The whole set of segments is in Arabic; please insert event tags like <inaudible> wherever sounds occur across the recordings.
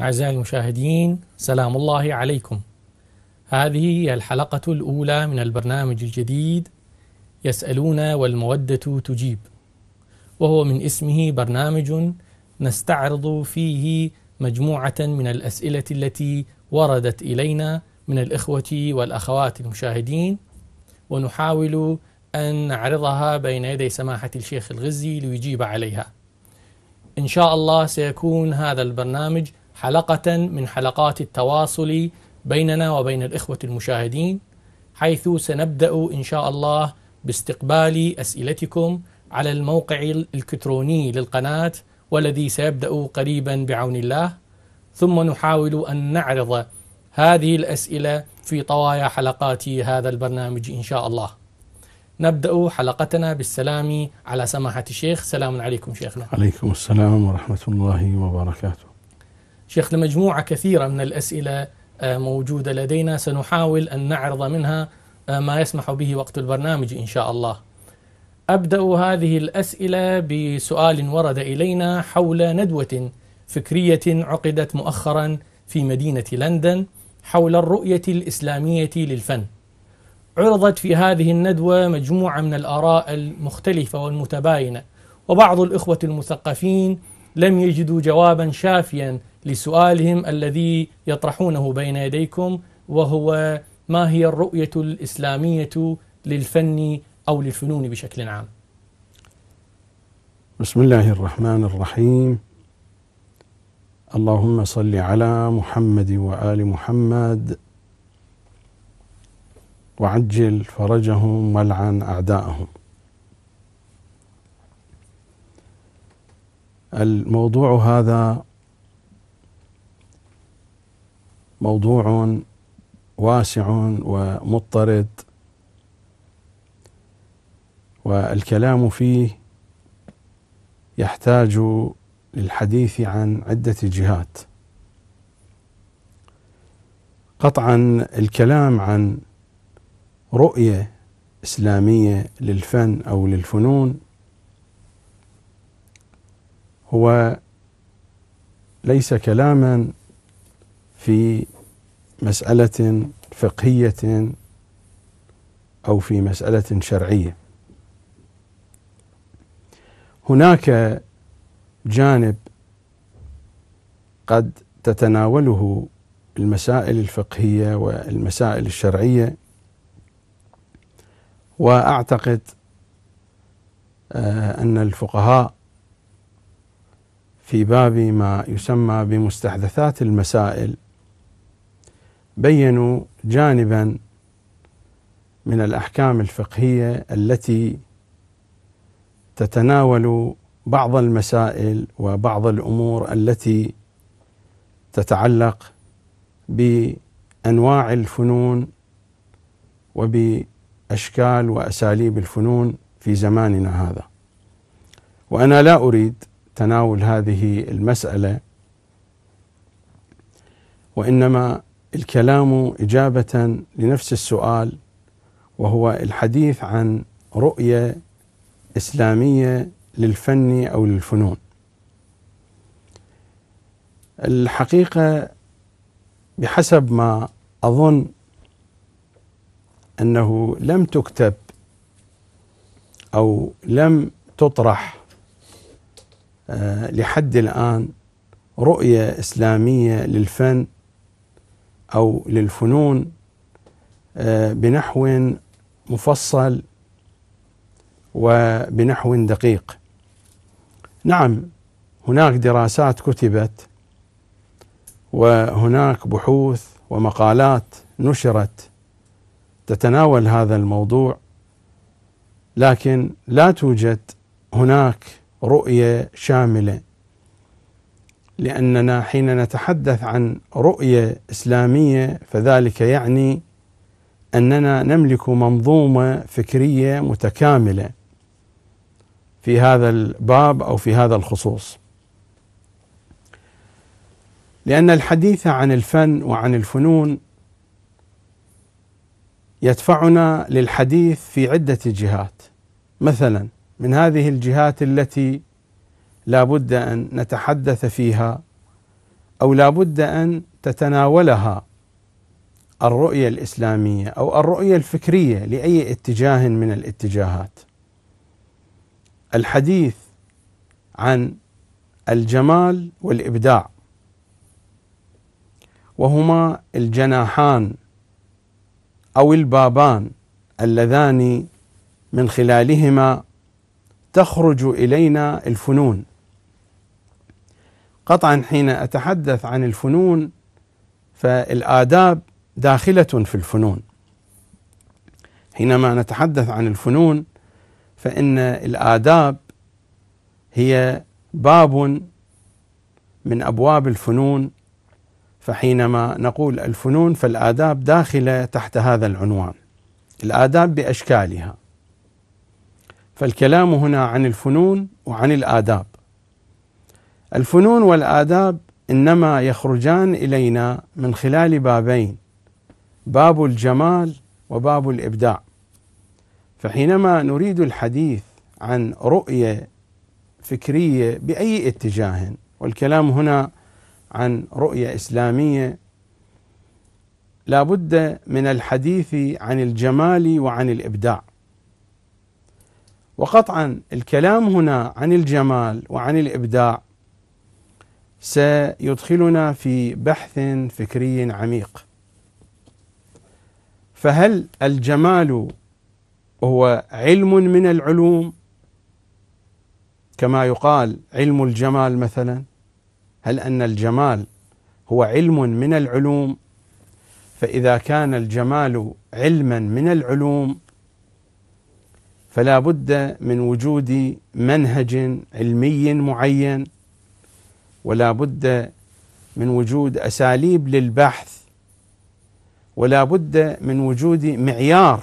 أعزائي المشاهدين سلام الله عليكم هذه هي الحلقة الأولى من البرنامج الجديد يسألون والمودة تجيب وهو من اسمه برنامج نستعرض فيه مجموعة من الأسئلة التي وردت إلينا من الإخوة والأخوات المشاهدين ونحاول أن نعرضها بين يدي سماحة الشيخ الغزي ليجيب عليها إن شاء الله سيكون هذا البرنامج حلقة من حلقات التواصل بيننا وبين الإخوة المشاهدين حيث سنبدأ إن شاء الله باستقبال أسئلتكم على الموقع الإلكتروني للقناة والذي سيبدأ قريبا بعون الله ثم نحاول أن نعرض هذه الأسئلة في طوايا حلقات هذا البرنامج إن شاء الله نبدأ حلقتنا بالسلام على سماحة الشيخ سلام عليكم شيخنا عليكم السلام ورحمة الله وبركاته شيخ مجموعة كثيرة من الأسئلة آه، موجودة لدينا سنحاول أن نعرض منها آه، ما يسمح به وقت البرنامج إن شاء الله أبدأ هذه الأسئلة بسؤال ورد إلينا حول ندوة فكرية عقدت مؤخرا في مدينة لندن حول الرؤية الإسلامية للفن عرضت في هذه الندوة مجموعة من الآراء المختلفة والمتباينة وبعض الإخوة المثقفين لم يجدوا جوابا شافيا لسؤالهم الذي يطرحونه بين يديكم وهو ما هي الرؤية الإسلامية للفن أو للفنون بشكل عام بسم الله الرحمن الرحيم اللهم صل على محمد وآل محمد وعجل فرجهم والعن أعداءهم الموضوع هذا موضوع واسع ومضطرد والكلام فيه يحتاج للحديث عن عده جهات قطعا الكلام عن رؤيه اسلاميه للفن او للفنون هو ليس كلاما في مسألة فقهية أو في مسألة شرعية هناك جانب قد تتناوله المسائل الفقهية والمسائل الشرعية وأعتقد آه، أن الفقهاء في باب ما يسمى بمستحدثات المسائل بينوا جانبا من الاحكام الفقهيه التي تتناول بعض المسائل وبعض الامور التي تتعلق بانواع الفنون وباشكال واساليب الفنون في زماننا هذا وانا لا اريد تناول هذه المساله وانما الكلام إجابة لنفس السؤال وهو الحديث عن رؤية إسلامية للفن أو للفنون الحقيقة بحسب ما أظن أنه لم تكتب أو لم تطرح آه، لحد الآن رؤية إسلامية للفن أو للفنون آه، بنحو مفصل وبنحو دقيق نعم هناك دراسات كتبت وهناك بحوث ومقالات نشرت تتناول هذا الموضوع لكن لا توجد هناك رؤيه شامله لاننا حين نتحدث عن رؤيه اسلاميه فذلك يعني اننا نملك منظومه فكريه متكامله في هذا الباب او في هذا الخصوص. لان الحديث عن الفن وعن الفنون يدفعنا للحديث في عده جهات مثلا من هذه الجهات التي لابد أن نتحدث فيها أو لابد أن تتناولها الرؤية الإسلامية أو الرؤية الفكرية لأي اتجاه من الاتجاهات الحديث عن الجمال والإبداع وهما الجناحان أو البابان اللذان من خلالهما تخرج إلينا الفنون قطعا حين اتحدث عن الفنون فالاداب داخله في الفنون حينما نتحدث عن الفنون فان الاداب هي باب من ابواب الفنون فحينما نقول الفنون فالاداب داخله تحت هذا العنوان الاداب باشكالها فالكلام هنا عن الفنون وعن الاداب الفنون والآداب إنما يخرجان إلينا من خلال بابين باب الجمال وباب الإبداع فحينما نريد الحديث عن رؤية فكرية بأي اتجاه والكلام هنا عن رؤية إسلامية لا بد من الحديث عن الجمال وعن الإبداع وقطعا الكلام هنا عن الجمال وعن الإبداع سيدخلنا في بحث فكري عميق فهل الجمال هو علم من العلوم كما يقال علم الجمال مثلا هل ان الجمال هو علم من العلوم فاذا كان الجمال علما من العلوم فلا بد من وجود منهج علمي معين ولا بد من وجود اساليب للبحث ولا بد من وجود معيار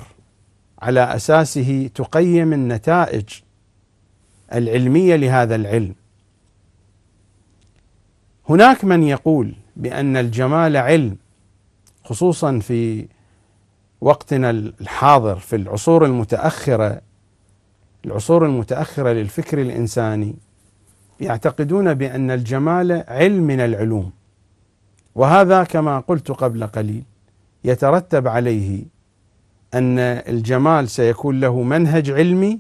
على اساسه تقيم النتائج العلميه لهذا العلم هناك من يقول بان الجمال علم خصوصا في وقتنا الحاضر في العصور المتاخره العصور المتاخره للفكر الانساني يعتقدون بأن الجمال علم من العلوم وهذا كما قلت قبل قليل يترتب عليه أن الجمال سيكون له منهج علمي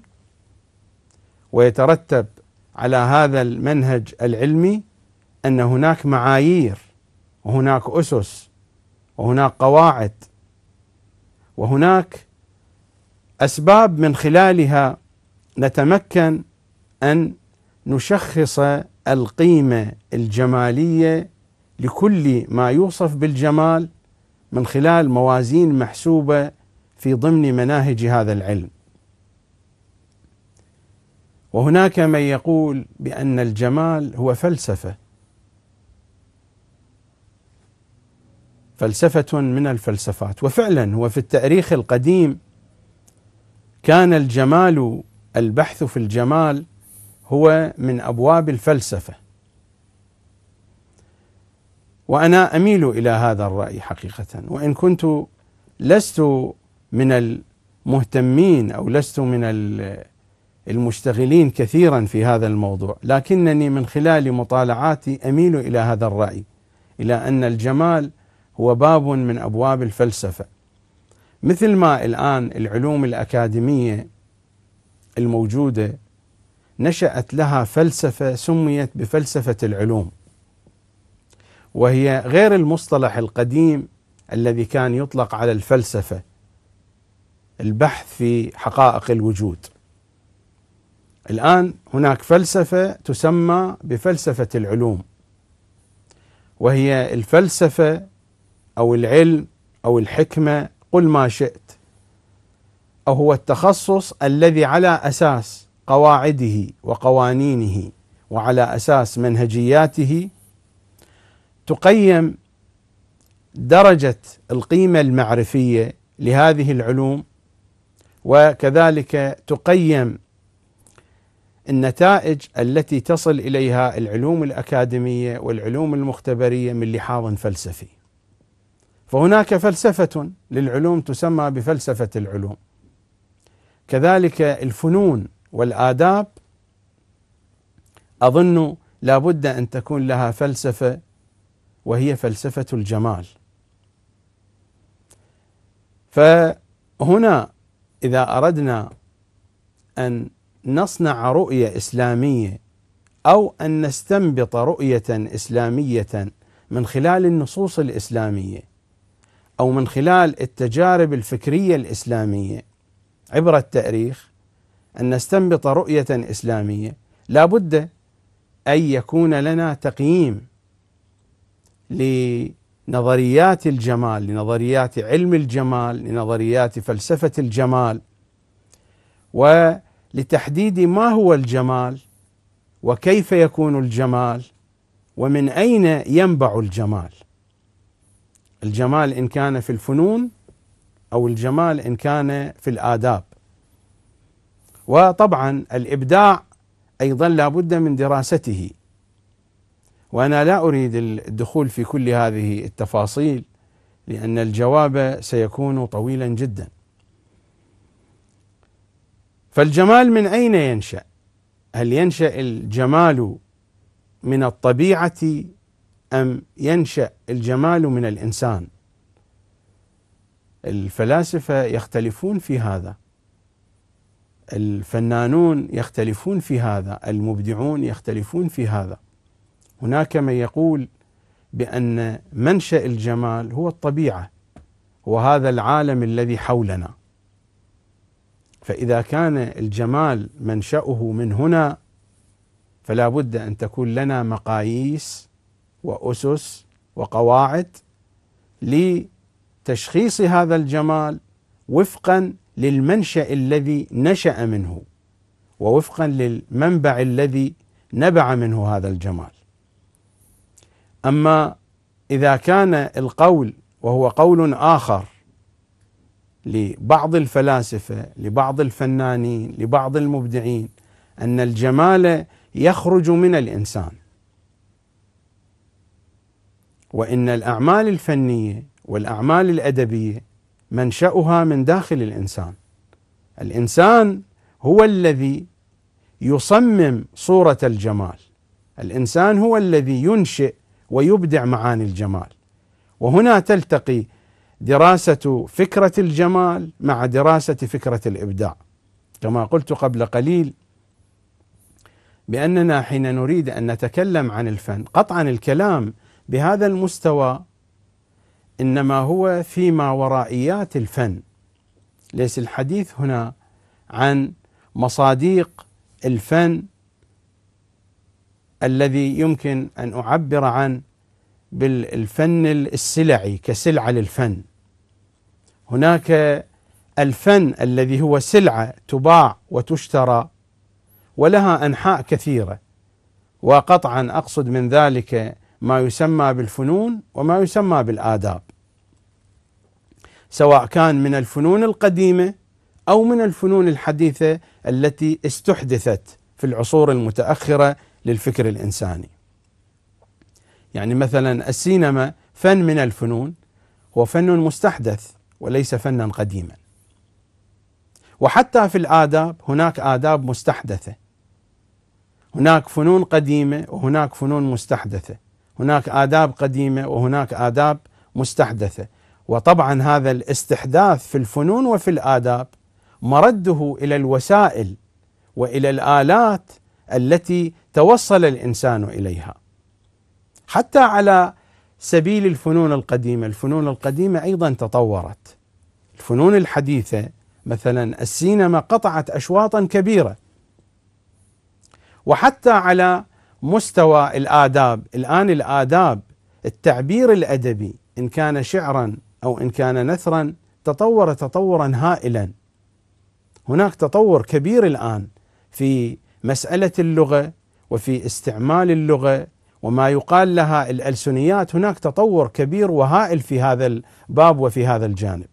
ويترتب على هذا المنهج العلمي أن هناك معايير وهناك أسس وهناك قواعد وهناك أسباب من خلالها نتمكن أن نشخص القيمه الجماليه لكل ما يوصف بالجمال من خلال موازين محسوبه في ضمن مناهج هذا العلم. وهناك من يقول بان الجمال هو فلسفه. فلسفه من الفلسفات، وفعلا هو في التاريخ القديم كان الجمال البحث في الجمال هو من ابواب الفلسفه وانا اميل الى هذا الراي حقيقه وان كنت لست من المهتمين او لست من المشتغلين كثيرا في هذا الموضوع لكنني من خلال مطالعاتي اميل الى هذا الراي الى ان الجمال هو باب من ابواب الفلسفه مثل ما الان العلوم الاكاديميه الموجوده نشأت لها فلسفة سميت بفلسفة العلوم وهي غير المصطلح القديم الذي كان يطلق على الفلسفة البحث في حقائق الوجود الآن هناك فلسفة تسمى بفلسفة العلوم وهي الفلسفة أو العلم أو الحكمة قل ما شئت أو هو التخصص الذي على أساس قواعده وقوانينه وعلى اساس منهجياته تقيم درجه القيمه المعرفيه لهذه العلوم وكذلك تقيم النتائج التي تصل اليها العلوم الاكاديميه والعلوم المختبريه من لحاظ فلسفي. فهناك فلسفه للعلوم تسمى بفلسفه العلوم. كذلك الفنون والآداب أظن لابد أن تكون لها فلسفة وهي فلسفة الجمال فهنا إذا أردنا أن نصنع رؤية إسلامية أو أن نستنبط رؤية إسلامية من خلال النصوص الإسلامية أو من خلال التجارب الفكرية الإسلامية عبر التاريخ أن نستنبط رؤية إسلامية لا بد أن يكون لنا تقييم لنظريات الجمال لنظريات علم الجمال لنظريات فلسفة الجمال ولتحديد ما هو الجمال وكيف يكون الجمال ومن أين ينبع الجمال الجمال إن كان في الفنون أو الجمال إن كان في الآداب وطبعا الابداع ايضا لا بد من دراسته وانا لا اريد الدخول في كل هذه التفاصيل لان الجواب سيكون طويلا جدا فالجمال من اين ينشا هل ينشا الجمال من الطبيعه ام ينشا الجمال من الانسان الفلاسفه يختلفون في هذا الفنانون يختلفون في هذا المبدعون يختلفون في هذا هناك من يقول بأن منشأ الجمال هو الطبيعة هو هذا العالم الذي حولنا فإذا كان الجمال منشأه من هنا فلا بد أن تكون لنا مقاييس وأسس وقواعد لتشخيص هذا الجمال وفقا للمنشأ الذي نشأ منه ووفقا للمنبع الذي نبع منه هذا الجمال. اما اذا كان القول وهو قول اخر لبعض الفلاسفه، لبعض الفنانين، لبعض المبدعين ان الجمال يخرج من الانسان. وان الاعمال الفنيه والاعمال الادبيه منشأها من داخل الإنسان الإنسان هو الذي يصمم صورة الجمال الإنسان هو الذي ينشئ ويبدع معاني الجمال وهنا تلتقي دراسة فكرة الجمال مع دراسة فكرة الإبداع كما قلت قبل قليل بأننا حين نريد أن نتكلم عن الفن قطعا الكلام بهذا المستوى انما هو فيما ورائيات الفن ليس الحديث هنا عن مصاديق الفن الذي يمكن ان اعبر عن بالفن السلعي كسلعه للفن هناك الفن الذي هو سلعه تباع وتشترى ولها انحاء كثيره وقطعا اقصد من ذلك ما يسمى بالفنون وما يسمى بالآداب سواء كان من الفنون القديمة أو من الفنون الحديثة التي استحدثت في العصور المتأخرة للفكر الإنساني يعني مثلا السينما فن من الفنون هو فن مستحدث وليس فنا قديما وحتى في الآداب هناك آداب مستحدثة هناك فنون قديمة وهناك فنون مستحدثة هناك آداب قديمة وهناك آداب مستحدثة وطبعا هذا الاستحداث في الفنون وفي الآداب مرده إلى الوسائل وإلى الآلات التي توصل الإنسان إليها حتى على سبيل الفنون القديمة الفنون القديمة أيضا تطورت الفنون الحديثة مثلا السينما قطعت أشواطا كبيرة وحتى على مستوى الآداب الآن الآداب التعبير الأدبي إن كان شعرا أو إن كان نثرا تطور تطورا هائلا هناك تطور كبير الآن في مسألة اللغة وفي استعمال اللغة وما يقال لها الألسنيات هناك تطور كبير وهائل في هذا الباب وفي هذا الجانب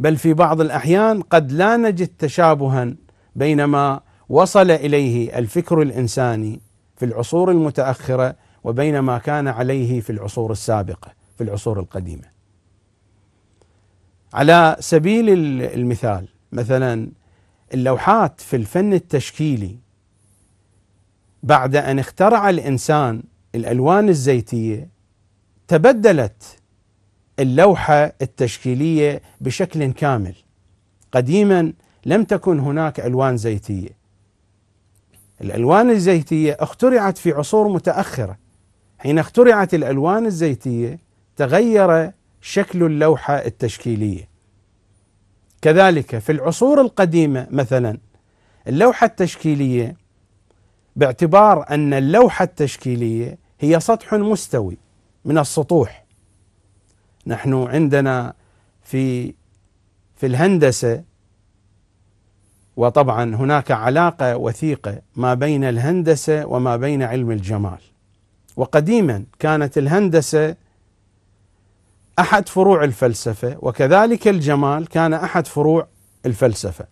بل في بعض الأحيان قد لا نجد تشابها بينما وصل اليه الفكر الانساني في العصور المتاخره وبين ما كان عليه في العصور السابقه في العصور القديمه. على سبيل المثال مثلا اللوحات في الفن التشكيلي بعد ان اخترع الانسان الالوان الزيتيه تبدلت اللوحه التشكيليه بشكل كامل. قديما لم تكن هناك الوان زيتيه الألوان الزيتية اخترعت في عصور متأخرة حين اخترعت الألوان الزيتية تغير شكل اللوحة التشكيلية كذلك في العصور القديمة مثلا اللوحة التشكيلية باعتبار أن اللوحة التشكيلية هي سطح مستوي من السطوح نحن عندنا في في الهندسة وطبعا هناك علاقه وثيقه ما بين الهندسه وما بين علم الجمال وقديما كانت الهندسه احد فروع الفلسفه وكذلك الجمال كان احد فروع الفلسفه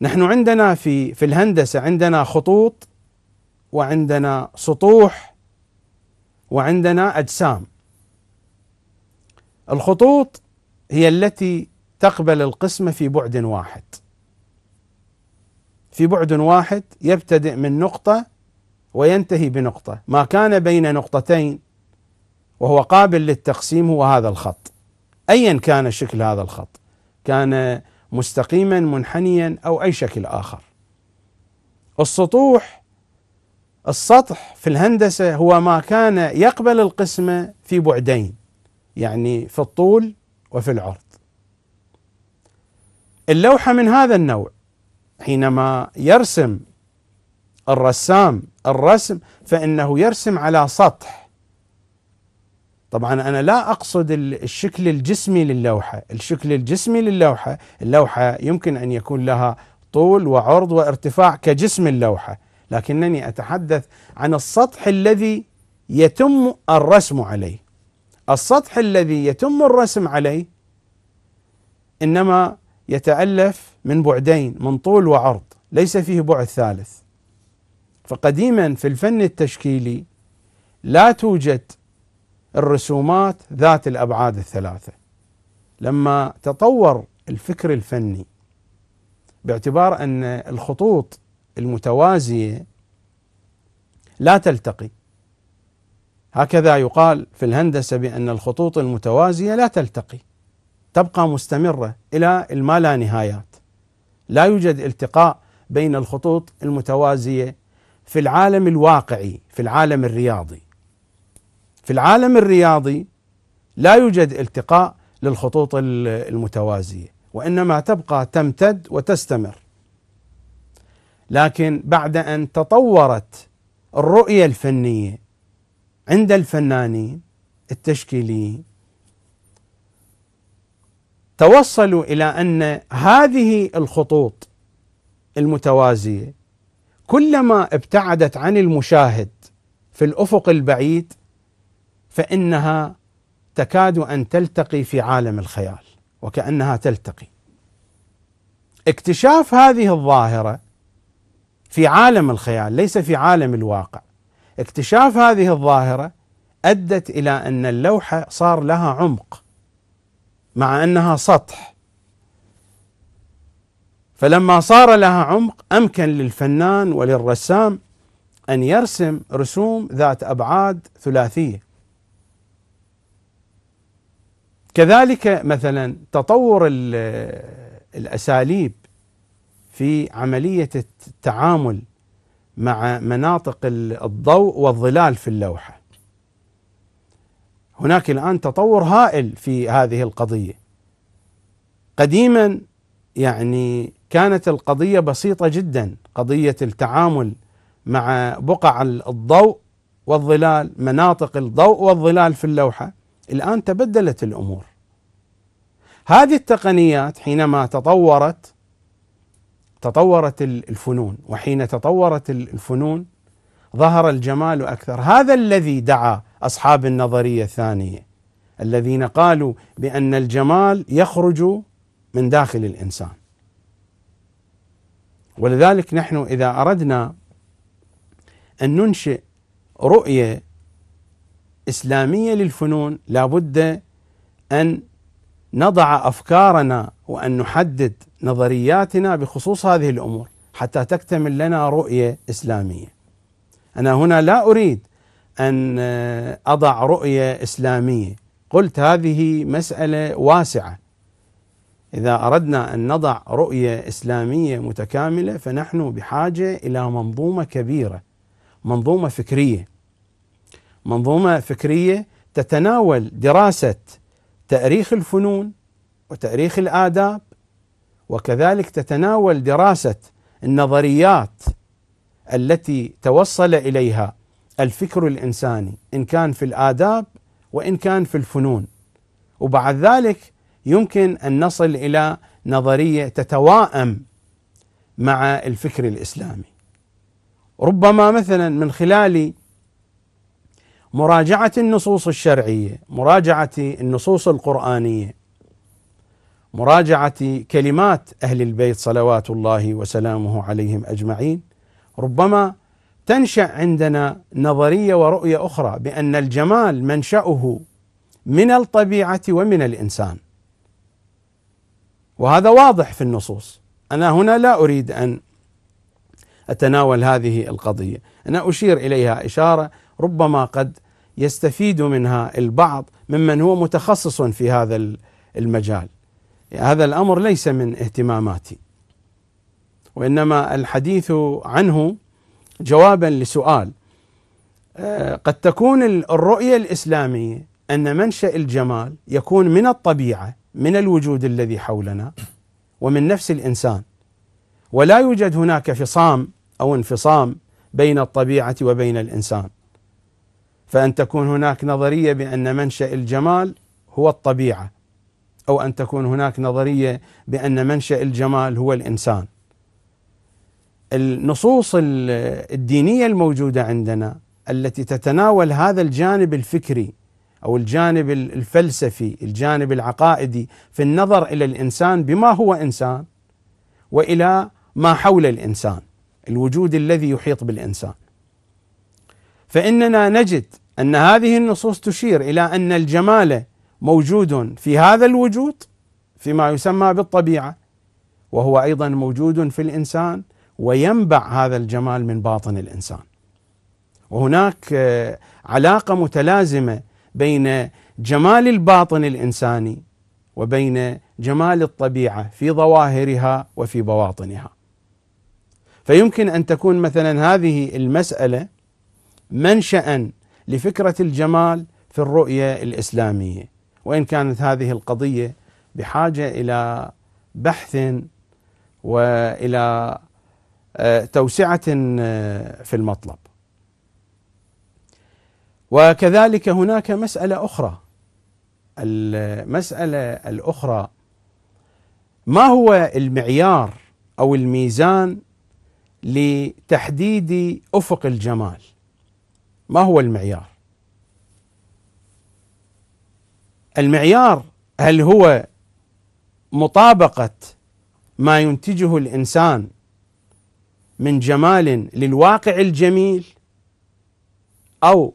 نحن عندنا في في الهندسه عندنا خطوط وعندنا سطوح وعندنا اجسام الخطوط هي التي تقبل القسمة في بعد واحد في بعد واحد يبتدئ من نقطة وينتهي بنقطة ما كان بين نقطتين وهو قابل للتقسيم هو هذا الخط أيا كان شكل هذا الخط كان مستقيما منحنيا أو أي شكل آخر السطوح السطح في الهندسة هو ما كان يقبل القسمة في بعدين يعني في الطول وفي العرض اللوحة من هذا النوع حينما يرسم الرسام الرسم فإنه يرسم على سطح طبعا أنا لا أقصد الشكل الجسمي للوحة الشكل الجسمي للوحة اللوحة يمكن أن يكون لها طول وعرض وارتفاع كجسم اللوحة لكنني أتحدث عن السطح الذي يتم الرسم عليه السطح الذي يتم الرسم عليه إنما يتألف من بعدين من طول وعرض ليس فيه بعد ثالث فقديما في الفن التشكيلي لا توجد الرسومات ذات الابعاد الثلاثه لما تطور الفكر الفني باعتبار ان الخطوط المتوازيه لا تلتقي هكذا يقال في الهندسه بان الخطوط المتوازيه لا تلتقي تبقى مستمرة إلى ما لا نهايات لا يوجد التقاء بين الخطوط المتوازية في العالم الواقعي في العالم الرياضي في العالم الرياضي لا يوجد التقاء للخطوط المتوازية وإنما تبقى تمتد وتستمر لكن بعد أن تطورت الرؤية الفنية عند الفنانين التشكيليين توصلوا الى ان هذه الخطوط المتوازيه كلما ابتعدت عن المشاهد في الافق البعيد فانها تكاد ان تلتقي في عالم الخيال وكانها تلتقي اكتشاف هذه الظاهره في عالم الخيال ليس في عالم الواقع اكتشاف هذه الظاهره ادت الى ان اللوحه صار لها عمق مع انها سطح فلما صار لها عمق امكن للفنان وللرسام ان يرسم رسوم ذات ابعاد ثلاثيه كذلك مثلا تطور الاساليب في عمليه التعامل مع مناطق الضوء والظلال في اللوحه هناك الآن تطور هائل في هذه القضية قديما يعني كانت القضية بسيطة جدا قضية التعامل مع بقع الضوء والظلال مناطق الضوء والظلال في اللوحة الآن تبدلت الأمور هذه التقنيات حينما تطورت تطورت الفنون وحين تطورت الفنون ظهر الجمال أكثر هذا الذي دعا اصحاب النظريه الثانيه الذين قالوا بان الجمال يخرج من داخل الانسان ولذلك نحن اذا اردنا ان ننشئ رؤيه اسلاميه للفنون لابد ان نضع افكارنا وان نحدد نظرياتنا بخصوص هذه الامور حتى تكتمل لنا رؤيه اسلاميه. انا هنا لا اريد أن آه، أضع رؤية إسلامية قلت هذه مسألة واسعة إذا أردنا أن نضع رؤية إسلامية متكاملة فنحن بحاجة إلى منظومة كبيرة منظومة فكرية منظومة فكرية تتناول دراسة تاريخ الفنون وتاريخ الآداب وكذلك تتناول دراسة النظريات التي توصل إليها الفكر الانساني ان كان في الاداب وان كان في الفنون وبعد ذلك يمكن ان نصل الى نظريه تتواءم مع الفكر الاسلامي ربما مثلا من خلال مراجعه النصوص الشرعيه مراجعه النصوص القرانيه مراجعه كلمات اهل البيت صلوات الله وسلامه عليهم اجمعين ربما تنشا عندنا نظريه ورؤيه اخرى بان الجمال منشاه من الطبيعه ومن الانسان وهذا واضح في النصوص انا هنا لا اريد ان اتناول هذه القضيه انا اشير اليها اشاره ربما قد يستفيد منها البعض ممن هو متخصص في هذا المجال هذا الامر ليس من اهتماماتي وانما الحديث عنه جوابا لسؤال آه، قد تكون الرؤية الإسلامية أن منشأ الجمال يكون من الطبيعة من الوجود الذي حولنا ومن نفس الإنسان ولا يوجد هناك فصام أو انفصام بين الطبيعة وبين الإنسان فأن تكون هناك نظرية بأن منشأ الجمال هو الطبيعة أو أن تكون هناك نظرية بأن منشأ الجمال هو الإنسان النصوص الدينيه الموجوده عندنا التي تتناول هذا الجانب الفكري او الجانب الفلسفي، الجانب العقائدي في النظر الى الانسان بما هو انسان والى ما حول الانسان، الوجود الذي يحيط بالانسان. فاننا نجد ان هذه النصوص تشير الى ان الجمال موجود في هذا الوجود فيما يسمى بالطبيعه وهو ايضا موجود في الانسان وينبع هذا الجمال من باطن الانسان. وهناك آه، علاقه متلازمه بين جمال الباطن الانساني وبين جمال الطبيعه في ظواهرها وفي بواطنها. فيمكن ان تكون مثلا هذه المساله منشأ لفكره الجمال في الرؤيه الاسلاميه، وان كانت هذه القضيه بحاجه الى بحث والى آه، توسعة آه، في المطلب. وكذلك هناك مسألة أخرى المسألة الأخرى ما هو المعيار أو الميزان لتحديد أفق الجمال؟ ما هو المعيار؟ المعيار هل هو مطابقة ما ينتجه الإنسان من جمال للواقع الجميل او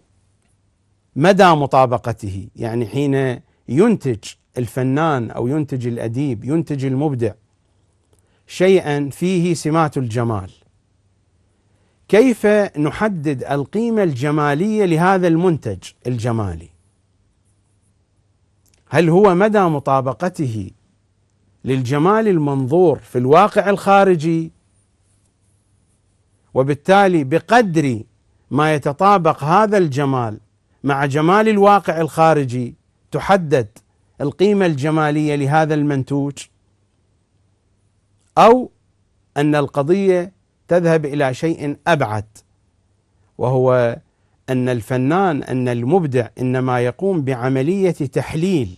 مدى مطابقته يعني حين ينتج الفنان او ينتج الاديب ينتج المبدع شيئا فيه سمات الجمال كيف نحدد القيمه الجماليه لهذا المنتج الجمالي هل هو مدى مطابقته للجمال المنظور في الواقع الخارجي وبالتالي بقدر ما يتطابق هذا الجمال مع جمال الواقع الخارجي تحدد القيمه الجماليه لهذا المنتوج او ان القضيه تذهب الى شيء ابعد وهو ان الفنان ان المبدع انما يقوم بعمليه تحليل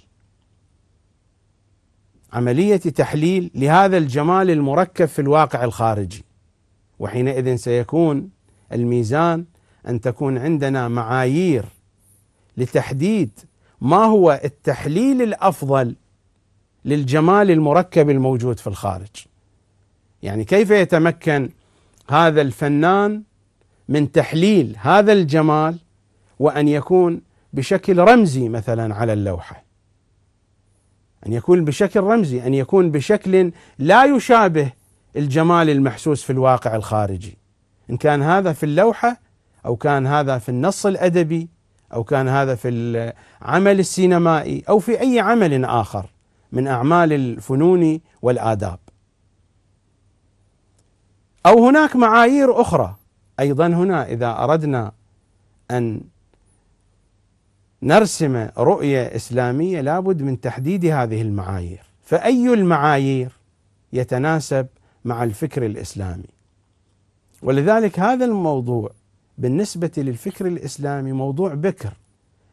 عمليه تحليل لهذا الجمال المركب في الواقع الخارجي وحينئذ سيكون الميزان ان تكون عندنا معايير لتحديد ما هو التحليل الافضل للجمال المركب الموجود في الخارج. يعني كيف يتمكن هذا الفنان من تحليل هذا الجمال وان يكون بشكل رمزي مثلا على اللوحه. ان يكون بشكل رمزي، ان يكون بشكل لا يشابه الجمال المحسوس في الواقع الخارجي ان كان هذا في اللوحه او كان هذا في النص الادبي او كان هذا في العمل السينمائي او في اي عمل اخر من اعمال الفنون والاداب. او هناك معايير اخرى ايضا هنا اذا اردنا ان نرسم رؤيه اسلاميه لابد من تحديد هذه المعايير، فاي المعايير يتناسب مع الفكر الاسلامي. ولذلك هذا الموضوع بالنسبه للفكر الاسلامي موضوع بكر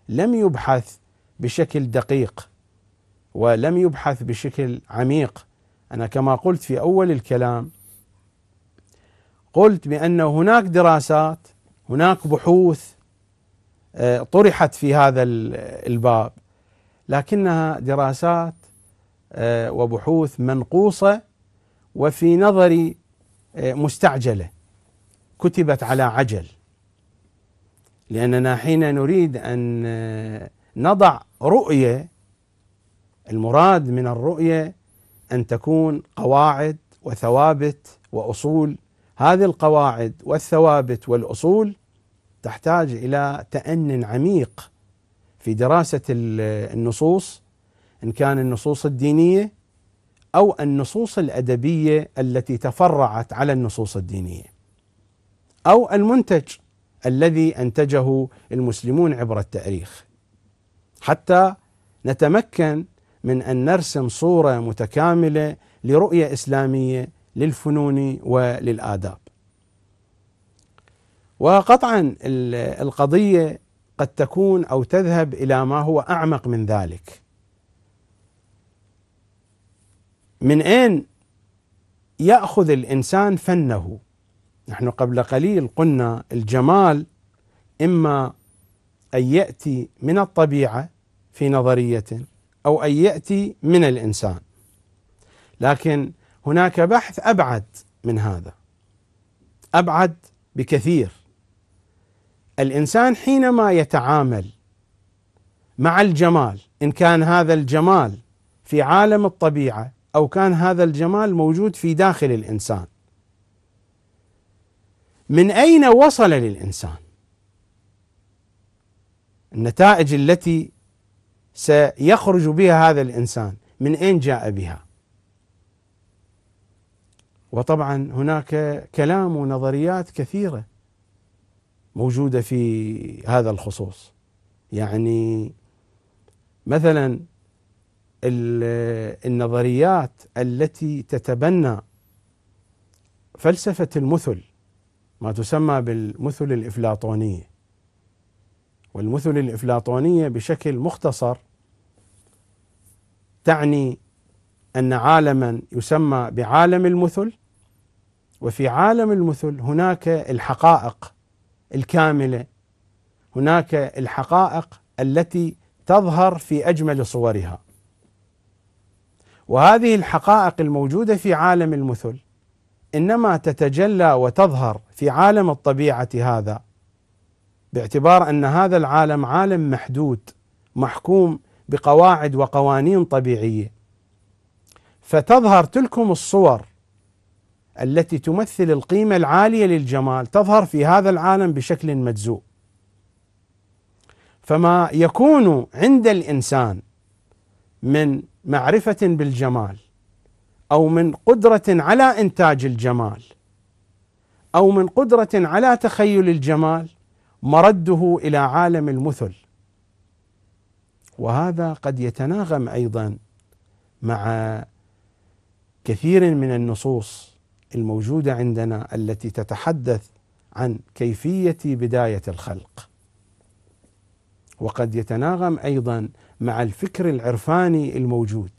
لم يبحث بشكل دقيق ولم يبحث بشكل عميق. انا كما قلت في اول الكلام قلت بان هناك دراسات هناك بحوث آه، طرحت في هذا الباب لكنها دراسات آه، وبحوث منقوصه وفي نظري آه، مستعجله كتبت على عجل لاننا حين نريد ان آه، نضع رؤيه المراد من الرؤيه ان تكون قواعد وثوابت واصول هذه القواعد والثوابت والاصول تحتاج الى تان عميق في دراسه آه، النصوص ان كان النصوص الدينيه او النصوص الادبيه التي تفرعت على النصوص الدينيه او المنتج الذي انتجه المسلمون عبر التاريخ حتى نتمكن من ان نرسم صوره متكامله لرؤيه اسلاميه للفنون وللاداب. وقطعا القضيه قد تكون او تذهب الى ما هو اعمق من ذلك. من أين يأخذ الإنسان فنه نحن قبل قليل قلنا الجمال إما أن يأتي من الطبيعة في نظرية أو أن يأتي من الإنسان لكن هناك بحث أبعد من هذا أبعد بكثير الإنسان حينما يتعامل مع الجمال إن كان هذا الجمال في عالم الطبيعة او كان هذا الجمال موجود في داخل الانسان من اين وصل للانسان النتائج التي سيخرج بها هذا الانسان من اين جاء بها وطبعا هناك كلام ونظريات كثيره موجوده في هذا الخصوص يعني مثلا النظريات التي تتبنى فلسفة المثل ما تسمى بالمثل الإفلاطونية والمثل الإفلاطونية بشكل مختصر تعني أن عالما يسمى بعالم المثل وفي عالم المثل هناك الحقائق الكاملة هناك الحقائق التي تظهر في أجمل صورها وهذه الحقائق الموجوده في عالم المثل انما تتجلى وتظهر في عالم الطبيعه هذا باعتبار ان هذا العالم عالم محدود محكوم بقواعد وقوانين طبيعيه فتظهر تلكم الصور التي تمثل القيمه العاليه للجمال تظهر في هذا العالم بشكل مجزوء فما يكون عند الانسان من معرفة بالجمال أو من قدرة على إنتاج الجمال أو من قدرة على تخيل الجمال مرده إلى عالم المثل وهذا قد يتناغم أيضا مع كثير من النصوص الموجودة عندنا التي تتحدث عن كيفية بداية الخلق وقد يتناغم أيضا مع الفكر العرفاني الموجود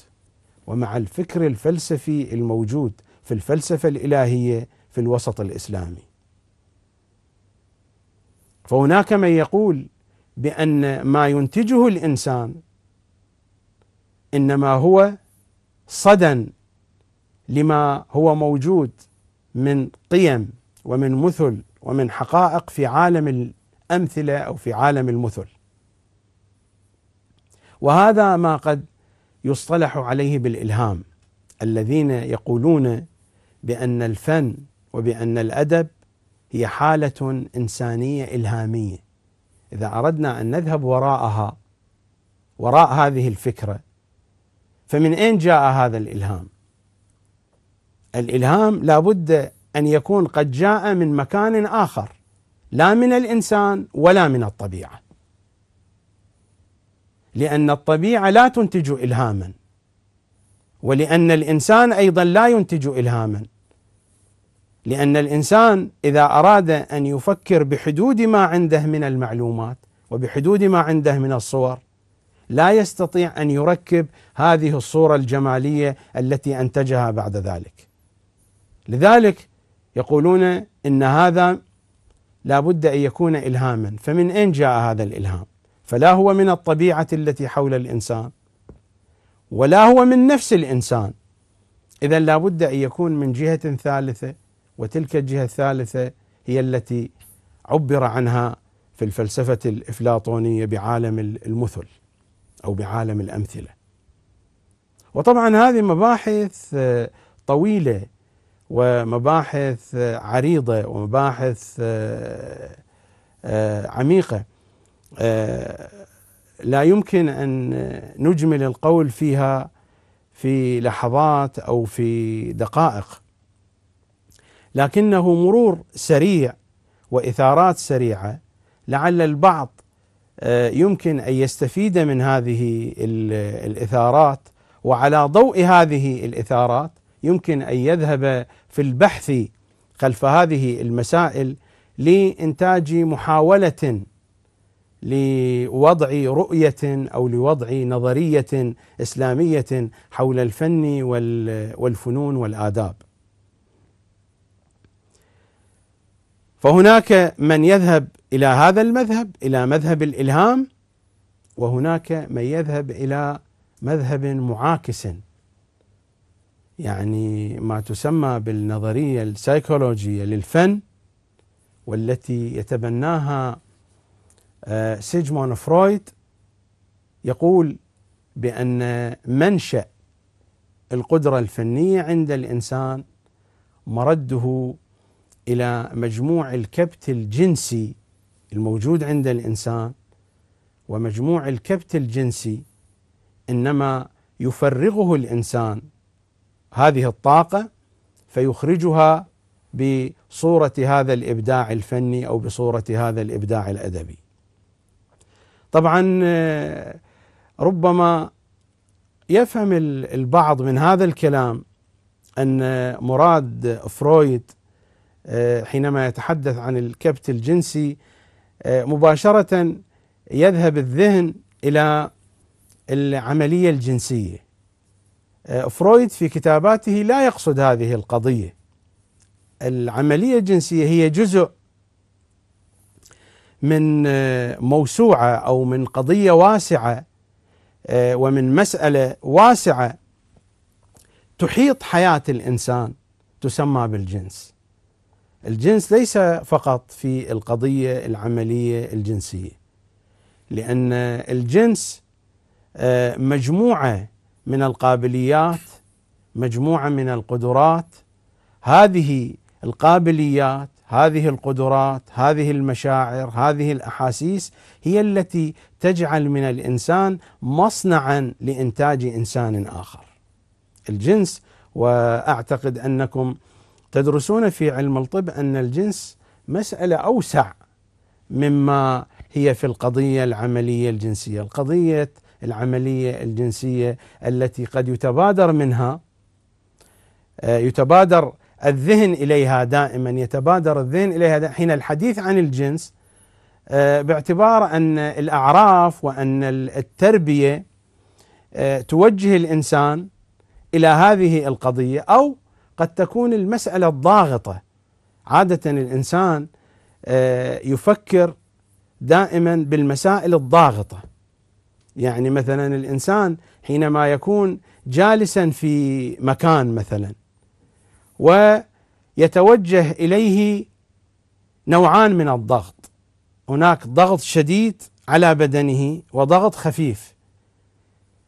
ومع الفكر الفلسفي الموجود في الفلسفه الالهيه في الوسط الاسلامي. فهناك من يقول بان ما ينتجه الانسان انما هو صدى لما هو موجود من قيم ومن مثل ومن حقائق في عالم الامثله او في عالم المثل. وهذا ما قد يصطلح عليه بالالهام الذين يقولون بان الفن وبان الادب هي حاله انسانيه الهاميه اذا اردنا ان نذهب وراءها وراء هذه الفكره فمن اين جاء هذا الالهام الالهام لابد ان يكون قد جاء من مكان اخر لا من الانسان ولا من الطبيعه لأن الطبيعة لا تنتج إلهاما ولأن الإنسان أيضا لا ينتج إلهاما لأن الإنسان إذا أراد أن يفكر بحدود ما عنده من المعلومات وبحدود ما عنده من الصور لا يستطيع أن يركب هذه الصورة الجمالية التي أنتجها بعد ذلك لذلك يقولون إن هذا لا بد أن يكون إلهاما فمن أين جاء هذا الإلهام فلا هو من الطبيعه التي حول الانسان ولا هو من نفس الانسان اذا لابد ان يكون من جهه ثالثه وتلك الجهه الثالثه هي التي عبر عنها في الفلسفه الافلاطونيه بعالم المثل او بعالم الامثله وطبعا هذه مباحث آه، طويله ومباحث آه، عريضه ومباحث آه، عميقه آه، لا يمكن ان نجمل القول فيها في لحظات او في دقائق لكنه مرور سريع واثارات سريعه لعل البعض آه، يمكن ان يستفيد من هذه الاثارات وعلى ضوء هذه الاثارات يمكن ان يذهب في البحث خلف هذه المسائل لانتاج محاوله لوضع رؤيه او لوضع نظريه اسلاميه حول الفن والفنون والاداب. فهناك من يذهب الى هذا المذهب الى مذهب الالهام وهناك من يذهب الى مذهب معاكس يعني ما تسمى بالنظريه السيكولوجيه للفن والتي يتبناها آه، سيجمون فرويد يقول بأن منشأ القدرة الفنية عند الإنسان مرده إلى مجموع الكبت الجنسي الموجود عند الإنسان ومجموع الكبت الجنسي إنما يفرغه الإنسان هذه الطاقة فيخرجها بصورة هذا الإبداع الفني أو بصورة هذا الإبداع الأدبي طبعا آه، ربما يفهم البعض من هذا الكلام ان مراد فرويد آه، حينما يتحدث عن الكبت الجنسي آه، مباشره يذهب الذهن الى العمليه الجنسيه فرويد في كتاباته لا يقصد هذه القضيه العمليه الجنسيه هي جزء من آه، موسوعه او من قضيه واسعه آه، ومن مساله واسعه تحيط حياه الانسان تسمى بالجنس. الجنس ليس فقط في القضيه العمليه الجنسيه لان الجنس آه، مجموعه من القابليات مجموعه من القدرات هذه القابليات هذه القدرات هذه المشاعر هذه الاحاسيس هي التي تجعل من الانسان مصنعا لانتاج انسان اخر الجنس واعتقد انكم تدرسون في علم الطب ان الجنس مساله اوسع مما هي في القضيه العمليه الجنسيه، القضيه العمليه الجنسيه التي قد يتبادر منها آه، يتبادر الذهن اليها دائما يتبادر الذهن اليها حين الحديث عن الجنس آه، باعتبار ان الاعراف وان التربيه آه، توجه الانسان الى هذه القضيه او قد تكون المساله الضاغطه عاده الانسان آه، يفكر دائما بالمسائل الضاغطه يعني مثلا الانسان حينما يكون جالسا في مكان مثلا ويتوجه اليه نوعان من الضغط هناك ضغط شديد على بدنه وضغط خفيف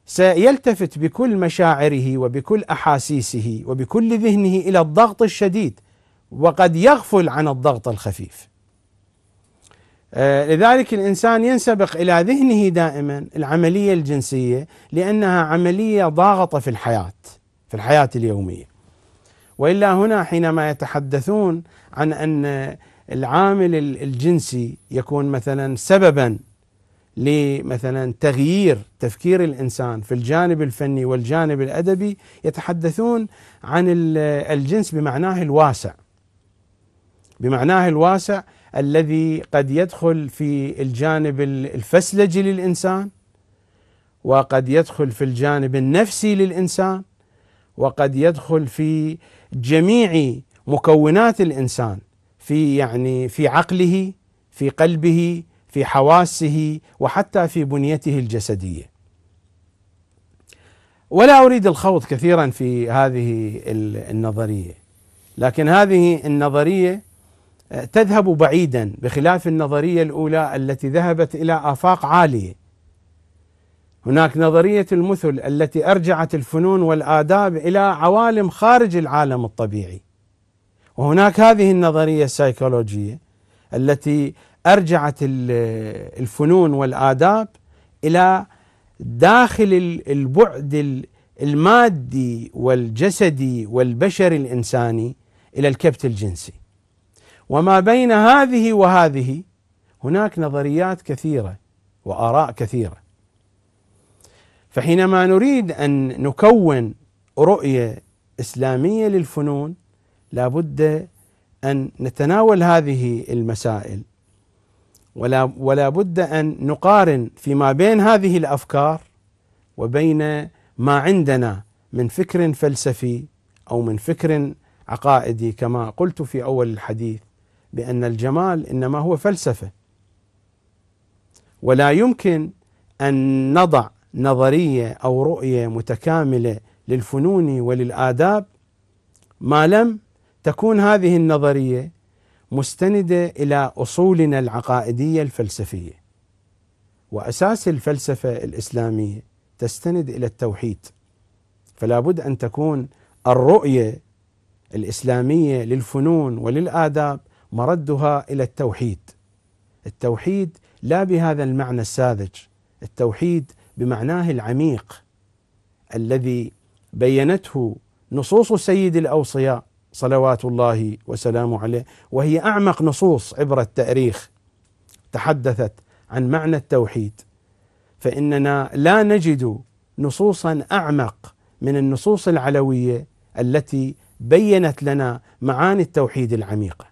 سيلتفت بكل مشاعره وبكل احاسيسه وبكل ذهنه الى الضغط الشديد وقد يغفل عن الضغط الخفيف آه، لذلك الانسان ينسبق الى ذهنه دائما العمليه الجنسيه لانها عمليه ضاغطه في الحياه في الحياه اليوميه والا هنا حينما يتحدثون عن ان العامل الجنسي يكون مثلا سببا لمثلا تغيير تفكير الانسان في الجانب الفني والجانب الادبي يتحدثون عن الجنس بمعناه الواسع بمعناه الواسع الذي قد يدخل في الجانب الفسلجي للانسان وقد يدخل في الجانب النفسي للانسان وقد يدخل في جميع مكونات الانسان في يعني في عقله في قلبه في حواسه وحتى في بنيته الجسديه. ولا اريد الخوض كثيرا في هذه النظريه لكن هذه النظريه آه، تذهب بعيدا بخلاف النظريه الاولى التي ذهبت الى افاق عاليه هناك نظرية المثل التي أرجعت الفنون والآداب إلى عوالم خارج العالم الطبيعي وهناك هذه النظرية السيكولوجية التي أرجعت الفنون والآداب إلى داخل البعد المادي والجسدي والبشري الإنساني إلى الكبت الجنسي وما بين هذه وهذه هناك نظريات كثيرة وآراء كثيرة فحينما نريد ان نكون رؤيه اسلاميه للفنون لابد ان نتناول هذه المسائل ولا ولا بد ان نقارن فيما بين هذه الافكار وبين ما عندنا من فكر فلسفي او من فكر عقائدي كما قلت في اول الحديث بان الجمال انما هو فلسفه ولا يمكن ان نضع نظريه او رؤيه متكامله للفنون وللاداب ما لم تكون هذه النظريه مستنده الى اصولنا العقائديه الفلسفيه واساس الفلسفه الاسلاميه تستند الى التوحيد فلا بد ان تكون الرؤيه الاسلاميه للفنون وللاداب مردها الى التوحيد التوحيد لا بهذا المعنى الساذج التوحيد بمعناه العميق الذي بينته نصوص سيد الاوصياء صلوات الله وسلامه عليه وهي اعمق نصوص عبر التاريخ تحدثت عن معنى التوحيد فاننا لا نجد نصوصا اعمق من النصوص العلويه التي بينت لنا معاني التوحيد العميقه.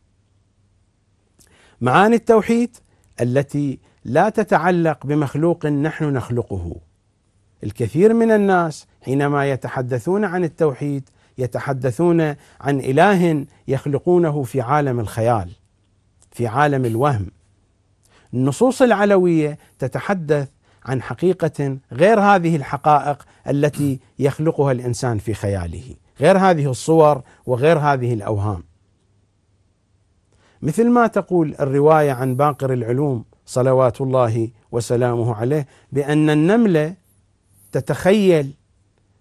معاني التوحيد التي لا تتعلق بمخلوق نحن نخلقه الكثير من الناس حينما يتحدثون عن التوحيد يتحدثون عن اله يخلقونه في عالم الخيال في عالم الوهم النصوص العلويه تتحدث عن حقيقه غير هذه الحقائق التي يخلقها الانسان في خياله غير هذه الصور وغير هذه الاوهام مثل ما تقول الروايه عن باقر العلوم صلوات الله وسلامه عليه بأن النملة تتخيل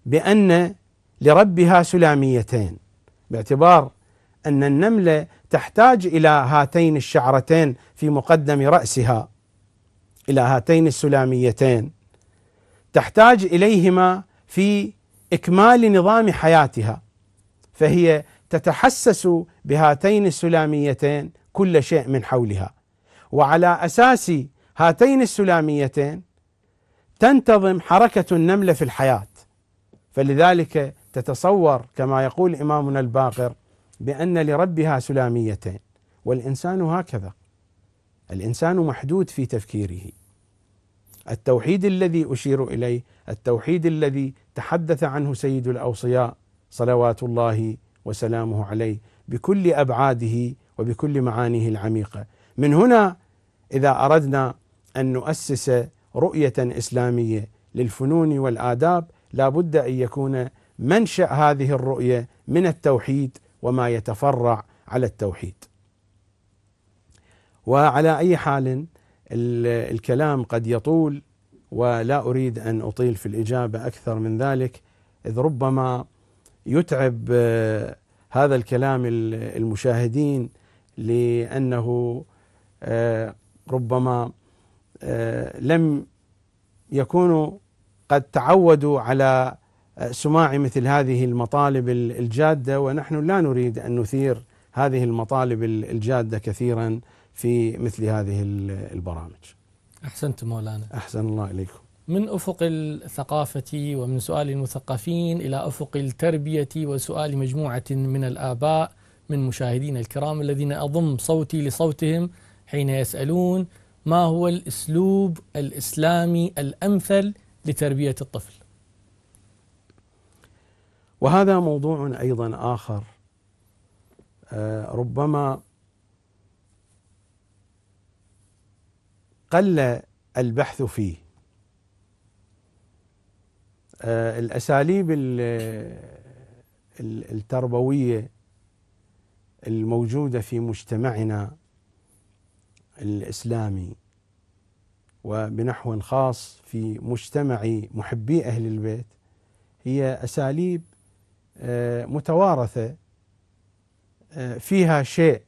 بأن لربها سلاميتين باعتبار أن النملة تحتاج إلى هاتين الشعرتين في مقدم رأسها إلى هاتين السلاميتين تحتاج إليهما في إكمال نظام حياتها فهي تتحسس بهاتين السلاميتين كل شيء من حولها وعلى اساس هاتين السلاميتين تنتظم حركه النمله في الحياه فلذلك تتصور كما يقول امامنا الباقر بان لربها سلاميتين والانسان هكذا الانسان محدود في تفكيره التوحيد الذي اشير اليه التوحيد الذي تحدث عنه سيد الاوصياء صلوات الله وسلامه عليه بكل ابعاده وبكل معانيه العميقه من هنا اذا اردنا ان نؤسس رؤيه اسلاميه للفنون والاداب لابد ان يكون منشا هذه الرؤيه من التوحيد وما يتفرع على التوحيد. وعلى اي حال الكلام قد يطول ولا اريد ان اطيل في الاجابه اكثر من ذلك اذ ربما يتعب آه، هذا الكلام المشاهدين لانه آه، ربما آه، لم يكونوا قد تعودوا على آه، سماع مثل هذه المطالب الجاده ونحن لا نريد ان نثير هذه المطالب الجاده كثيرا في مثل هذه البرامج. احسنتم مولانا. احسن الله اليكم. من افق الثقافه ومن سؤال المثقفين الى افق التربيه وسؤال مجموعه من الاباء من مشاهدينا الكرام الذين اضم صوتي لصوتهم حين يسألون ما هو الأسلوب الإسلامي الأمثل لتربية الطفل وهذا موضوع أيضا آخر آه، ربما قل البحث فيه آه، الأساليب التربوية الموجودة في مجتمعنا الاسلامي وبنحو خاص في مجتمع محبي اهل البيت هي اساليب آه، متوارثه آه، فيها شيء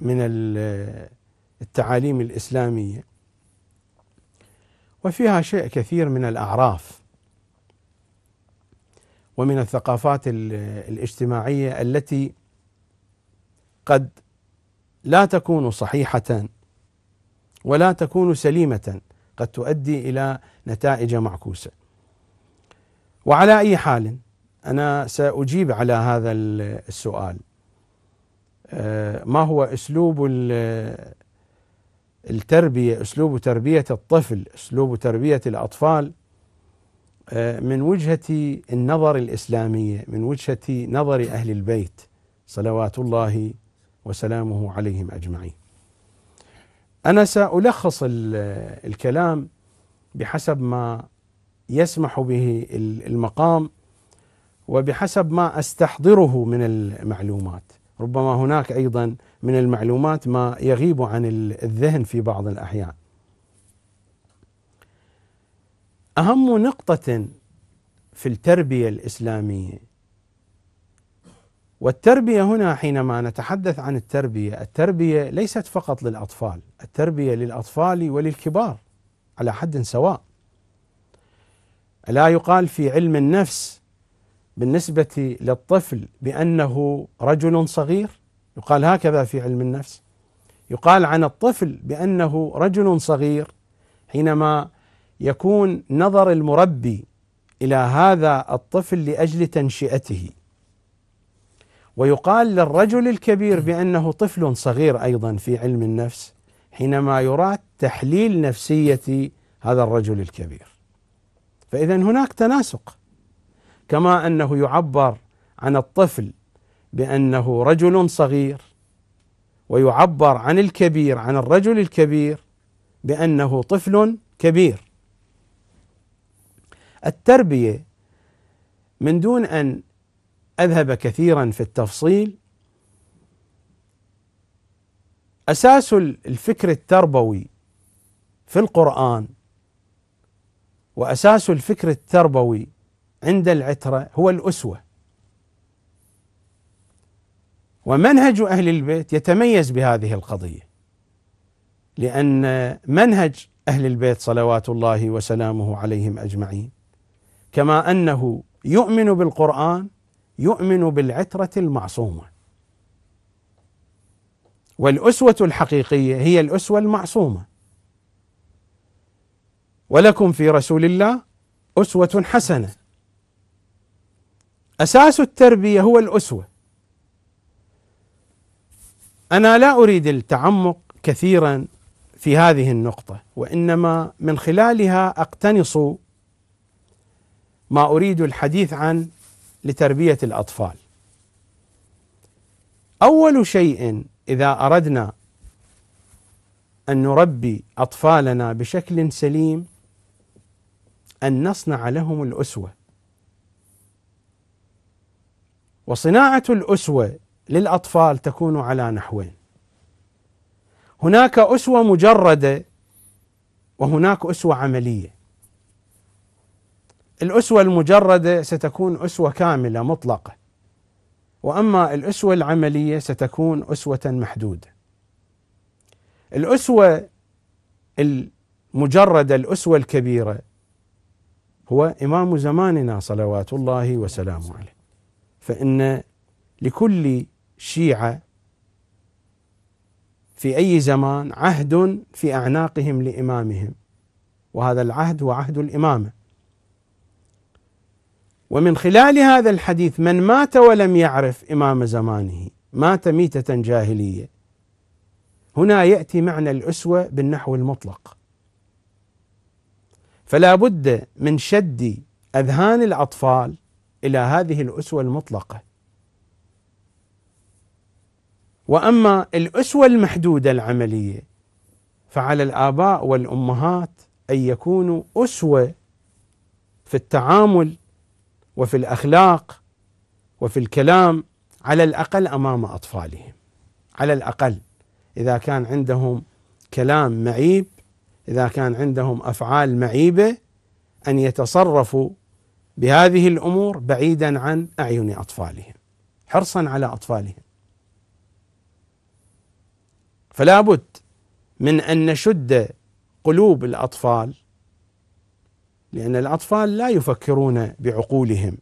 من آه، التعاليم الاسلاميه وفيها شيء كثير من الاعراف ومن الثقافات الاجتماعيه التي قد لا تكون صحيحه ولا تكون سليمة قد تؤدي إلى نتائج معكوسة وعلى أي حال أنا سأجيب على هذا السؤال آه، ما هو أسلوب التربية أسلوب تربية الطفل أسلوب تربية الأطفال آه، من وجهة النظر الإسلامية من وجهة نظر أهل البيت صلوات الله وسلامه عليهم أجمعين أنا سألخص الكلام بحسب ما يسمح به المقام وبحسب ما استحضره من المعلومات ربما هناك أيضا من المعلومات ما يغيب عن الذهن في بعض الأحيان أهم نقطة في التربية الإسلامية والتربيه هنا حينما نتحدث عن التربيه، التربيه ليست فقط للاطفال، التربيه للاطفال وللكبار على حد سواء. الا يقال في علم النفس بالنسبه للطفل بانه رجل صغير؟ يقال هكذا في علم النفس. يقال عن الطفل بانه رجل صغير حينما يكون نظر المربي الى هذا الطفل لاجل تنشئته. ويقال للرجل الكبير بأنه طفل صغير أيضا في علم النفس حينما يراد تحليل نفسية هذا الرجل الكبير فإذا هناك تناسق كما أنه يعبر عن الطفل بأنه رجل صغير ويعبر عن الكبير عن الرجل الكبير بأنه طفل كبير التربية من دون أن أذهب كثيرا في التفصيل أساس الفكر التربوي في القرآن وأساس الفكر التربوي عند العترة هو الأسوة ومنهج أهل البيت يتميز بهذه القضية لأن منهج أهل البيت صلوات الله وسلامه عليهم أجمعين كما أنه يؤمن بالقرآن يؤمن بالعترة المعصومة والأسوة الحقيقية هي الأسوة المعصومة ولكم في رسول الله أسوة حسنة أساس التربية هو الأسوة أنا لا أريد التعمق كثيرا في هذه النقطة وإنما من خلالها أقتنص ما أريد الحديث عن لتربيه الاطفال. اول شيء اذا اردنا ان نربي اطفالنا بشكل سليم ان نصنع لهم الاسوه. وصناعه الاسوه للاطفال تكون على نحوين. هناك اسوه مجرده وهناك اسوه عمليه. الأسوة المجردة ستكون أسوة كاملة مطلقة وأما الأسوة العملية ستكون أسوة محدودة الأسوة المجردة الأسوة الكبيرة هو إمام زماننا صلوات الله وسلامه عليه فإن لكل شيعة في أي زمان عهد في أعناقهم لإمامهم وهذا العهد هو عهد الإمامة ومن خلال هذا الحديث من مات ولم يعرف إمام زمانه مات ميتة جاهلية هنا يأتي معنى الأسوة بالنحو المطلق فلا بد من شد أذهان الأطفال إلى هذه الأسوة المطلقة واما الاسوه المحدوده العمليه فعلى الاباء والامهات ان يكونوا اسوه في التعامل وفي الاخلاق وفي الكلام على الاقل امام اطفالهم على الاقل اذا كان عندهم كلام معيب اذا كان عندهم افعال معيبه ان يتصرفوا بهذه الامور بعيدا عن اعين اطفالهم حرصا على اطفالهم فلا بد من ان نشد قلوب الاطفال لأن الأطفال لا يفكرون بعقولهم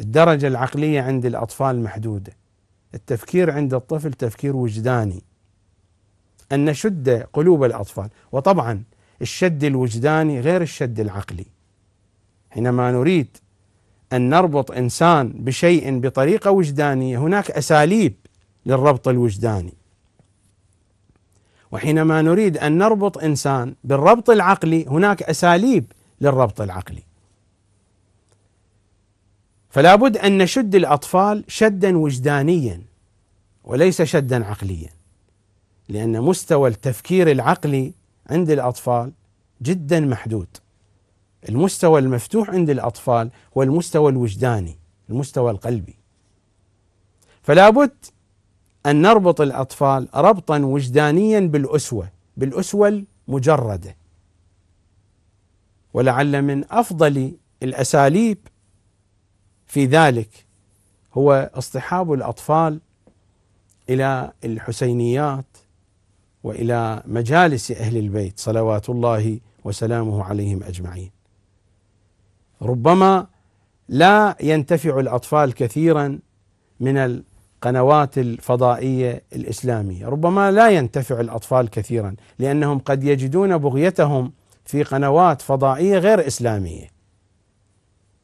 الدرجة العقلية عند الأطفال محدودة التفكير عند الطفل تفكير وجداني أن نشد قلوب الأطفال وطبعا الشد الوجداني غير الشد العقلي حينما نريد أن نربط إنسان بشيء بطريقة وجدانية هناك أساليب للربط الوجداني وحينما نريد أن نربط إنسان بالربط العقلي هناك أساليب للربط العقلي فلا بد أن نشد الأطفال شدا وجدانيا وليس شدا عقليا لأن مستوى التفكير العقلي عند الأطفال جدا محدود المستوى المفتوح عند الأطفال هو المستوى الوجداني المستوى القلبي فلا بد أن نربط الأطفال ربطا وجدانيا بالأسوة بالأسوة المجردة ولعل من افضل الاساليب في ذلك هو اصطحاب الاطفال الى الحسينيات والى مجالس اهل البيت صلوات الله وسلامه عليهم اجمعين. ربما لا ينتفع الاطفال كثيرا من القنوات الفضائيه الاسلاميه، ربما لا ينتفع الاطفال كثيرا لانهم قد يجدون بغيتهم في قنوات فضائيه غير اسلاميه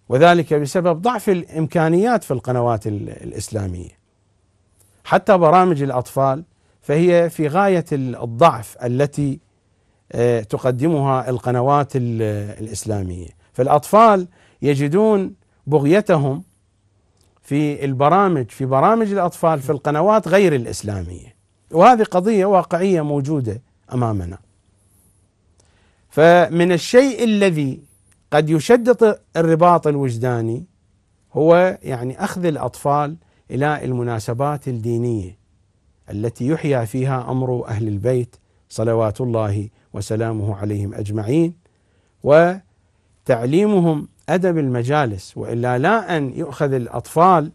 وذلك بسبب ضعف الامكانيات في القنوات الاسلاميه حتى برامج الاطفال فهي في غايه الضعف التي آه، تقدمها القنوات الاسلاميه فالاطفال يجدون بغيتهم في البرامج في برامج الاطفال في القنوات غير الاسلاميه وهذه قضيه واقعيه موجوده امامنا فمن الشيء الذي قد يشدد الرباط الوجداني هو يعني اخذ الاطفال الى المناسبات الدينيه التي يحيا فيها امر اهل البيت صلوات الله وسلامه عليهم اجمعين وتعليمهم ادب المجالس والا لا ان يؤخذ الاطفال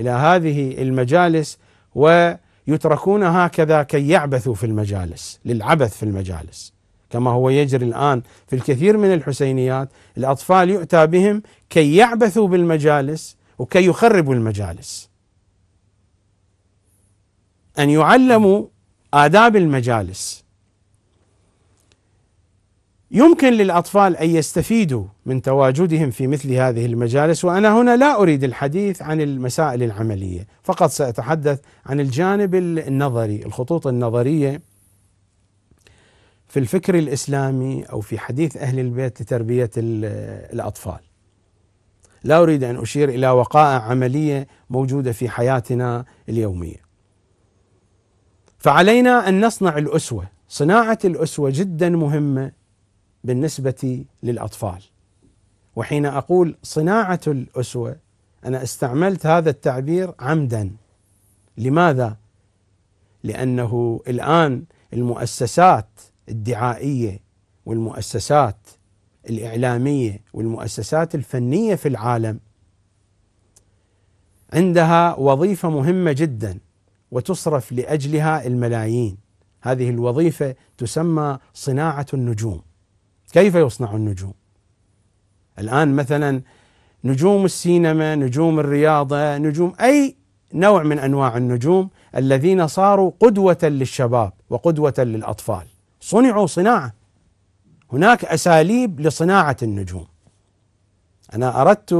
الى هذه المجالس ويتركون هكذا كي يعبثوا في المجالس للعبث في المجالس كما هو يجري الآن في الكثير من الحسينيات الأطفال يؤتى بهم كي يعبثوا بالمجالس وكي يخربوا المجالس أن يعلموا آداب المجالس يمكن للأطفال أن يستفيدوا من تواجدهم في مثل هذه المجالس وأنا هنا لا أريد الحديث عن المسائل العملية فقط سأتحدث عن الجانب النظري الخطوط النظرية في الفكر الاسلامي او في حديث اهل البيت لتربيه الاطفال. لا اريد ان اشير الى وقائع عمليه موجوده في حياتنا اليوميه. فعلينا ان نصنع الاسوه، صناعه الاسوه جدا مهمه بالنسبه للاطفال. وحين اقول صناعه الاسوه انا استعملت هذا التعبير عمدا. لماذا؟ لانه الان المؤسسات الدعائيه والمؤسسات الاعلاميه والمؤسسات الفنيه في العالم عندها وظيفه مهمه جدا وتصرف لاجلها الملايين هذه الوظيفه تسمى صناعه النجوم كيف يصنع النجوم الان مثلا نجوم السينما نجوم الرياضه نجوم اي نوع من انواع النجوم الذين صاروا قدوه للشباب وقدوه للاطفال صنعوا صناعه هناك اساليب لصناعه النجوم انا اردت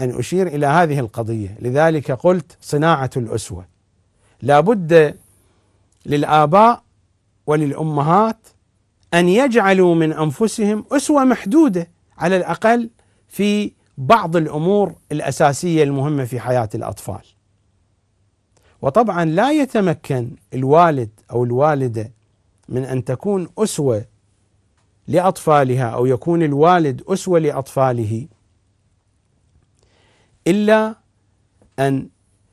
ان اشير الى هذه القضيه لذلك قلت صناعه الاسوه لابد للاباء وللامهات ان يجعلوا من انفسهم اسوه محدوده على الاقل في بعض الامور الاساسيه المهمه في حياه الاطفال. وطبعا لا يتمكن الوالد او الوالده من أن تكون أسوة لأطفالها أو يكون الوالد أسوة لأطفاله إلا أن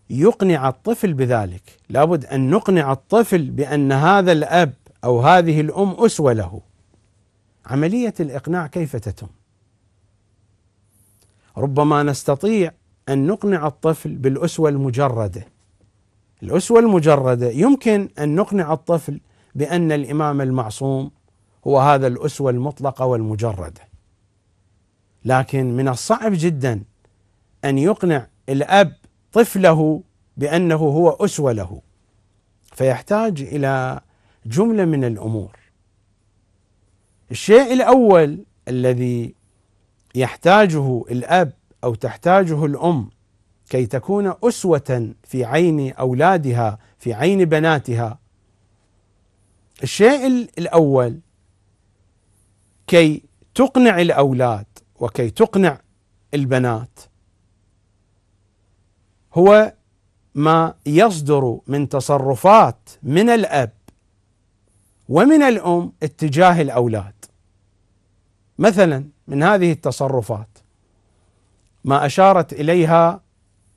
يقنع الطفل بذلك لابد أن نقنع الطفل بأن هذا الأب أو هذه الأم أسوة له عملية الإقناع كيف تتم ربما نستطيع أن نقنع الطفل بالأسوة المجردة الأسوة المجردة يمكن أن نقنع الطفل بأن الإمام المعصوم هو هذا الأسوة المطلقة والمجردة لكن من الصعب جدا أن يقنع الأب طفله بأنه هو أسوة له فيحتاج إلى جملة من الأمور الشيء الأول الذي يحتاجه الأب أو تحتاجه الأم كي تكون أسوة في عين أولادها في عين بناتها الشيء الأول كي تقنع الأولاد وكي تقنع البنات هو ما يصدر من تصرفات من الأب ومن الأم اتجاه الأولاد مثلا من هذه التصرفات ما أشارت إليها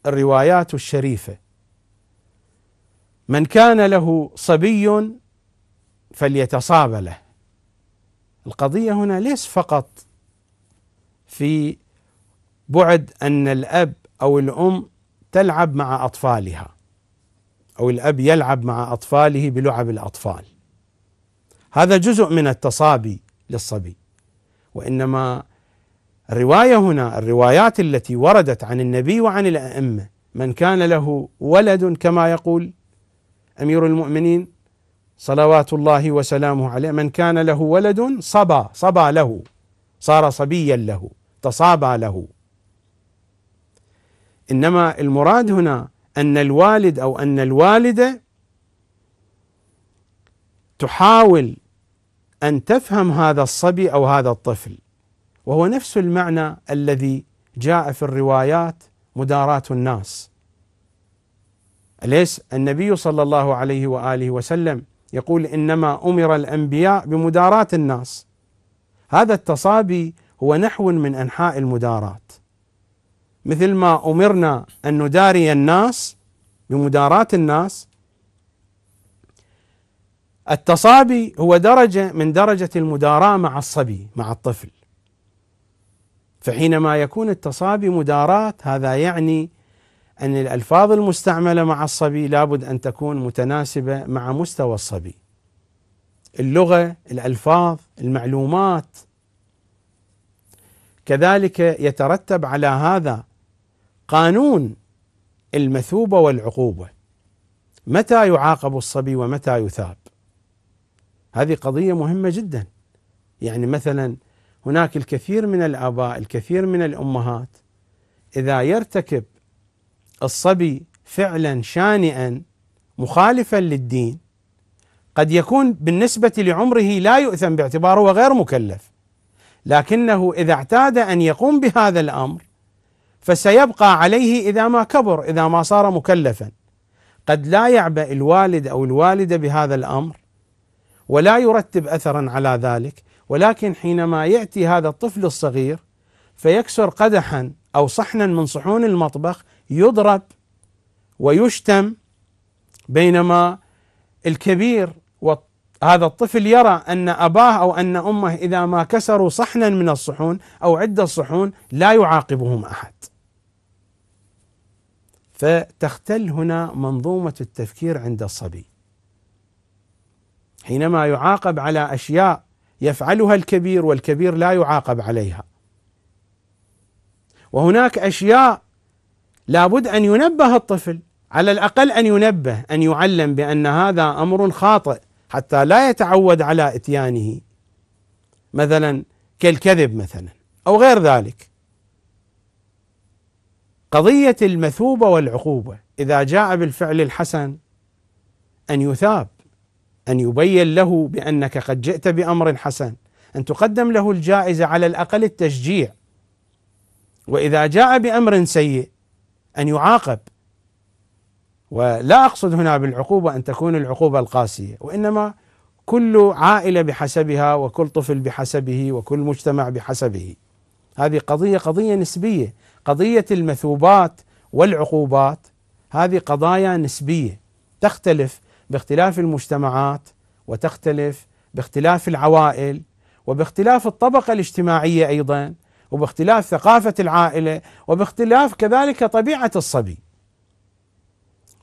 الروايات الشريفة من كان له صبي فليتصاب له القضية هنا ليس فقط في بعد أن الأب أو الأم تلعب مع أطفالها أو الأب يلعب مع أطفاله بلعب الأطفال هذا جزء من التصابي للصبي وإنما الرواية هنا الروايات التي وردت عن النبي وعن الأئمة من كان له ولد كما يقول أمير المؤمنين صلوات الله وسلامه عليه من كان له ولد صبى صبى له صار صبيا له تصابى له انما المراد هنا ان الوالد او ان الوالده تحاول ان تفهم هذا الصبي او هذا الطفل وهو نفس المعنى الذي جاء في الروايات مداراة الناس أليس النبي صلى الله عليه واله وسلم يقول انما امر الانبياء بمداراة الناس هذا التصابي هو نحو من انحاء المداراة مثل ما امرنا ان نداري الناس بمداراة الناس التصابي هو درجة من درجة المداراة مع الصبي مع الطفل فحينما يكون التصابي مداراة هذا يعني أن الألفاظ المستعملة مع الصبي لابد أن تكون متناسبة مع مستوى الصبي اللغة الألفاظ المعلومات كذلك يترتب على هذا قانون المثوبة والعقوبة متى يعاقب الصبي ومتى يثاب هذه قضية مهمة جدا يعني مثلا هناك الكثير من الآباء الكثير من الأمهات إذا يرتكب الصبي فعلا شانئا مخالفا للدين قد يكون بالنسبة لعمره لا يؤثم باعتباره غير مكلف لكنه إذا اعتاد أن يقوم بهذا الأمر فسيبقى عليه إذا ما كبر إذا ما صار مكلفا قد لا يعبأ الوالد أو الوالدة بهذا الأمر ولا يرتب أثرا على ذلك ولكن حينما يأتي هذا الطفل الصغير فيكسر قدحا أو صحنا من صحون المطبخ يضرب ويشتم بينما الكبير هذا الطفل يرى أن أباه أو أن أمه إذا ما كسروا صحنا من الصحون أو عدة صحون لا يعاقبهم أحد فتختل هنا منظومة التفكير عند الصبي حينما يعاقب على أشياء يفعلها الكبير والكبير لا يعاقب عليها وهناك أشياء لابد أن ينبه الطفل على الأقل أن ينبه أن يعلم بأن هذا أمر خاطئ حتى لا يتعود على إتيانه مثلا كالكذب مثلا أو غير ذلك قضية المثوبة والعقوبة إذا جاء بالفعل الحسن أن يثاب أن يبين له بأنك قد جئت بأمر حسن أن تقدم له الجائزة على الأقل التشجيع وإذا جاء بأمر سيء أن يعاقب ولا أقصد هنا بالعقوبة أن تكون العقوبة القاسية وإنما كل عائلة بحسبها وكل طفل بحسبه وكل مجتمع بحسبه هذه قضية قضية نسبية قضية المثوبات والعقوبات هذه قضايا نسبية تختلف باختلاف المجتمعات وتختلف باختلاف العوائل وباختلاف الطبقة الاجتماعية أيضا وباختلاف ثقافة العائلة وباختلاف كذلك طبيعة الصبي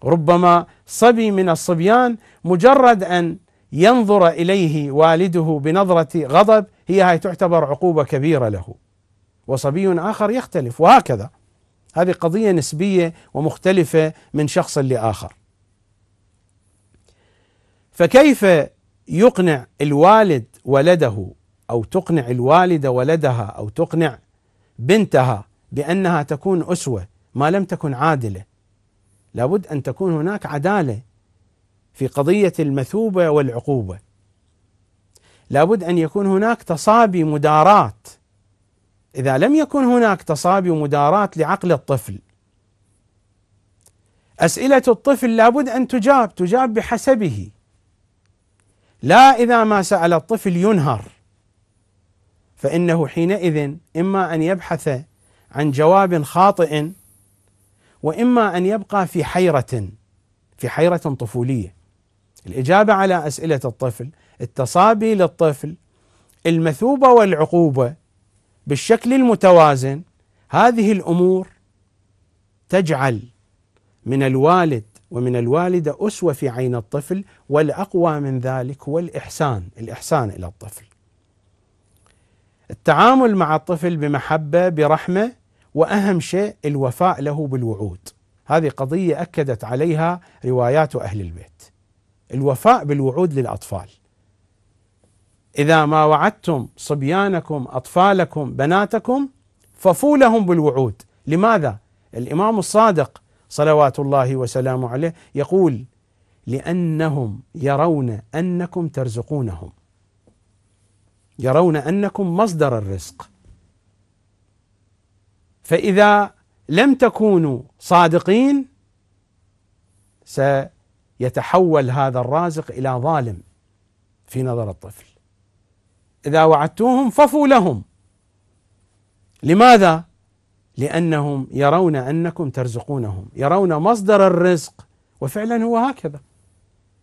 ربما صبي من الصبيان مجرد أن ينظر إليه والده بنظرة غضب هي هاي تعتبر عقوبة كبيرة له وصبي آخر يختلف وهكذا هذه قضية نسبية ومختلفة من شخص لآخر فكيف يقنع الوالد ولده او تقنع الوالده ولدها او تقنع بنتها بانها تكون اسوه ما لم تكن عادله لابد ان تكون هناك عداله في قضيه المثوبه والعقوبه لابد ان يكون هناك تصابي مدارات اذا لم يكن هناك تصابي مدارات لعقل الطفل اسئله الطفل لابد ان تجاب تجاب بحسبه لا اذا ما سال الطفل ينهر فإنه حينئذ إما أن يبحث عن جواب خاطئ وإما أن يبقى في حيرة في حيرة طفولية الإجابة على أسئلة الطفل التصابي للطفل المثوبة والعقوبة بالشكل المتوازن هذه الأمور تجعل من الوالد ومن الوالدة أسوة في عين الطفل والأقوى من ذلك هو الإحسان الإحسان إلى الطفل التعامل مع الطفل بمحبه برحمه واهم شيء الوفاء له بالوعود هذه قضيه اكدت عليها روايات اهل البيت الوفاء بالوعود للاطفال اذا ما وعدتم صبيانكم اطفالكم بناتكم لهم بالوعود لماذا الامام الصادق صلوات الله وسلامه عليه يقول لانهم يرون انكم ترزقونهم يرون انكم مصدر الرزق فاذا لم تكونوا صادقين سيتحول هذا الرازق الى ظالم في نظر الطفل اذا وعدتوهم ففوا لهم لماذا لانهم يرون انكم ترزقونهم يرون مصدر الرزق وفعلا هو هكذا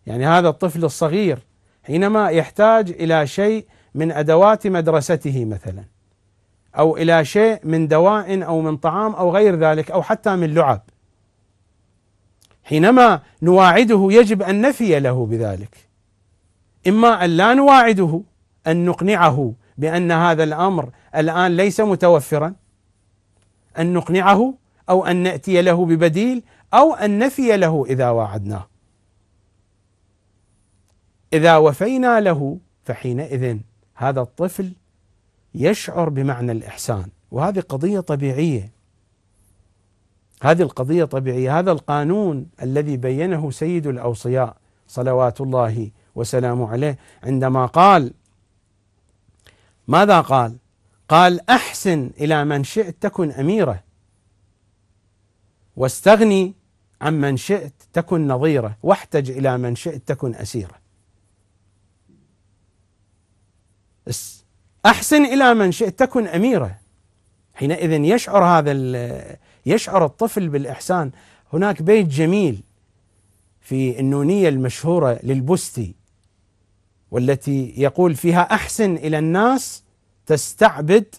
يعني هذا الطفل الصغير حينما يحتاج الى شيء من ادوات مدرسته مثلا او الى شيء من دواء او من طعام او غير ذلك او حتى من لعب حينما نواعده يجب ان نفي له بذلك اما ان لا نواعده ان نقنعه بان هذا الامر الان ليس متوفرا ان نقنعه او ان ناتي له ببديل او ان نفي له اذا واعدناه اذا وفينا له فحينئذ هذا الطفل يشعر بمعنى الإحسان وهذه قضية طبيعية هذه القضية طبيعية هذا القانون الذي بينه سيد الأوصياء صلوات الله وسلامه عليه عندما قال ماذا قال؟ قال أحسن إلى من شئت تكن أميرة واستغني عن من شئت تكن نظيرة واحتج إلى من شئت تكن أسيرة أحسن إلى من شئت تكن أميرة حينئذ يشعر هذا يشعر الطفل بالإحسان هناك بيت جميل في النونية المشهورة للبستي والتي يقول فيها أحسن إلى الناس تستعبد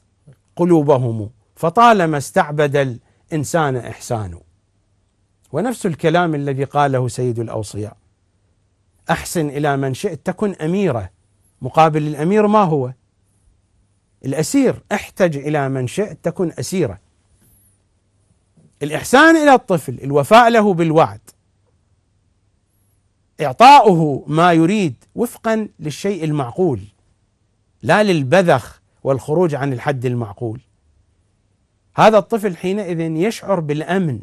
قلوبهم فطالما استعبد الإنسان إحسانه ونفس الكلام الذي قاله سيد الأوصياء أحسن إلى من شئت تكن أميرة مقابل الأمير ما هو الأسير احتج إلى من شئت تكن أسيرة الإحسان إلى الطفل الوفاء له بالوعد إعطاؤه ما يريد وفقا للشيء المعقول لا للبذخ والخروج عن الحد المعقول هذا الطفل حينئذ يشعر بالامن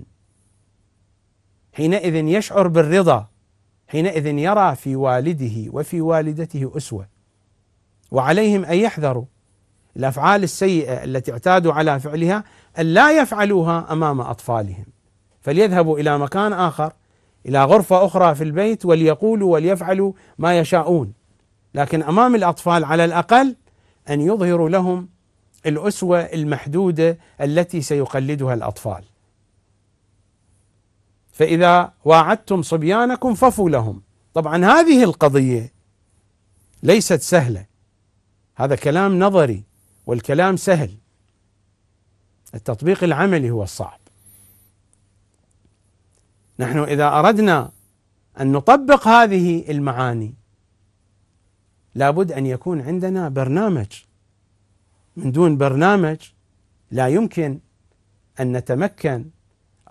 حينئذ يشعر بالرضا حينئذ يرى في والده وفي والدته اسوه وعليهم أن يحذروا الأفعال السيئة التي اعتادوا على فعلها أن لا يفعلوها أمام أطفالهم فليذهبوا إلى مكان آخر إلى غرفة أخرى في البيت وليقولوا وليفعلوا ما يشاءون لكن أمام الأطفال على الأقل أن يظهروا لهم الأسوة المحدودة التي سيقلدها الأطفال فإذا واعدتم صبيانكم ففوا لهم طبعا هذه القضية ليست سهلة هذا كلام نظري والكلام سهل التطبيق العملي هو الصعب نحن اذا اردنا ان نطبق هذه المعاني لابد ان يكون عندنا برنامج من دون برنامج لا يمكن ان نتمكن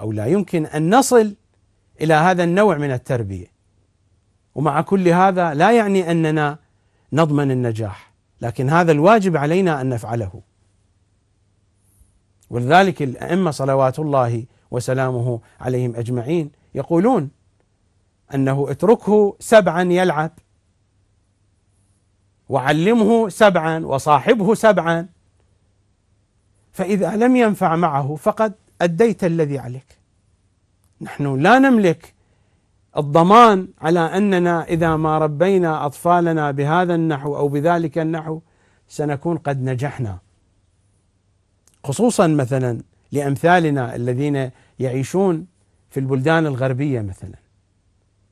او لا يمكن ان نصل الى هذا النوع من التربيه ومع كل هذا لا يعني اننا نضمن النجاح لكن هذا الواجب علينا ان نفعله ولذلك الائمه صلوات الله وسلامه عليهم اجمعين يقولون انه اتركه سبعا يلعب وعلمه سبعا وصاحبه سبعا فاذا لم ينفع معه فقد اديت الذي عليك نحن لا نملك الضمان على اننا اذا ما ربينا اطفالنا بهذا النحو او بذلك النحو سنكون قد نجحنا خصوصا مثلا لامثالنا الذين يعيشون في البلدان الغربيه مثلا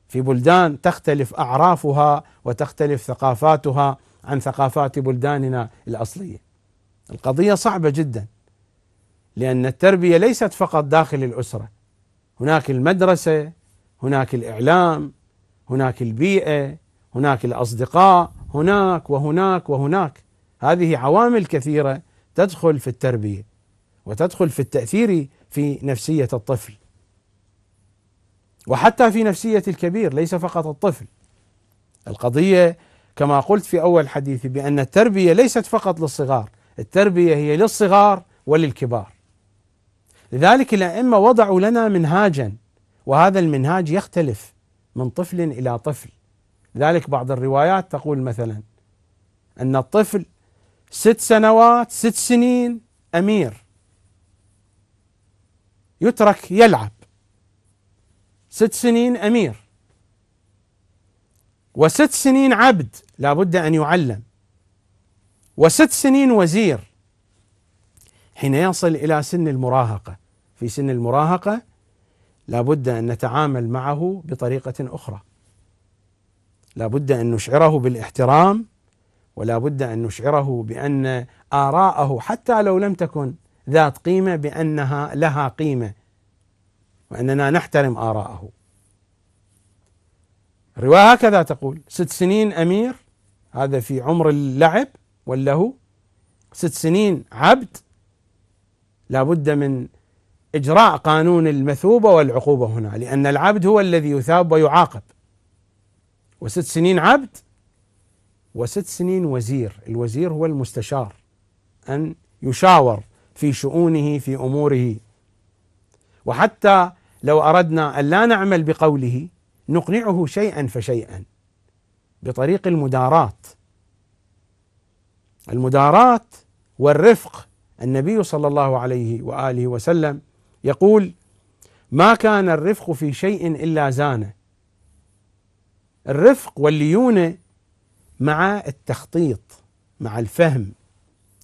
في بلدان تختلف اعرافها وتختلف ثقافاتها عن ثقافات بلداننا الاصليه. القضيه صعبه جدا لان التربيه ليست فقط داخل الاسره هناك المدرسه هناك الإعلام هناك البيئة هناك الأصدقاء هناك وهناك وهناك هذه عوامل كثيرة تدخل في التربية وتدخل في التأثير في نفسية الطفل وحتى في نفسية الكبير ليس فقط الطفل القضية كما قلت في أول حديثي بأن التربية ليست فقط للصغار التربية هي للصغار وللكبار لذلك الأئمة وضعوا لنا منهاجا وهذا المنهاج يختلف من طفل الى طفل لذلك بعض الروايات تقول مثلا ان الطفل ست سنوات ست سنين امير يترك يلعب ست سنين امير وست سنين عبد لابد ان يعلم وست سنين وزير حين يصل الى سن المراهقه في سن المراهقه لابد أن نتعامل معه بطريقة أخرى لابد أن نشعره بالاحترام ولا بد أن نشعره بأن آراءه حتى لو لم تكن ذات قيمة بأنها لها قيمة وأننا نحترم آراءه الرواية هكذا تقول ست سنين أمير هذا في عمر اللعب واللهو ست سنين عبد لابد من إجراء قانون المثوبة والعقوبة هنا لأن العبد هو الذي يثاب ويعاقب وست سنين عبد وست سنين وزير الوزير هو المستشار أن يشاور في شؤونه في أموره وحتى لو أردنا أن لا نعمل بقوله نقنعه شيئا فشيئا بطريق المدارات المدارات والرفق النبي صلى الله عليه واله وسلم يقول ما كان الرفق في شيء إلا زانه الرفق والليونة مع التخطيط مع الفهم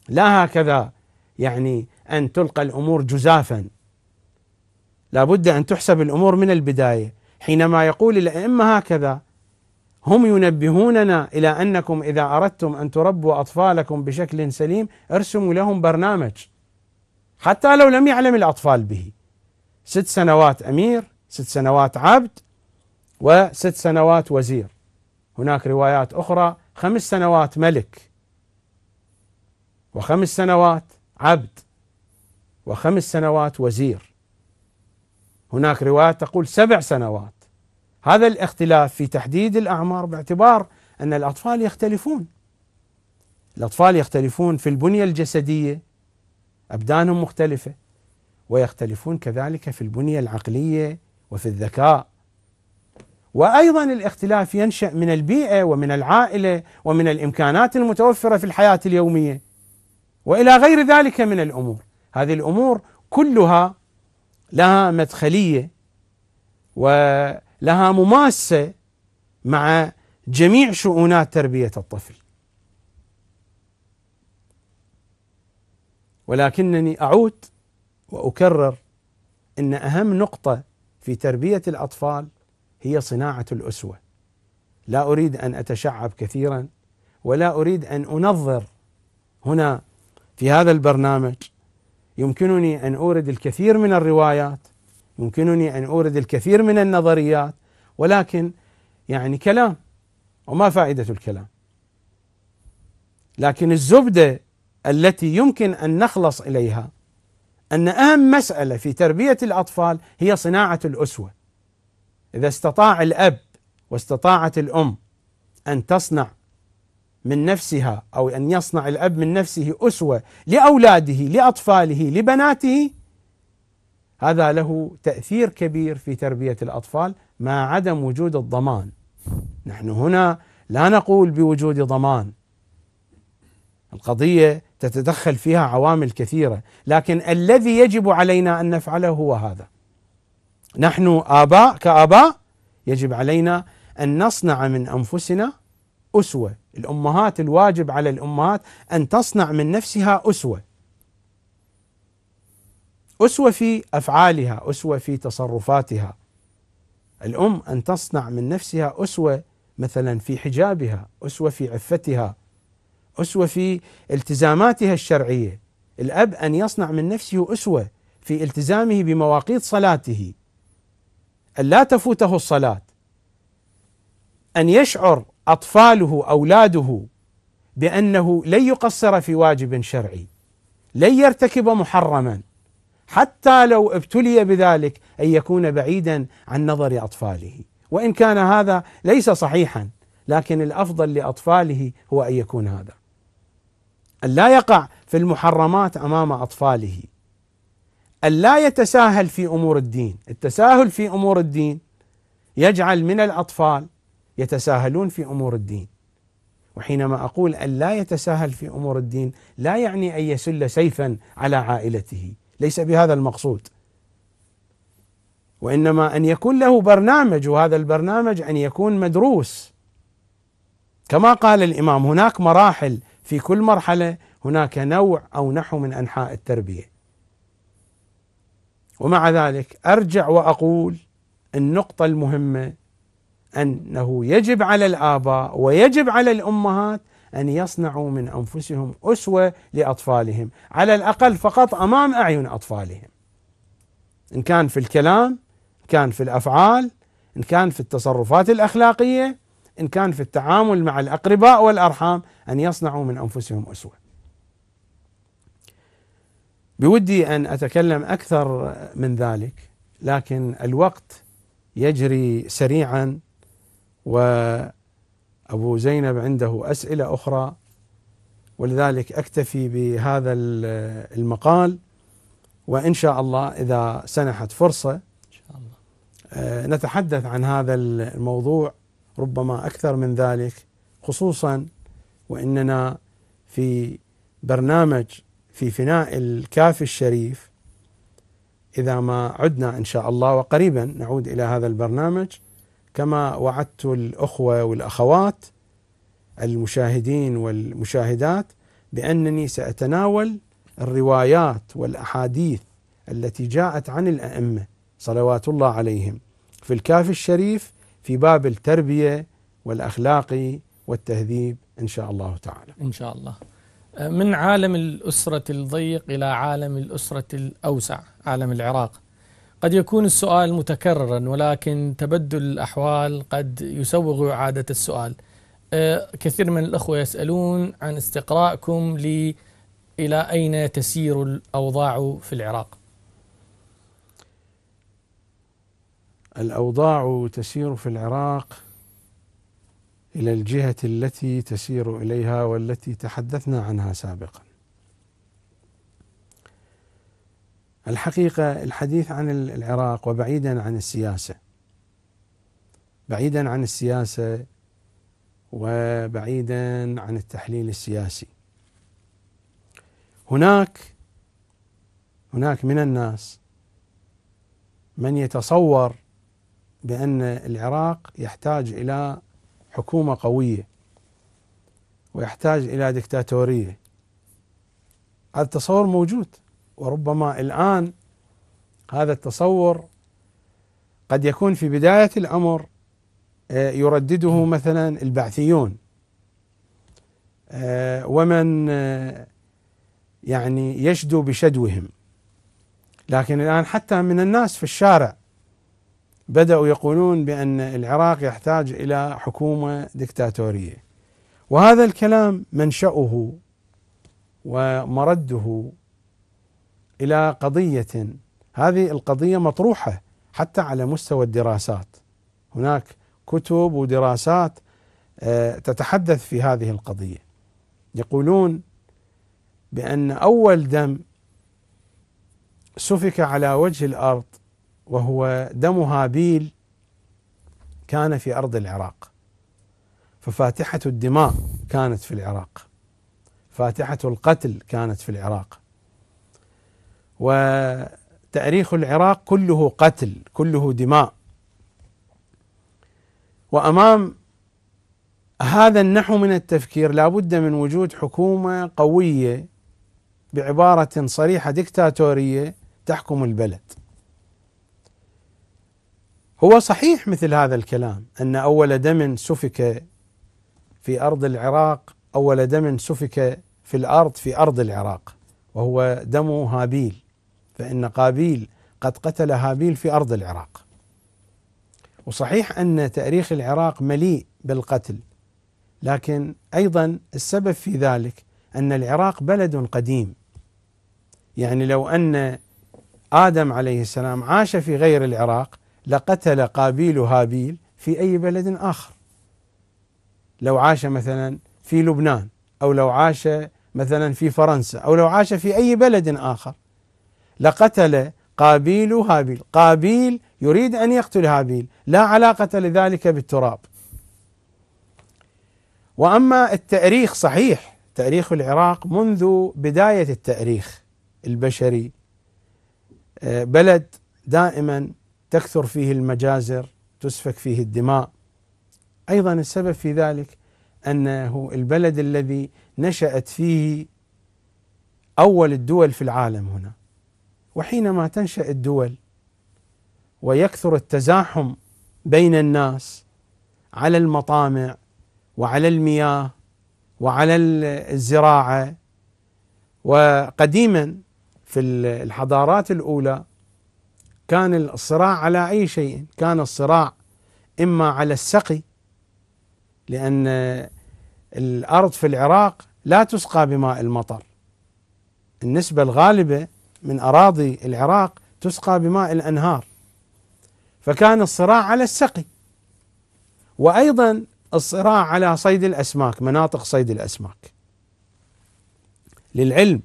لا هكذا يعني أن تلقى الأمور جزافا لابد أن تحسب الأمور من البداية حينما يقول الأئمة هكذا هم ينبهوننا إلى أنكم إذا أردتم أن تربوا أطفالكم بشكل سليم ارسموا لهم برنامج حتى لو لم يعلم الأطفال به ست سنوات أمير ست سنوات عبد وست سنوات وزير هناك روايات أخرى خمس سنوات ملك وخمس سنوات عبد وخمس سنوات وزير هناك روايات تقول سبع سنوات هذا الاختلاف في تحديد الأعمار باعتبار أن الأطفال يختلفون الأطفال يختلفون في البنية الجسدية أبدانهم مختلفة ويختلفون كذلك في البنية العقلية وفي الذكاء وأيضا الاختلاف ينشأ من البيئة ومن العائلة ومن الإمكانات المتوفرة في الحياة اليومية وإلى غير ذلك من الأمور هذه الأمور كلها لها مدخلية ولها مماسة مع جميع شؤونات تربية الطفل ولكنني اعود واكرر ان اهم نقطه في تربيه الاطفال هي صناعه الاسوه لا اريد ان اتشعب كثيرا ولا اريد ان انظر هنا في هذا البرنامج يمكنني ان اورد الكثير من الروايات يمكنني ان اورد الكثير من النظريات ولكن يعني كلام وما فائده الكلام لكن الزبده التي يمكن ان نخلص اليها ان اهم مساله في تربيه الاطفال هي صناعه الاسوه. اذا استطاع الاب واستطاعت الام ان تصنع من نفسها او ان يصنع الاب من نفسه اسوه لاولاده لاطفاله لبناته هذا له تاثير كبير في تربيه الاطفال ما عدم وجود الضمان. نحن هنا لا نقول بوجود ضمان القضية تتدخل فيها عوامل كثيرة لكن الذي يجب علينا أن نفعله هو هذا نحن آباء كآباء يجب علينا أن نصنع من أنفسنا أسوة الأمهات الواجب على الأمهات أن تصنع من نفسها أسوة أسوة في أفعالها أسوة في تصرفاتها الأم أن تصنع من نفسها أسوة مثلا في حجابها أسوة في عفتها أسوة في التزاماتها الشرعية الأب أن يصنع من نفسه أسوة في التزامه بمواقيت صلاته أن لا تفوته الصلاة أن يشعر أطفاله أولاده بأنه لن يقصر في واجب شرعي لن يرتكب محرما حتى لو ابتلي بذلك أن يكون بعيدا عن نظر أطفاله وإن كان هذا ليس صحيحا لكن الافضل لاطفاله هو ان يكون هذا. أن لا يقع في المحرمات أمام أطفاله أن لا يتساهل في أمور الدين التساهل في أمور الدين يجعل من الأطفال يتساهلون في أمور الدين وحينما أقول أن لا يتساهل في أمور الدين لا يعني أن يسل سيفا على عائلته ليس بهذا المقصود وإنما أن يكون له برنامج وهذا البرنامج أن يكون مدروس كما قال الإمام هناك مراحل في كل مرحلة هناك نوع أو نحو من أنحاء التربية ومع ذلك أرجع وأقول النقطة المهمة أنه يجب على الآباء ويجب على الأمهات أن يصنعوا من أنفسهم أسوة لأطفالهم على الأقل فقط أمام أعين أطفالهم إن كان في الكلام إن كان في الأفعال إن كان في التصرفات الأخلاقية إن كان في التعامل مع الأقرباء والأرحام أن يصنعوا من أنفسهم أسوة بودي أن أتكلم أكثر من ذلك لكن الوقت يجري سريعا وأبو زينب عنده أسئلة أخرى ولذلك أكتفي بهذا المقال وإن شاء الله إذا سنحت فرصة آه، نتحدث عن هذا الموضوع ربما اكثر من ذلك خصوصا واننا في برنامج في فناء الكافي الشريف اذا ما عدنا ان شاء الله وقريبا نعود الى هذا البرنامج كما وعدت الاخوه والاخوات المشاهدين والمشاهدات بانني ساتناول الروايات والاحاديث التي جاءت عن الائمه صلوات الله عليهم في الكافي الشريف في باب التربية والأخلاق والتهذيب إن شاء الله تعالى إن شاء الله أه، من عالم الأسرة الضيق إلى عالم الأسرة الأوسع عالم العراق قد يكون السؤال متكررا ولكن تبدل الأحوال قد يسوغ إعادة السؤال أه، كثير من الأخوة يسألون عن استقرائكم إلى أين تسير الأوضاع في العراق الأوضاع تسير في العراق إلى الجهة التي تسير إليها والتي تحدثنا عنها سابقا الحقيقة الحديث عن العراق وبعيدا عن السياسة بعيدا عن السياسة وبعيدا عن التحليل السياسي هناك هناك من الناس من يتصور بأن العراق يحتاج إلى حكومة قوية ويحتاج إلى دكتاتورية هذا التصور موجود وربما الآن هذا التصور قد يكون في بداية الأمر آه، يردده مثلا البعثيون آه، ومن آه، يعني يشدو بشدوهم لكن الآن حتى من الناس في الشارع بدأوا يقولون بأن العراق يحتاج إلى حكومة دكتاتورية وهذا الكلام منشأه ومرده إلى قضية هذه القضية مطروحة حتى على مستوى الدراسات هناك كتب ودراسات آه، تتحدث في هذه القضية يقولون بأن أول دم سفك على وجه الأرض وهو دم هابيل كان في ارض العراق ففاتحه الدماء كانت في العراق فاتحه القتل كانت في العراق وتاريخ العراق كله قتل كله دماء وامام هذا النحو من التفكير لابد من وجود حكومه قويه بعباره صريحه دكتاتوريه تحكم البلد هو صحيح مثل هذا الكلام أن أول دم سفك في أرض العراق أول دم سفك في الأرض في أرض العراق وهو دم هابيل فإن قابيل قد قتل هابيل في أرض العراق وصحيح أن تاريخ العراق مليء بالقتل لكن أيضا السبب في ذلك أن العراق بلد قديم يعني لو أن آدم عليه السلام عاش في غير العراق لقتل قابيل هابيل في أي بلد آخر لو عاش مثلا في لبنان أو لو عاش مثلا في فرنسا أو لو عاش في أي بلد آخر لقتل قابيل هابيل قابيل يريد أن يقتل هابيل لا علاقة لذلك بالتراب وأما التأريخ صحيح تاريخ العراق منذ بداية التاريخ البشري آه، بلد دائما تكثر فيه المجازر تسفك فيه الدماء ايضا السبب في ذلك انه البلد الذي نشات فيه اول الدول في العالم هنا وحينما تنشا الدول ويكثر التزاحم بين الناس على المطامع وعلى المياه وعلى الزراعه وقديما في الحضارات الاولى كان الصراع على أي شيء كان الصراع إما على السقي لأن الأرض في العراق لا تسقى بماء المطر النسبة الغالبة من أراضي العراق تسقى بماء الأنهار فكان الصراع على السقي وأيضا الصراع على صيد الأسماك مناطق صيد الأسماك للعلم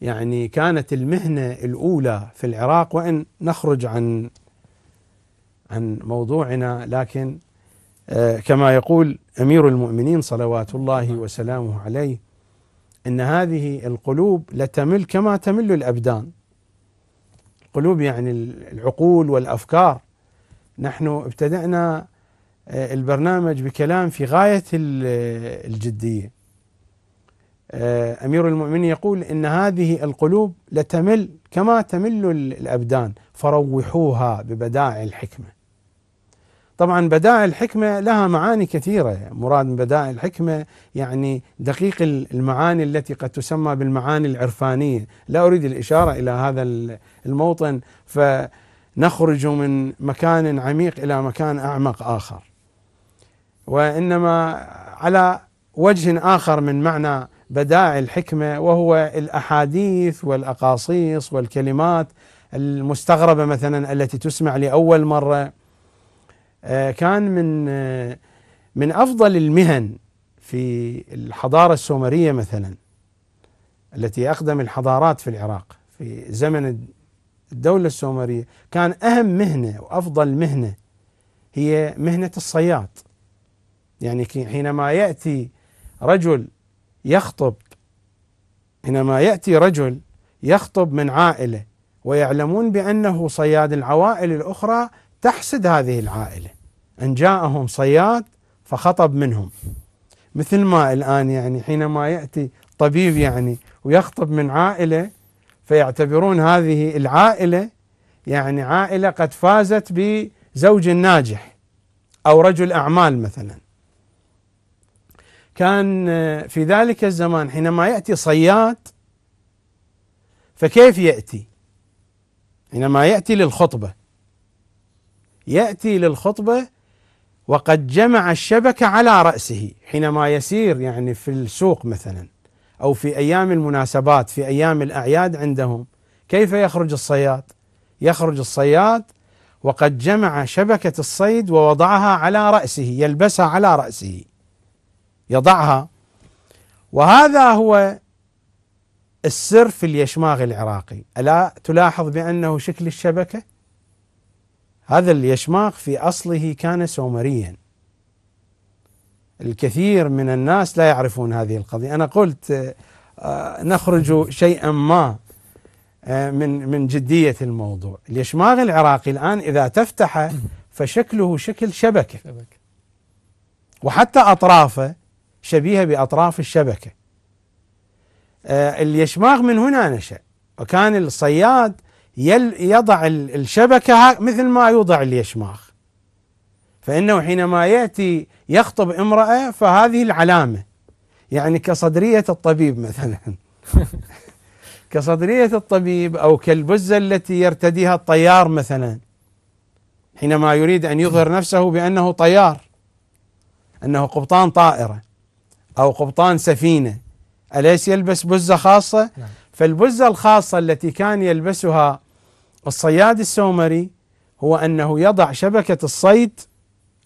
يعني كانت المهنة الأولى في العراق وإن نخرج عن عن موضوعنا لكن آه، كما يقول أمير المؤمنين صلوات الله وسلامه عليه إن هذه القلوب لتمل كما تمل الأبدان قلوب يعني العقول والأفكار نحن ابتدأنا آه، البرنامج بكلام في غاية الجدية آه، امير المؤمنين يقول ان هذه القلوب لتمل كما تمل الابدان فروحوها ببدائع الحكمه. طبعا بدائع الحكمه لها معاني كثيره، مراد من بدائع الحكمه يعني دقيق المعاني التي قد تسمى بالمعاني العرفانيه، لا اريد الاشاره الى هذا الموطن فنخرج من مكان عميق الى مكان اعمق اخر. وانما على وجه اخر من معنى بدائع الحكمه وهو الاحاديث والاقاصيص والكلمات المستغربه مثلا التي تسمع لاول مره آه، كان من آه، من افضل المهن في الحضاره السومريه مثلا التي اقدم الحضارات في العراق في زمن الدوله السومريه كان اهم مهنه وافضل مهنه هي مهنه الصياد يعني حينما ياتي رجل يخطب حينما ياتي رجل يخطب من عائله ويعلمون بانه صياد العوائل الاخرى تحسد هذه العائله ان جاءهم صياد فخطب منهم مثل ما الان يعني حينما ياتي طبيب يعني ويخطب من عائله فيعتبرون هذه العائله يعني عائله قد فازت بزوج ناجح او رجل اعمال مثلا كان آه، في ذلك الزمان حينما يأتي صياد فكيف يأتي حينما يأتي للخطبة يأتي للخطبة وقد جمع الشبكة على رأسه حينما يسير يعني في السوق مثلا أو في أيام المناسبات في أيام الأعياد عندهم كيف يخرج الصياد يخرج الصياد وقد جمع شبكة الصيد ووضعها على رأسه يلبسها على رأسه يضعها وهذا هو السر في اليشماغ العراقي ألا تلاحظ بأنه شكل الشبكة هذا اليشماغ في أصله كان سومريا الكثير من الناس لا يعرفون هذه القضية أنا قلت آه، آه، نخرج شيئا ما آه، من من جدية الموضوع اليشماغ العراقي الآن إذا تفتح فشكله شكل شبكة وحتى أطرافه شبيهة بأطراف الشبكة آه، اليشماغ من هنا نشأ وكان الصياد يضع الشبكة مثل ما يوضع اليشماغ فإنه حينما يأتي يخطب امرأة فهذه العلامة يعني كصدرية الطبيب مثلا <laughs> كصدرية الطبيب أو كالبزة التي يرتديها الطيار مثلا حينما يريد أن يظهر نفسه بأنه طيار أنه قبطان طائرة أو قبطان سفينة أليس يلبس بزة خاصة نعم. فالبزة الخاصة التي كان يلبسها الصياد السومري هو أنه يضع شبكة الصيد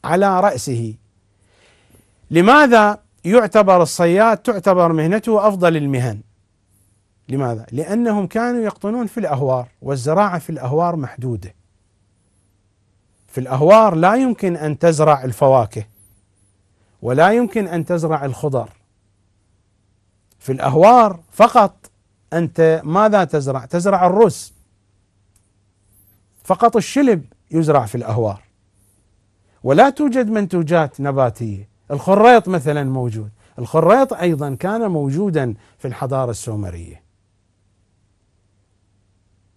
على رأسه لماذا يعتبر الصياد تعتبر مهنته أفضل المهن لماذا؟ لأنهم كانوا يقطنون في الأهوار والزراعة في الأهوار محدودة في الأهوار لا يمكن أن تزرع الفواكه ولا يمكن أن تزرع الخضر في الأهوار فقط أنت ماذا تزرع؟ تزرع الرز فقط الشلب يزرع في الأهوار ولا توجد منتوجات نباتية الخريط مثلا موجود الخريط أيضا كان موجودا في الحضارة السومرية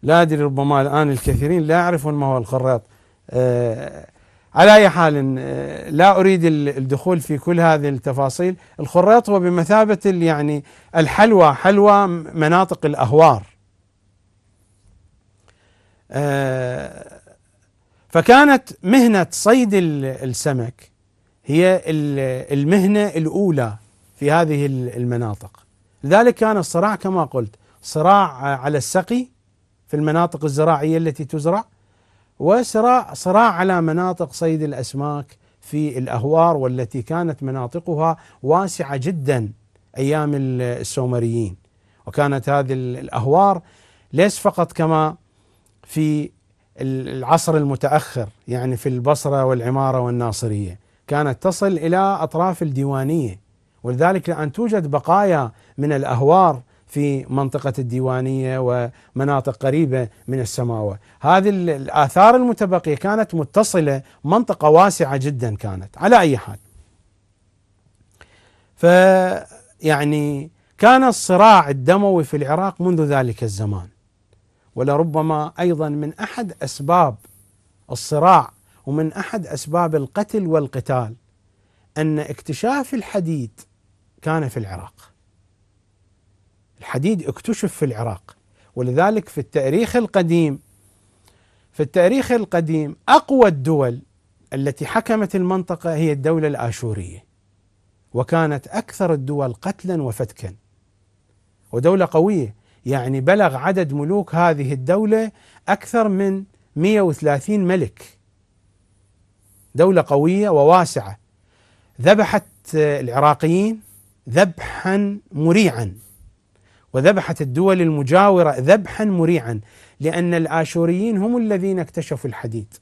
لا أدري ربما الآن الكثيرين لا يعرفون ما هو الخريط آه على أي حال آه، لا أريد الدخول في كل هذه التفاصيل الخريط هو بمثابة يعني الحلوى حلوى مناطق الأهوار آه، فكانت مهنة صيد السمك هي المهنة الأولى في هذه المناطق لذلك كان الصراع كما قلت صراع على السقي في المناطق الزراعية التي تزرع وصراع صراع على مناطق صيد الاسماك في الاهوار والتي كانت مناطقها واسعه جدا ايام السومريين وكانت هذه الاهوار ليس فقط كما في العصر المتاخر يعني في البصره والعماره والناصريه كانت تصل الى اطراف الديوانيه ولذلك لان توجد بقايا من الاهوار في منطقة الديوانية ومناطق قريبة من السماوة هذه الآثار المتبقية كانت متصلة منطقة واسعة جدا كانت على أي حال فيعني كان الصراع الدموي في العراق منذ ذلك الزمان ولربما أيضا من أحد أسباب الصراع ومن أحد أسباب القتل والقتال أن اكتشاف الحديد كان في العراق الحديد اكتشف في العراق ولذلك في التاريخ القديم في التاريخ القديم اقوى الدول التي حكمت المنطقه هي الدوله الاشوريه وكانت اكثر الدول قتلا وفتكا ودوله قويه يعني بلغ عدد ملوك هذه الدوله اكثر من 130 ملك دوله قويه وواسعه ذبحت العراقيين ذبحا مريعا وذبحت الدول المجاورة ذبحا مريعا لأن الآشوريين هم الذين اكتشفوا الحديد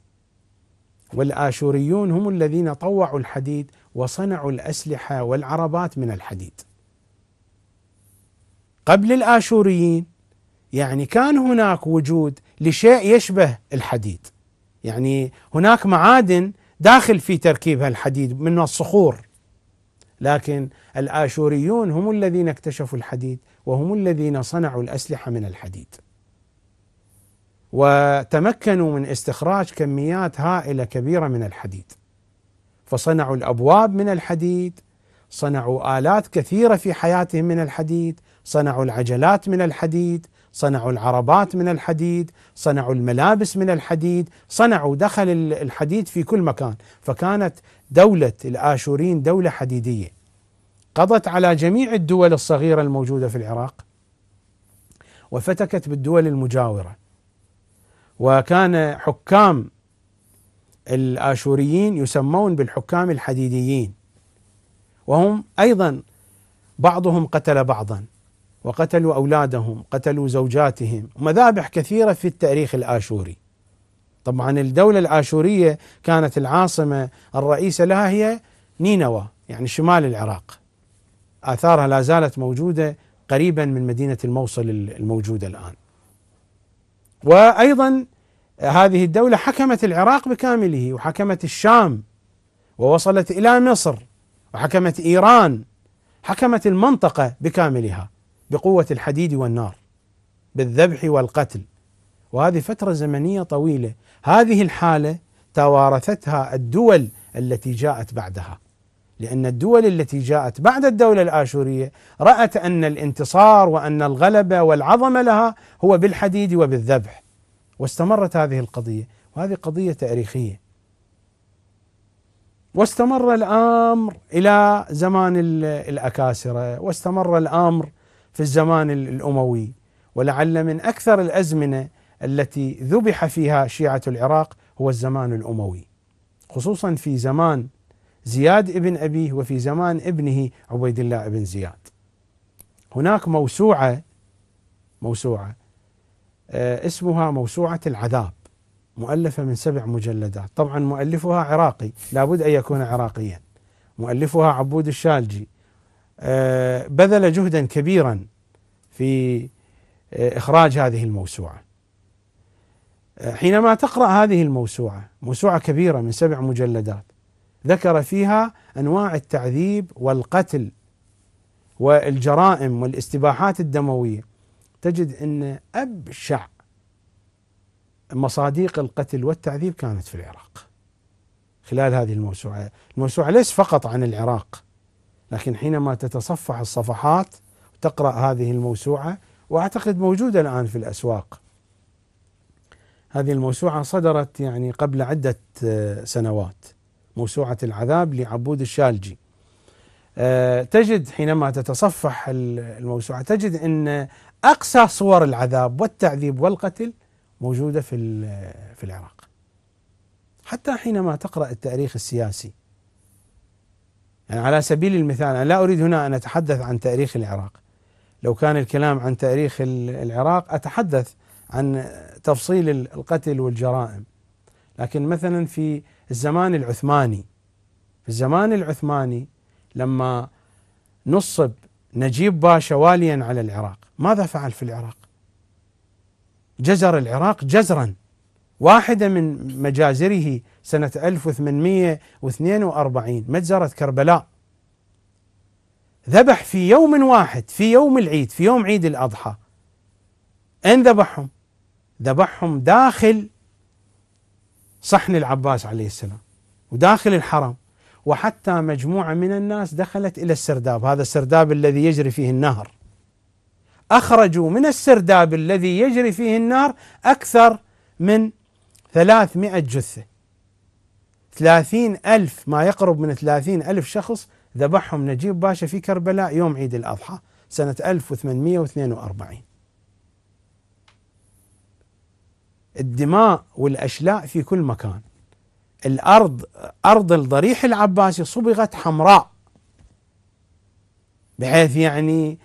والآشوريون هم الذين طوعوا الحديد وصنعوا الأسلحة والعربات من الحديد قبل الآشوريين يعني كان هناك وجود لشيء يشبه الحديد يعني هناك معادن داخل في تركيب الحديد من الصخور لكن الآشوريون هم الذين اكتشفوا الحديد وهم الذين صنعوا الأسلحة من الحديد وتمكنوا من استخراج كميات هائلة كبيرة من الحديد فصنعوا الأبواب من الحديد صنعوا آلات كثيرة في حياتهم من الحديد صنعوا العجلات من الحديد صنعوا العربات من الحديد صنعوا الملابس من الحديد صنعوا دخل الحديد في كل مكان فكانت دولة الآشورين دولة حديدية قضت على جميع الدول الصغيرة الموجودة في العراق وفتكت بالدول المجاورة وكان حكام الآشوريين يسمون بالحكام الحديديين وهم أيضا بعضهم قتل بعضا وقتلوا أولادهم قتلوا زوجاتهم مذابح كثيرة في التاريخ الآشوري طبعا الدولة الآشورية كانت العاصمة الرئيسة لها هي نينوى يعني شمال العراق آثارها لا زالت موجودة قريبا من مدينة الموصل الموجودة الآن وأيضا هذه الدولة حكمت العراق بكامله وحكمت الشام ووصلت إلى مصر وحكمت إيران حكمت المنطقة بكاملها بقوة الحديد والنار بالذبح والقتل وهذه فترة زمنية طويلة هذه الحالة توارثتها الدول التي جاءت بعدها لأن الدول التي جاءت بعد الدولة الآشورية رأت أن الانتصار وأن الغلبة والعظمة لها هو بالحديد وبالذبح واستمرت هذه القضية وهذه قضية تاريخية واستمر الأمر إلى زمان الأكاسرة واستمر الأمر في الزمان الأموي ولعل من أكثر الأزمنة التي ذبح فيها شيعة العراق هو الزمان الأموي خصوصا في زمان زياد ابن أبيه وفي زمان ابنه عبيد الله ابن زياد هناك موسوعة موسوعة آه، اسمها موسوعة العذاب مؤلفة من سبع مجلدات طبعا مؤلفها عراقي لابد أن يكون عراقيا مؤلفها عبود الشالجي آه، بذل جهدا كبيرا في آه، إخراج هذه الموسوعة حينما تقرأ هذه الموسوعة موسوعة كبيرة من سبع مجلدات ذكر فيها انواع التعذيب والقتل والجرائم والاستباحات الدمويه تجد ان ابشع مصاديق القتل والتعذيب كانت في العراق خلال هذه الموسوعه، الموسوعه ليس فقط عن العراق لكن حينما تتصفح الصفحات وتقرا هذه الموسوعه واعتقد موجوده الان في الاسواق. هذه الموسوعه صدرت يعني قبل عده آه، سنوات موسوعة العذاب لعبود الشالجي آه، تجد حينما تتصفح الموسوعة تجد أن أقصى صور العذاب والتعذيب والقتل موجودة في في العراق حتى حينما تقرأ التاريخ السياسي يعني على سبيل المثال أنا لا أريد هنا أن أتحدث عن تاريخ العراق لو كان الكلام عن تاريخ العراق أتحدث عن تفصيل القتل والجرائم لكن مثلا في الزمان العثماني في الزمان العثماني لما نصب نجيب باشا واليا على العراق ماذا فعل في العراق جزر العراق جزرا واحدة من مجازره سنة 1842 مجزرة كربلاء ذبح في يوم واحد في يوم العيد في يوم عيد الأضحى أين ذبحهم ذبحهم داخل صحن العباس عليه السلام وداخل الحرم وحتى مجموعة من الناس دخلت إلى السرداب هذا السرداب الذي يجري فيه النهر أخرجوا من السرداب الذي يجري فيه النار أكثر من ثلاثمائة جثة ثلاثين ألف ما يقرب من ثلاثين ألف شخص ذبحهم نجيب باشا في كربلاء يوم عيد الأضحى سنة 1842 الدماء والاشلاء في كل مكان الارض ارض الضريح العباسي صبغت حمراء بحيث يعني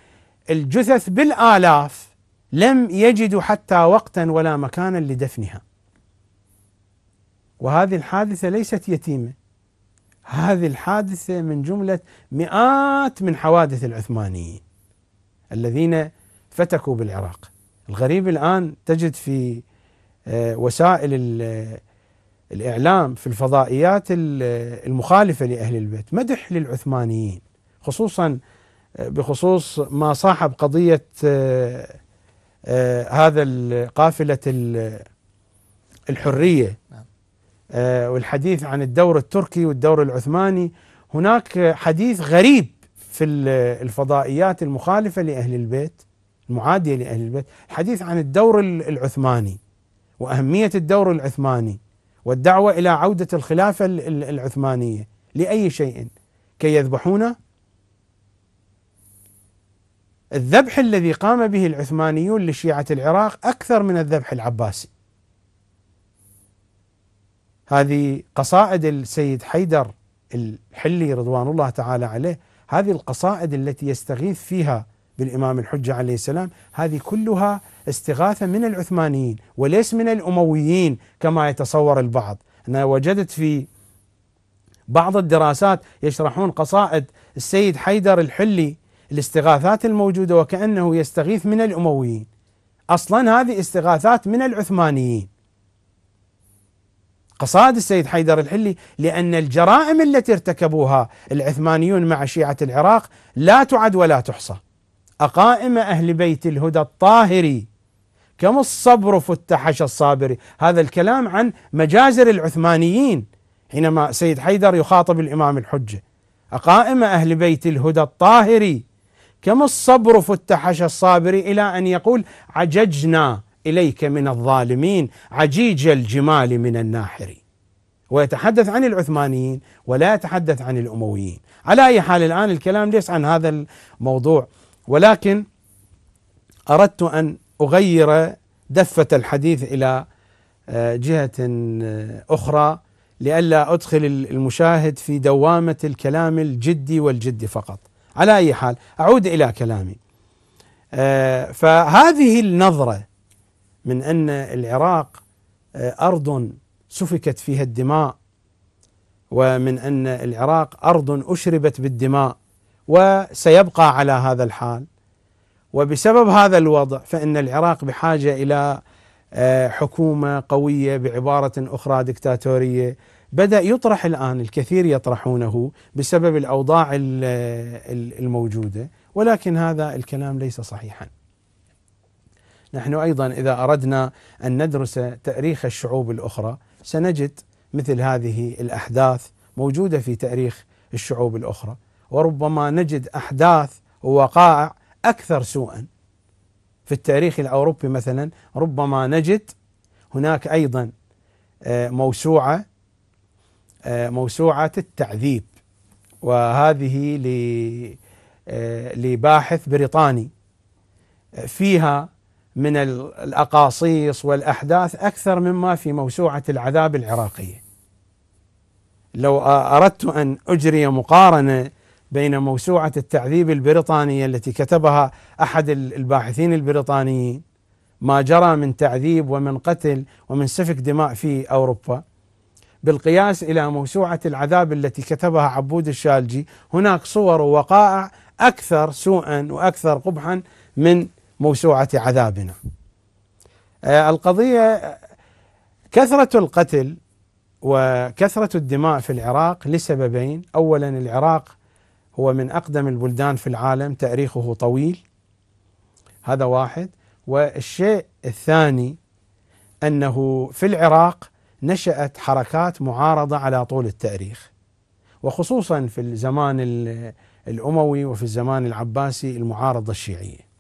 الجثث بالالاف لم يجدوا حتى وقتا ولا مكانا لدفنها وهذه الحادثه ليست يتيمه هذه الحادثه من جمله مئات من حوادث العثمانيين الذين فتكوا بالعراق الغريب الان تجد في آه، وسائل الإعلام في الفضائيات المخالفة لأهل البيت مدح للعثمانيين خصوصا آه، بخصوص ما صاحب قضية آه، هذا قافلة الحرية نعم. والحديث عن الدور التركي والدور العثماني هناك حديث غريب في الفضائيات المخالفة لأهل البيت المعادية لأهل البيت الحديث عن الدور العثماني واهميه الدور العثماني والدعوه الى عوده الخلافه العثمانيه لاي شيء كي يذبحونه الذبح الذي قام به العثمانيون لشيعه العراق اكثر من الذبح العباسي هذه قصائد السيد حيدر الحلي رضوان الله تعالى عليه هذه القصائد التي يستغيث فيها بالإمام الحجة عليه السلام هذه كلها استغاثة من العثمانيين وليس من الأمويين كما يتصور البعض أنا وجدت في بعض الدراسات يشرحون قصائد السيد حيدر الحلي الاستغاثات الموجودة وكأنه يستغيث من الأمويين أصلا هذه استغاثات من العثمانيين قصائد السيد حيدر الحلي لأن الجرائم التي ارتكبوها العثمانيون مع شيعة العراق لا تعد ولا تحصى أقائم أهل بيت الهدى الطاهري كم الصبر فتحش الصابري هذا الكلام عن مجازر العثمانيين حينما سيد حيدر يخاطب الإمام الحجة أقائم أهل بيت الهدى الطاهري كم الصبر فتحش الصابري إلى أن يقول عججنا إليك من الظالمين عجيج الجمال من الناحر ويتحدث عن العثمانيين ولا يتحدث عن الأمويين على أي حال الآن الكلام ليس عن هذا الموضوع ولكن اردت ان اغير دفه الحديث الى آه، جهه آه، اخرى لئلا ادخل المشاهد في دوامه الكلام الجدي والجدي فقط على اي حال اعود الى كلامي آه، فهذه النظره من ان العراق ارض سفكت فيها الدماء ومن ان العراق ارض اشربت بالدماء وسيبقى على هذا الحال وبسبب هذا الوضع فإن العراق بحاجة إلى آه، حكومة قوية بعبارة أخرى دكتاتورية بدأ يطرح الآن الكثير يطرحونه بسبب الأوضاع آه، الموجودة ولكن هذا الكلام ليس صحيحا نحن أيضا إذا أردنا أن ندرس تاريخ الشعوب الأخرى سنجد مثل هذه الأحداث موجودة في تاريخ الشعوب الأخرى وربما نجد احداث ووقائع اكثر سوءا في التاريخ الاوروبي مثلا ربما نجد هناك ايضا آه، موسوعه آه، موسوعه التعذيب وهذه آه، لباحث بريطاني فيها من الاقاصيص والاحداث اكثر مما في موسوعه العذاب العراقيه. لو اردت ان اجري مقارنه بين موسوعة التعذيب البريطانية التي كتبها أحد الباحثين البريطانيين ما جرى من تعذيب ومن قتل ومن سفك دماء في أوروبا بالقياس إلى موسوعة العذاب التي كتبها عبود الشالجي هناك صور ووقائع أكثر سوءا وأكثر قبحا من موسوعة عذابنا آه، القضية كثرة القتل وكثرة الدماء في العراق لسببين أولا العراق هو من أقدم البلدان في العالم تاريخه طويل هذا واحد والشيء الثاني أنه في العراق نشأت حركات معارضة على طول التاريخ وخصوصا في الزمان الأموي وفي الزمان العباسي المعارضة الشيعية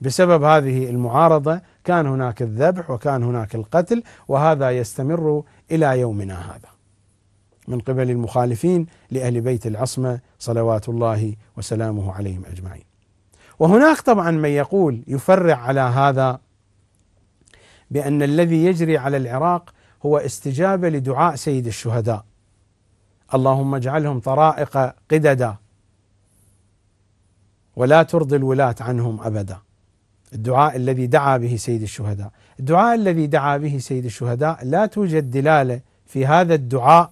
بسبب هذه المعارضة كان هناك الذبح وكان هناك القتل وهذا يستمر إلى يومنا هذا من قبل المخالفين لأهل بيت العصمة صلوات الله وسلامه عليهم أجمعين وهناك طبعا من يقول يفرع على هذا بأن الذي يجري على العراق هو استجابة لدعاء سيد الشهداء اللهم اجعلهم طرائق قددا ولا ترضي الولاة عنهم أبدا الدعاء الذي دعا به سيد الشهداء الدعاء الذي دعا به سيد الشهداء لا توجد دلالة في هذا الدعاء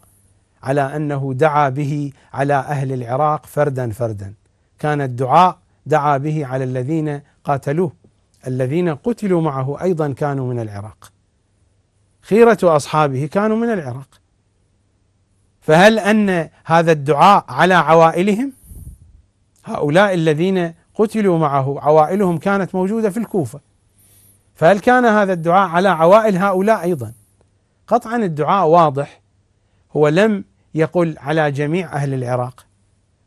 على انه دعا به على اهل العراق فردا فردا كان الدعاء دعا به على الذين قاتلوه الذين قتلوا معه ايضا كانوا من العراق خيره اصحابه كانوا من العراق فهل ان هذا الدعاء على عوائلهم هؤلاء الذين قتلوا معه عوائلهم كانت موجوده في الكوفه فهل كان هذا الدعاء على عوائل هؤلاء ايضا قطعا الدعاء واضح هو لم يقل على جميع أهل العراق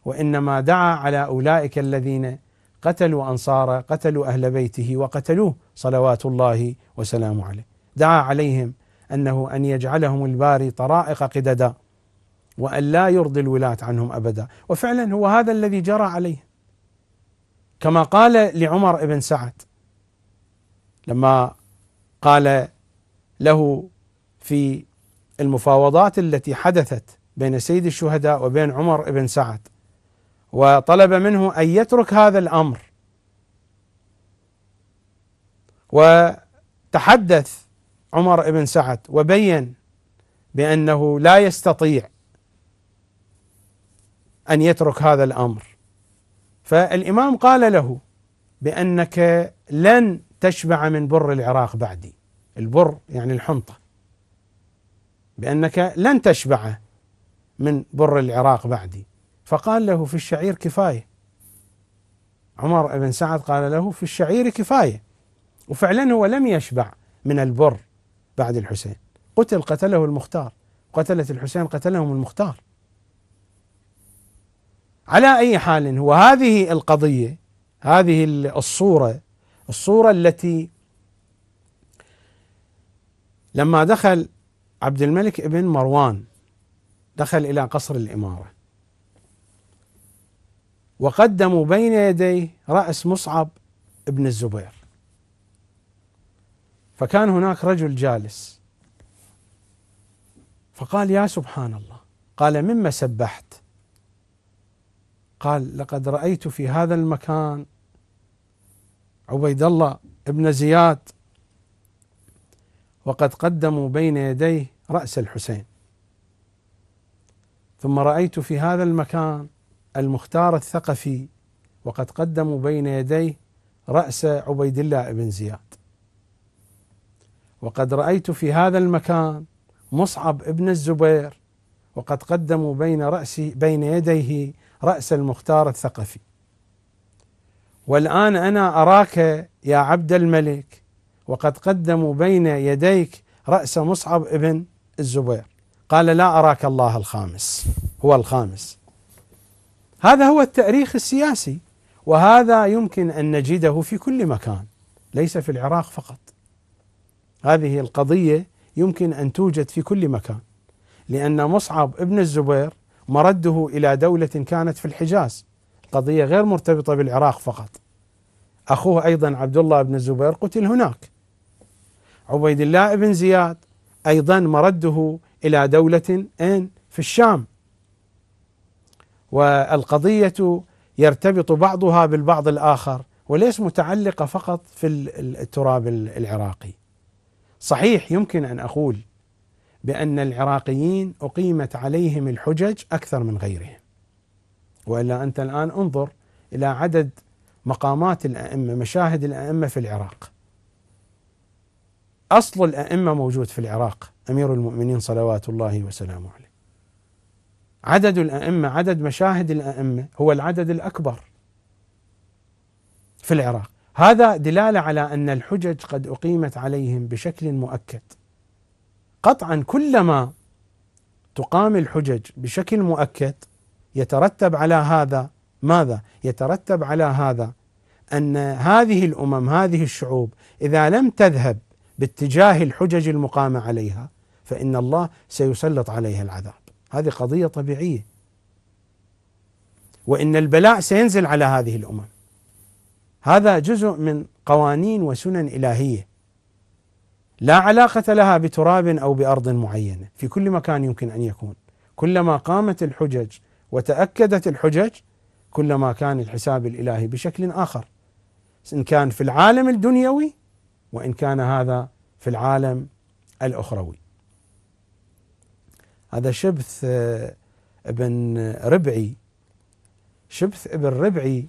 وإنما دعا على أولئك الذين قتلوا أنصاره قتلوا أهل بيته وقتلوه صلوات الله وسلامه عليه دعا عليهم أنه أن يجعلهم الباري طرائق قددا وأن لا يرضي الولاة عنهم أبدا وفعلا هو هذا الذي جرى عليه كما قال لعمر بن سعد لما قال له في المفاوضات التي حدثت بين سيد الشهداء وبين عمر بن سعد وطلب منه ان يترك هذا الامر وتحدث عمر بن سعد وبين بانه لا يستطيع ان يترك هذا الامر فالامام قال له بانك لن تشبع من بر العراق بعدي البر يعني الحنطه بأنك لن تشبعه من بر العراق بعدي فقال له في الشعير كفاية عمر بن سعد قال له في الشعير كفاية وفعلا هو لم يشبع من البر بعد الحسين قتل قتله المختار قتلت الحسين قتلهم المختار على أي حال هو هذه القضية هذه الصورة الصورة التي لما دخل عبد الملك بن مروان دخل إلى قصر الإمارة وقدموا بين يديه رأس مصعب بن الزبير فكان هناك رجل جالس فقال يا سبحان الله قال مما سبحت قال لقد رأيت في هذا المكان عبيد الله ابن زياد وقد قدموا بين يديه رأس الحسين ثم رأيت في هذا المكان المختار الثقفي وقد قدموا بين يديه رأس عبيد الله بن زياد وقد رأيت في هذا المكان مصعب بن الزبير وقد قدموا بين رأسي بين يديه رأس المختار الثقفي والآن أنا أراك يا عبد الملك وقد قدموا بين يديك رأس مصعب ابن الزبير قال لا أراك الله الخامس هو الخامس هذا هو التأريخ السياسي وهذا يمكن أن نجده في كل مكان ليس في العراق فقط هذه القضية يمكن أن توجد في كل مكان لأن مصعب ابن الزبير مرده إلى دولة كانت في الحجاز قضية غير مرتبطة بالعراق فقط أخوه أيضا عبد الله بن الزبير قتل هناك عبيد الله بن زياد أيضا مرده إلى دولة إن في الشام والقضية يرتبط بعضها بالبعض الآخر وليس متعلقة فقط في التراب العراقي صحيح يمكن أن أقول بأن العراقيين أقيمت عليهم الحجج أكثر من غيرهم وإلا أنت الآن انظر إلى عدد مقامات الأئمة مشاهد الأئمة في العراق أصل الأئمة موجود في العراق أمير المؤمنين صلوات الله وسلامه عليه عدد الأئمة عدد مشاهد الأئمة هو العدد الأكبر في العراق هذا دلالة على أن الحجج قد أقيمت عليهم بشكل مؤكد قطعا كلما تقام الحجج بشكل مؤكد يترتب على هذا ماذا؟ يترتب على هذا أن هذه الأمم هذه الشعوب إذا لم تذهب باتجاه الحجج المقامة عليها فإن الله سيسلط عليها العذاب هذه قضية طبيعية وإن البلاء سينزل على هذه الأمم هذا جزء من قوانين وسنن إلهية لا علاقة لها بتراب أو بأرض معينة في كل مكان يمكن أن يكون كلما قامت الحجج وتأكدت الحجج كلما كان الحساب الإلهي بشكل آخر إن كان في العالم الدنيوي وان كان هذا في العالم الاخروي. هذا شبث آه، ابن ربعي شبث ابن ربعي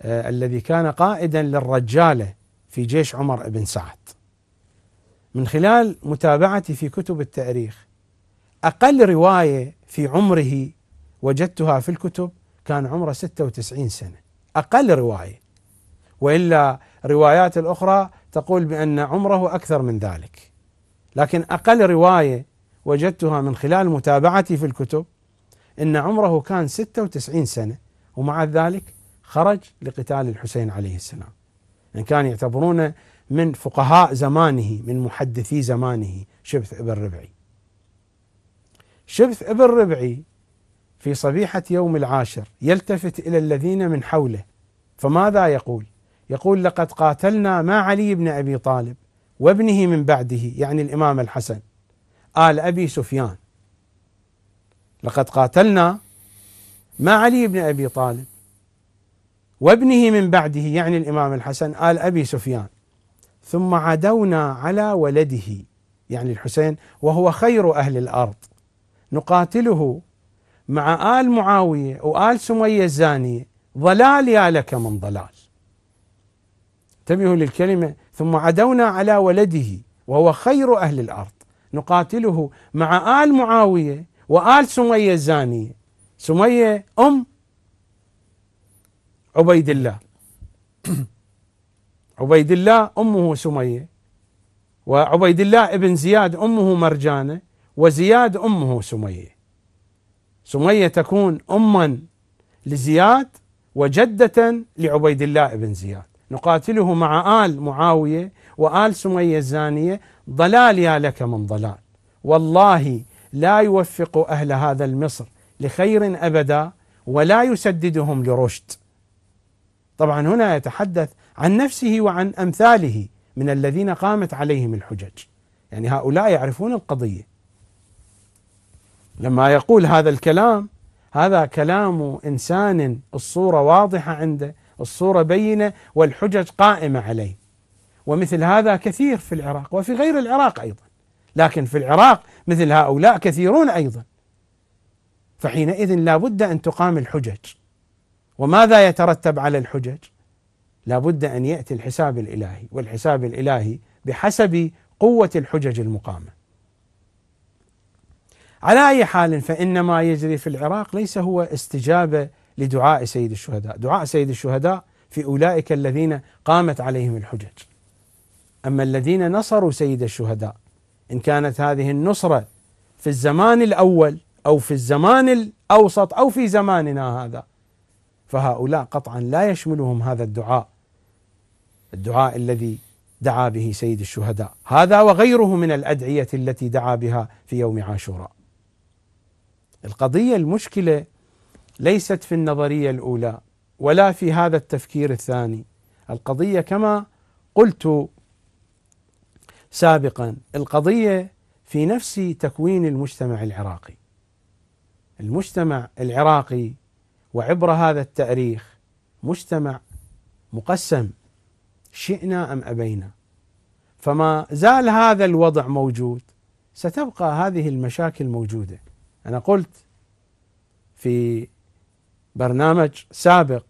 آه، الذي كان قائدا للرجاله في جيش عمر بن سعد. من خلال متابعتي في كتب التاريخ اقل روايه في عمره وجدتها في الكتب كان عمره 96 سنه، اقل روايه. والا روايات الاخرى تقول بأن عمره أكثر من ذلك لكن أقل رواية وجدتها من خلال متابعتي في الكتب أن عمره كان 96 سنة ومع ذلك خرج لقتال الحسين عليه السلام إن كان يعتبرونه من فقهاء زمانه من محدثي زمانه شبث ابن ربعي شبث ابن ربعي في صبيحة يوم العاشر يلتفت إلى الذين من حوله فماذا يقول يقول لقد قاتلنا مع علي بن ابي طالب وابنه من بعده يعني الامام الحسن ال ابي سفيان لقد قاتلنا مع علي بن ابي طالب وابنه من بعده يعني الامام الحسن ال ابي سفيان ثم عدونا على ولده يعني الحسين وهو خير اهل الارض نقاتله مع ال معاويه وال سميه الزانيه ضلال يا لك من ضلال انتبهوا للكلمة ثم عدونا على ولده وهو خير أهل الأرض نقاتله مع آل معاوية وآل سمية الزانية سمية أم عبيد الله <coughs> عبيد الله أمه سمية وعبيد الله ابن زياد أمه مرجانة وزياد أمه سمية سمية تكون أما لزياد وجدة لعبيد الله ابن زياد نقاتله مع آل معاوية وآل سمية الزانية ضلال يا لك من ضلال والله لا يوفق أهل هذا المصر لخير أبدا ولا يسددهم لرشد طبعا هنا يتحدث عن نفسه وعن أمثاله من الذين قامت عليهم الحجج يعني هؤلاء يعرفون القضية لما يقول هذا الكلام هذا كلام إنسان الصورة واضحة عنده الصورة بينة والحجج قائمة عليه ومثل هذا كثير في العراق وفي غير العراق أيضا لكن في العراق مثل هؤلاء كثيرون أيضا فحينئذ لا بد أن تقام الحجج وماذا يترتب على الحجج لا بد أن يأتي الحساب الإلهي والحساب الإلهي بحسب قوة الحجج المقامة على أي حال فإن ما يجري في العراق ليس هو استجابة لدعاء سيد الشهداء دعاء سيد الشهداء في أولئك الذين قامت عليهم الحجج أما الذين نصروا سيد الشهداء إن كانت هذه النصرة في الزمان الأول أو في الزمان الأوسط أو في زماننا هذا فهؤلاء قطعا لا يشملهم هذا الدعاء الدعاء الذي دعا به سيد الشهداء هذا وغيره من الأدعية التي دعا بها في يوم عاشوراء القضية المشكلة ليست في النظريه الاولى ولا في هذا التفكير الثاني القضيه كما قلت سابقا القضيه في نفس تكوين المجتمع العراقي المجتمع العراقي وعبر هذا التاريخ مجتمع مقسم شئنا ام ابينا فما زال هذا الوضع موجود ستبقى هذه المشاكل موجوده انا قلت في برنامج سابق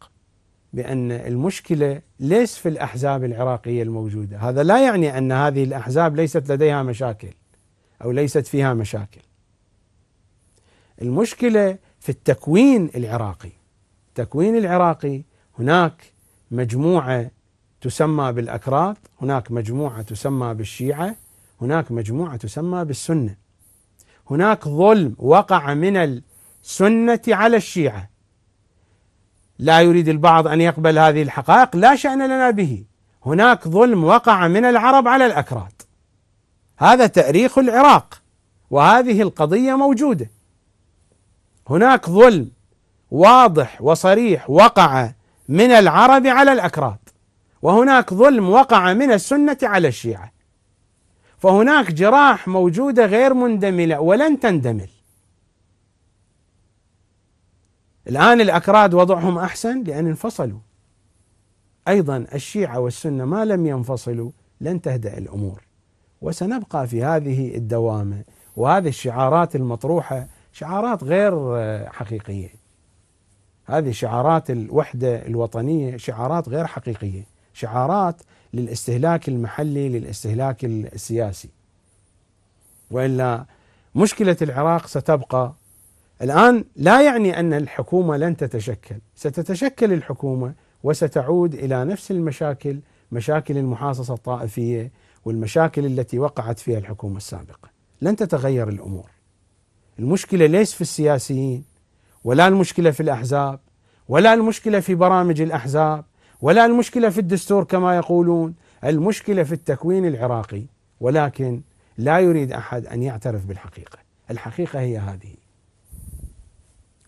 بأن المشكلة ليس في الأحزاب العراقية الموجودة هذا لا يعني أن هذه الأحزاب ليست لديها مشاكل أو ليست فيها مشاكل المشكلة في التكوين العراقي التكوين العراقي هناك مجموعة تسمى بالأكراد هناك مجموعة تسمى بالشيعة هناك مجموعة تسمى بالسنة هناك ظلم وقع من السنة على الشيعة لا يريد البعض ان يقبل هذه الحقائق لا شان لنا به هناك ظلم وقع من العرب على الاكراد هذا تاريخ العراق وهذه القضيه موجوده هناك ظلم واضح وصريح وقع من العرب على الاكراد وهناك ظلم وقع من السنه على الشيعه فهناك جراح موجوده غير مندمله ولن تندمل الآن الأكراد وضعهم أحسن لأن انفصلوا أيضا الشيعة والسنة ما لم ينفصلوا لن تهدأ الأمور وسنبقى في هذه الدوامة وهذه الشعارات المطروحة شعارات غير آه، حقيقية هذه شعارات الوحدة الوطنية شعارات غير حقيقية شعارات للاستهلاك المحلي للاستهلاك السياسي والا مشكله العراق ستبقى الآن لا يعني أن الحكومة لن تتشكل ستتشكل الحكومة وستعود إلى نفس المشاكل مشاكل المحاصصة الطائفية والمشاكل التي وقعت فيها الحكومة السابقة لن تتغير الأمور المشكلة ليس في السياسيين ولا المشكلة في الأحزاب ولا المشكلة في برامج الأحزاب ولا المشكلة في الدستور كما يقولون المشكلة في التكوين العراقي ولكن لا يريد أحد أن يعترف بالحقيقة الحقيقة هي هذه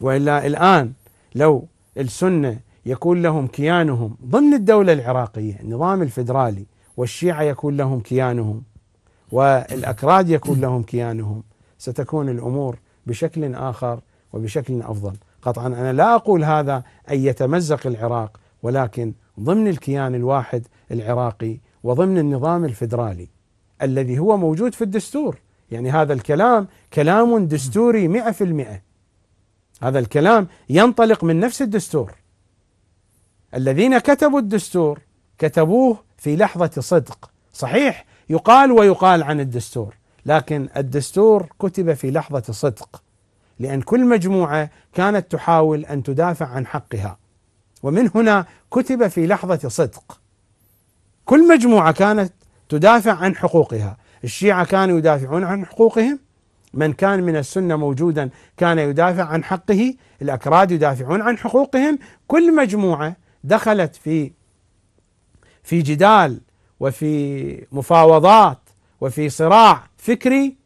والا الان لو السنه يكون لهم كيانهم ضمن الدوله العراقيه النظام الفدرالي والشيعه يكون لهم كيانهم والاكراد يكون لهم كيانهم ستكون الامور بشكل اخر وبشكل افضل قطعا انا لا اقول هذا ان يتمزق العراق ولكن ضمن الكيان الواحد العراقي وضمن النظام الفدرالي الذي هو موجود في الدستور يعني هذا الكلام كلام دستوري مئة في المئة هذا الكلام ينطلق من نفس الدستور الذين كتبوا الدستور كتبوه في لحظة صدق صحيح يقال ويقال عن الدستور لكن الدستور كتب في لحظة صدق لأن كل مجموعة كانت تحاول أن تدافع عن حقها ومن هنا كتب في لحظة صدق كل مجموعة كانت تدافع عن حقوقها الشيعة كانوا يدافعون عن حقوقهم من كان من السنة موجودا كان يدافع عن حقه الأكراد يدافعون عن حقوقهم كل مجموعة دخلت في في جدال وفي مفاوضات وفي صراع فكري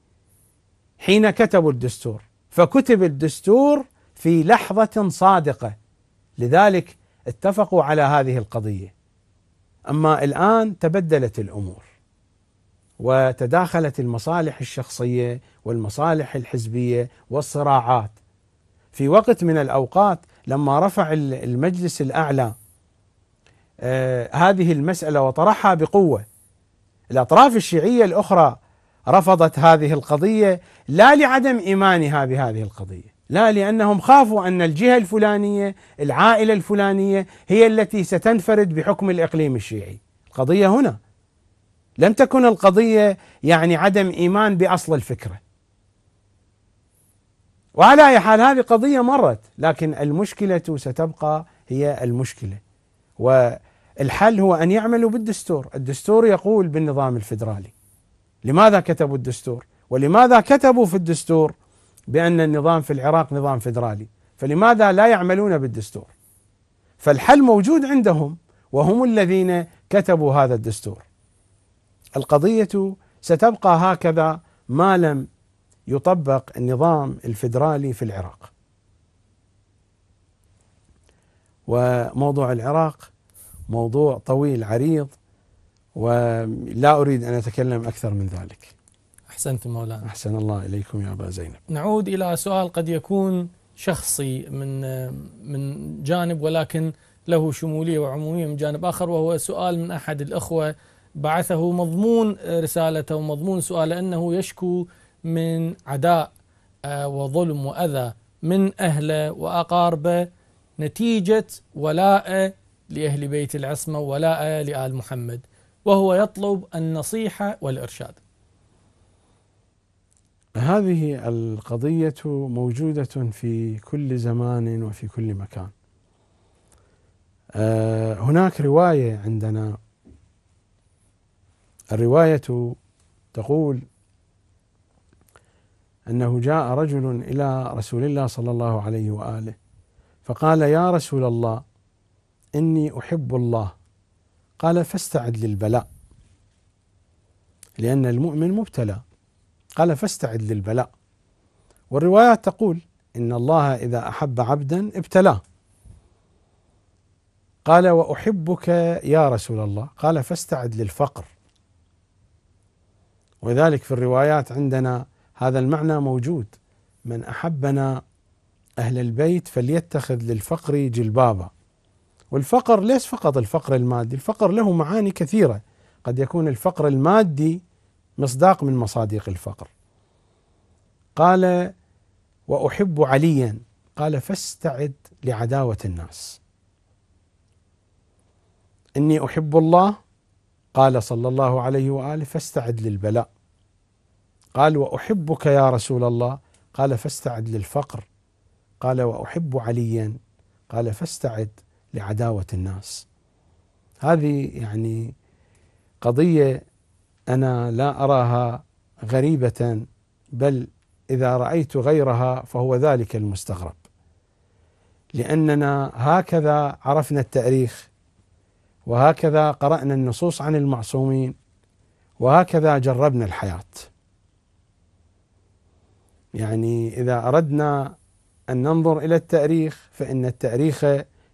حين كتبوا الدستور فكتب الدستور في لحظة صادقة لذلك اتفقوا على هذه القضية أما الآن تبدلت الأمور وتداخلت المصالح الشخصيه والمصالح الحزبيه والصراعات في وقت من الاوقات لما رفع المجلس الاعلى آه، هذه المساله وطرحها بقوه الاطراف الشيعيه الاخرى رفضت هذه القضيه لا لعدم ايمانها بهذه القضيه لا لانهم خافوا ان الجهه الفلانيه العائله الفلانيه هي التي ستنفرد بحكم الاقليم الشيعي القضيه هنا لم تكن القضية يعني عدم إيمان بأصل الفكرة وعلى أي حال هذه قضية مرت لكن المشكلة ستبقى هي المشكلة والحل هو أن يعملوا بالدستور الدستور يقول بالنظام الفدرالي لماذا كتبوا الدستور ولماذا كتبوا في الدستور بأن النظام في العراق نظام فدرالي فلماذا لا يعملون بالدستور فالحل موجود عندهم وهم الذين كتبوا هذا الدستور القضية ستبقى هكذا ما لم يطبق النظام الفدرالي في العراق. وموضوع العراق موضوع طويل عريض ولا اريد ان اتكلم اكثر من ذلك. احسنتم مولانا. احسن الله اليكم يا ابا زينب. نعود الى سؤال قد يكون شخصي من من جانب ولكن له شموليه وعموميه من جانب اخر وهو سؤال من احد الاخوه بعثه مضمون آه، رسالته ومضمون سؤاله أنه يشكو من عداء آه، وظلم وأذى من أهله وأقاربه نتيجة ولاء لأهل بيت العصمة ولاء لآل محمد وهو يطلب النصيحة والإرشاد هذه القضية موجودة في كل زمان وفي كل مكان. آه، هناك رواية عندنا الرواية تقول أنه جاء رجل إلى رسول الله صلى الله عليه وآله فقال يا رسول الله إني أحب الله قال فاستعد للبلاء لأن المؤمن مبتلى قال فاستعد للبلاء والروايات تقول إن الله إذا أحب عبدا ابتلاه قال وأحبك يا رسول الله قال فاستعد للفقر ولذلك في الروايات عندنا هذا المعنى موجود من احبنا اهل البيت فليتخذ للفقر جلبابا والفقر ليس فقط الفقر المادي الفقر له معاني كثيره قد يكون الفقر المادي مصداق من مصادق الفقر قال واحب عليا قال فاستعد لعداوه الناس اني احب الله قال صلى الله عليه واله فاستعد للبلاء قال واحبك يا رسول الله قال فاستعد للفقر قال واحب عليا قال فاستعد لعداوه الناس هذه يعني قضيه انا لا اراها غريبه بل اذا رايت غيرها فهو ذلك المستغرب لاننا هكذا عرفنا التاريخ وهكذا قرأنا النصوص عن المعصومين وهكذا جربنا الحياة يعني إذا أردنا أن ننظر إلى التاريخ فإن التاريخ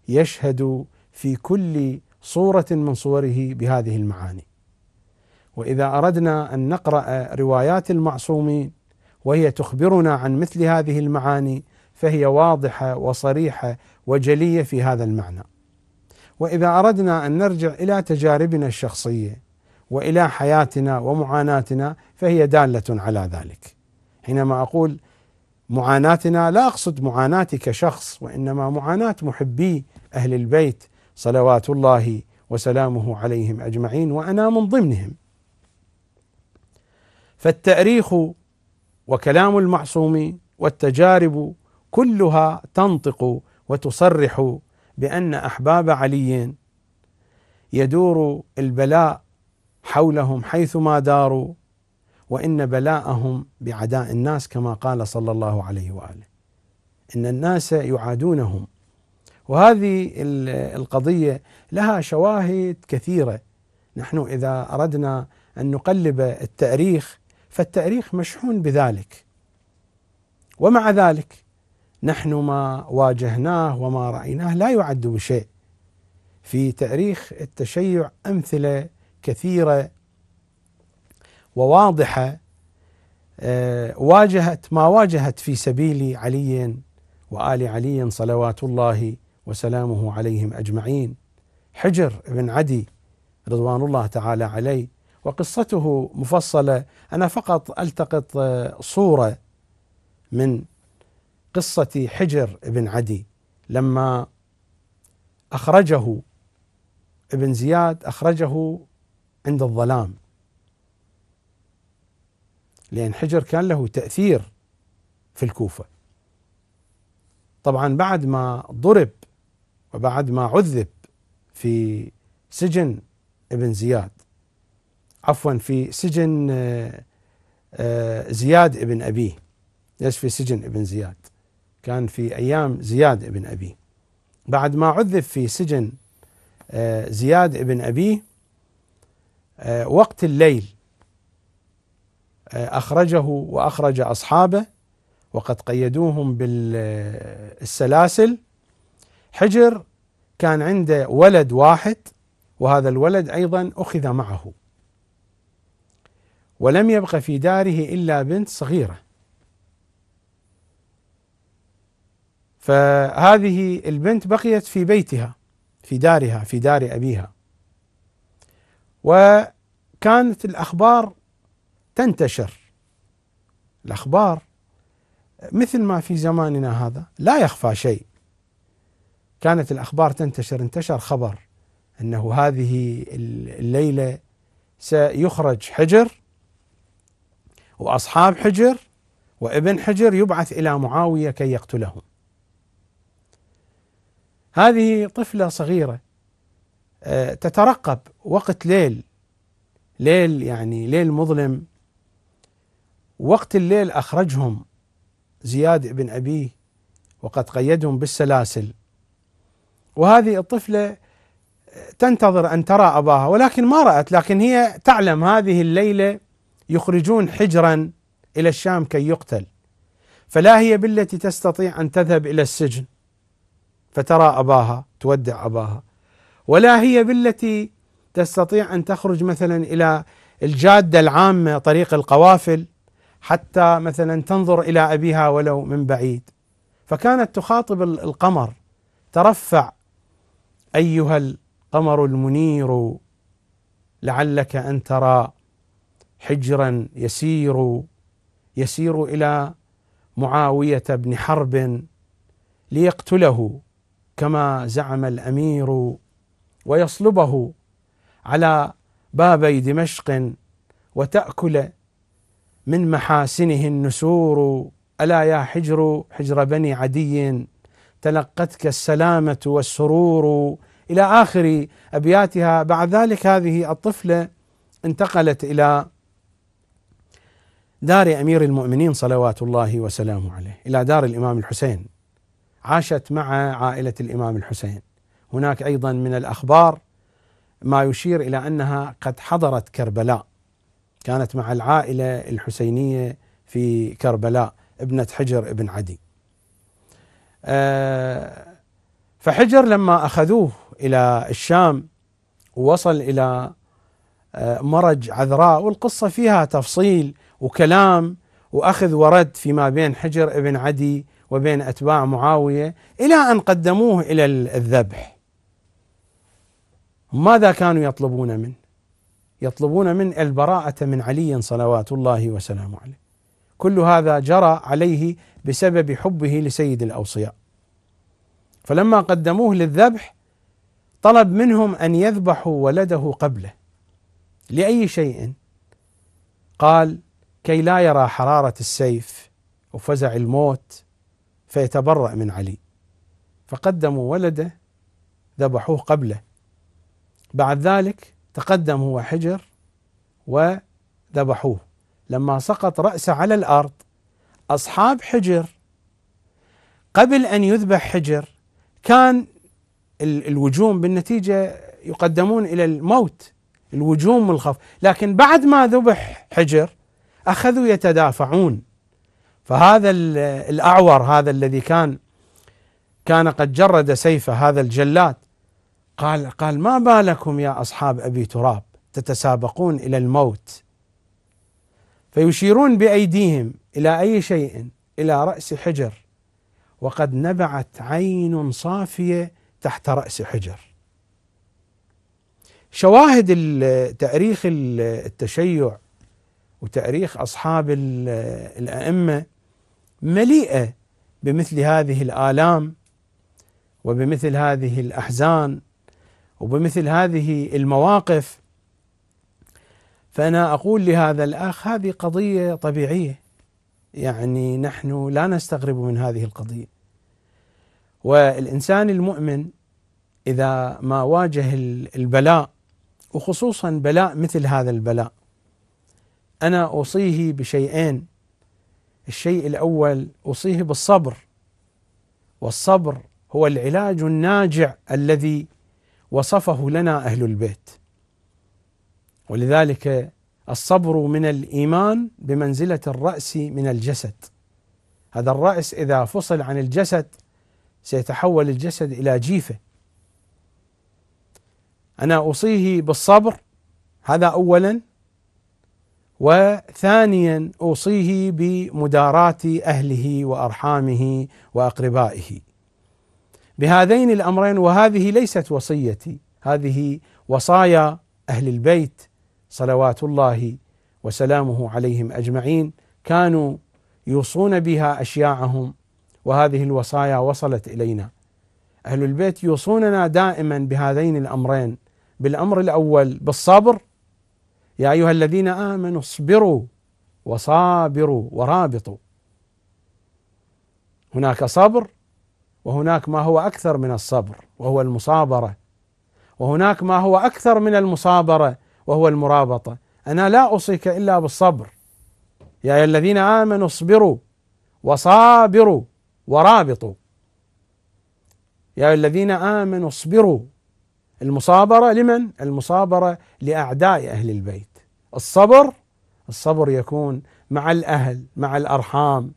يشهد في كل صورة من صوره بهذه المعاني وإذا أردنا أن نقرأ روايات المعصومين وهي تخبرنا عن مثل هذه المعاني فهي واضحة وصريحة وجلية في هذا المعنى واذا اردنا ان نرجع الى تجاربنا الشخصيه والى حياتنا ومعاناتنا فهي داله على ذلك. حينما اقول معاناتنا لا اقصد معاناتي كشخص وانما معاناه محبي اهل البيت صلوات الله وسلامه عليهم اجمعين وانا من ضمنهم. فالتاريخ وكلام المعصوم والتجارب كلها تنطق وتصرح بأن أحباب علي يدور البلاء حولهم حيثما داروا وإن بلاءهم بعداء الناس كما قال صلى الله عليه وآله إن الناس يعادونهم وهذه القضية لها شواهد كثيرة نحن إذا أردنا أن نقلب التاريخ فالتاريخ مشحون بذلك ومع ذلك نحن ما واجهناه وما رايناه لا يعد بشيء في تاريخ التشيع امثله كثيره وواضحه آه، واجهت ما واجهت في سبيل علي وال علي صلوات الله وسلامه عليهم اجمعين حجر بن عدي رضوان الله تعالى عليه وقصته مفصله انا فقط التقط آه، صوره من قصة حجر بن عدي لما أخرجه ابن زياد أخرجه عند الظلام لأن حجر كان له تأثير في الكوفة طبعا بعد ما ضرب وبعد ما عذب في سجن ابن زياد عفوا في سجن آه، آه، زياد ابن أبيه ليش في سجن ابن زياد كان في أيام زياد ابن أبي بعد ما عذب في سجن آه، زياد ابن أبي آه، وقت الليل آه، أخرجه وأخرج أصحابه وقد قيدوهم بالسلاسل حجر كان عنده ولد واحد وهذا الولد أيضا أخذ معه ولم يبق في داره إلا بنت صغيرة فهذه البنت بقيت في بيتها في دارها في دار أبيها وكانت الأخبار تنتشر الأخبار مثل ما في زماننا هذا لا يخفى شيء كانت الأخبار تنتشر انتشر خبر أنه هذه الليلة سيخرج حجر وأصحاب حجر وابن حجر يبعث إلى معاوية كي يقتله هذه طفلة صغيرة آه، تترقب وقت ليل ليل يعني ليل مظلم وقت الليل أخرجهم زياد بن أبيه وقد قيدهم بالسلاسل وهذه الطفلة آه، تنتظر أن ترى أباها ولكن ما رأت لكن هي تعلم هذه الليلة يخرجون حجرا إلى الشام كي يقتل فلا هي بالتي تستطيع أن تذهب إلى السجن فترى اباها تودع اباها ولا هي بالتي تستطيع ان تخرج مثلا الى الجاده العامه طريق القوافل حتى مثلا تنظر الى ابيها ولو من بعيد فكانت تخاطب القمر ترفع ايها القمر المنير لعلك ان ترى حجرا يسير يسير الى معاويه بن حرب ليقتله كما زعم الامير ويصلبه على بابي دمشق وتاكل من محاسنه النسور الا يا حجر حجر بني عدي تلقتك السلامه والسرور الى اخر ابياتها بعد ذلك هذه الطفله انتقلت الى دار امير المؤمنين صلوات الله وسلامه عليه الى دار الامام الحسين عاشت مع عائلة الإمام الحسين هناك أيضا من الأخبار ما يشير إلى أنها قد حضرت كربلاء كانت مع العائلة الحسينية في كربلاء ابنة حجر ابن عدي آه، فحجر لما أخذوه إلى الشام ووصل إلى آه، مرج عذراء والقصة فيها تفصيل وكلام وأخذ ورد فيما بين حجر ابن عدي وبين أتباع معاوية إلى أن قدموه إلى الذبح ماذا كانوا يطلبون منه يطلبون من البراءة من علي صلوات الله وسلامه عليه كل هذا جرى عليه بسبب حبه لسيد الأوصياء فلما قدموه للذبح طلب منهم أن يذبحوا ولده قبله لأي شيء قال كي لا يرى حرارة السيف وفزع الموت فيتبرأ من علي فقدموا ولده ذبحوه قبله بعد ذلك تقدم هو حجر وذبحوه لما سقط رأسه على الأرض أصحاب حجر قبل أن يذبح حجر كان الوجوم بالنتيجة يقدمون إلى الموت الوجوم والخوف لكن بعد ما ذبح حجر أخذوا يتدافعون فهذا الأعور هذا الذي كان كان قد جرد سيفه هذا الجلاد قال قال ما بالكم يا أصحاب أبي تراب تتسابقون إلى الموت فيشيرون بأيديهم إلى أي شيء إلى رأس حجر وقد نبعت عين صافية تحت رأس حجر شواهد تاريخ التشيع وتاريخ أصحاب الأئمة مليئه بمثل هذه الالام وبمثل هذه الاحزان وبمثل هذه المواقف فانا اقول لهذا الاخ هذه قضيه طبيعيه يعني نحن لا نستغرب من هذه القضيه والانسان المؤمن اذا ما واجه البلاء وخصوصا بلاء مثل هذا البلاء انا اوصيه بشيئين الشيء الاول اوصيه بالصبر والصبر هو العلاج الناجع الذي وصفه لنا اهل البيت ولذلك الصبر من الايمان بمنزله الراس من الجسد هذا الراس اذا فصل عن الجسد سيتحول الجسد الى جيفه انا اوصيه بالصبر هذا اولا وثانيا اوصيه بمداراه اهله وارحامه واقربائه. بهذين الامرين وهذه ليست وصيتي، هذه وصايا اهل البيت صلوات الله وسلامه عليهم اجمعين، كانوا يوصون بها اشياعهم وهذه الوصايا وصلت الينا. اهل البيت يوصوننا دائما بهذين الامرين، بالامر الاول بالصبر يا أيها الذين آمنوا اصبروا وصابروا ورابطوا هناك صبر وهناك ما هو أكثر من الصبر وهو المصابرة وهناك ما هو أكثر من المصابرة وهو المرابطة أنا لا أوصيك إلا بالصبر يا أيها الذين آمنوا اصبروا وصابروا ورابطوا يا أيها الذين آمنوا اصبروا المصابرة لمن؟ المصابرة لأعداء أهل البيت الصبر الصبر يكون مع الأهل مع الأرحام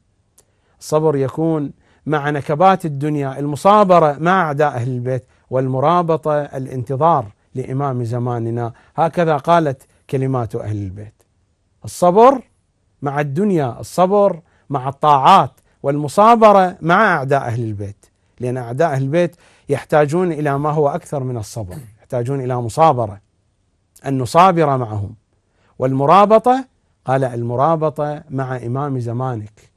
الصبر يكون مع نكبات الدنيا المصابرة مع أعداء أهل البيت والمرابطة الانتظار لإمام زماننا هكذا قالت كلمات أهل البيت الصبر مع الدنيا الصبر مع الطاعات والمصابرة مع أعداء أهل البيت لأن أعداء أهل البيت يحتاجون الى ما هو اكثر من الصبر، يحتاجون الى مصابره ان نصابر معهم والمرابطه قال المرابطه مع امام زمانك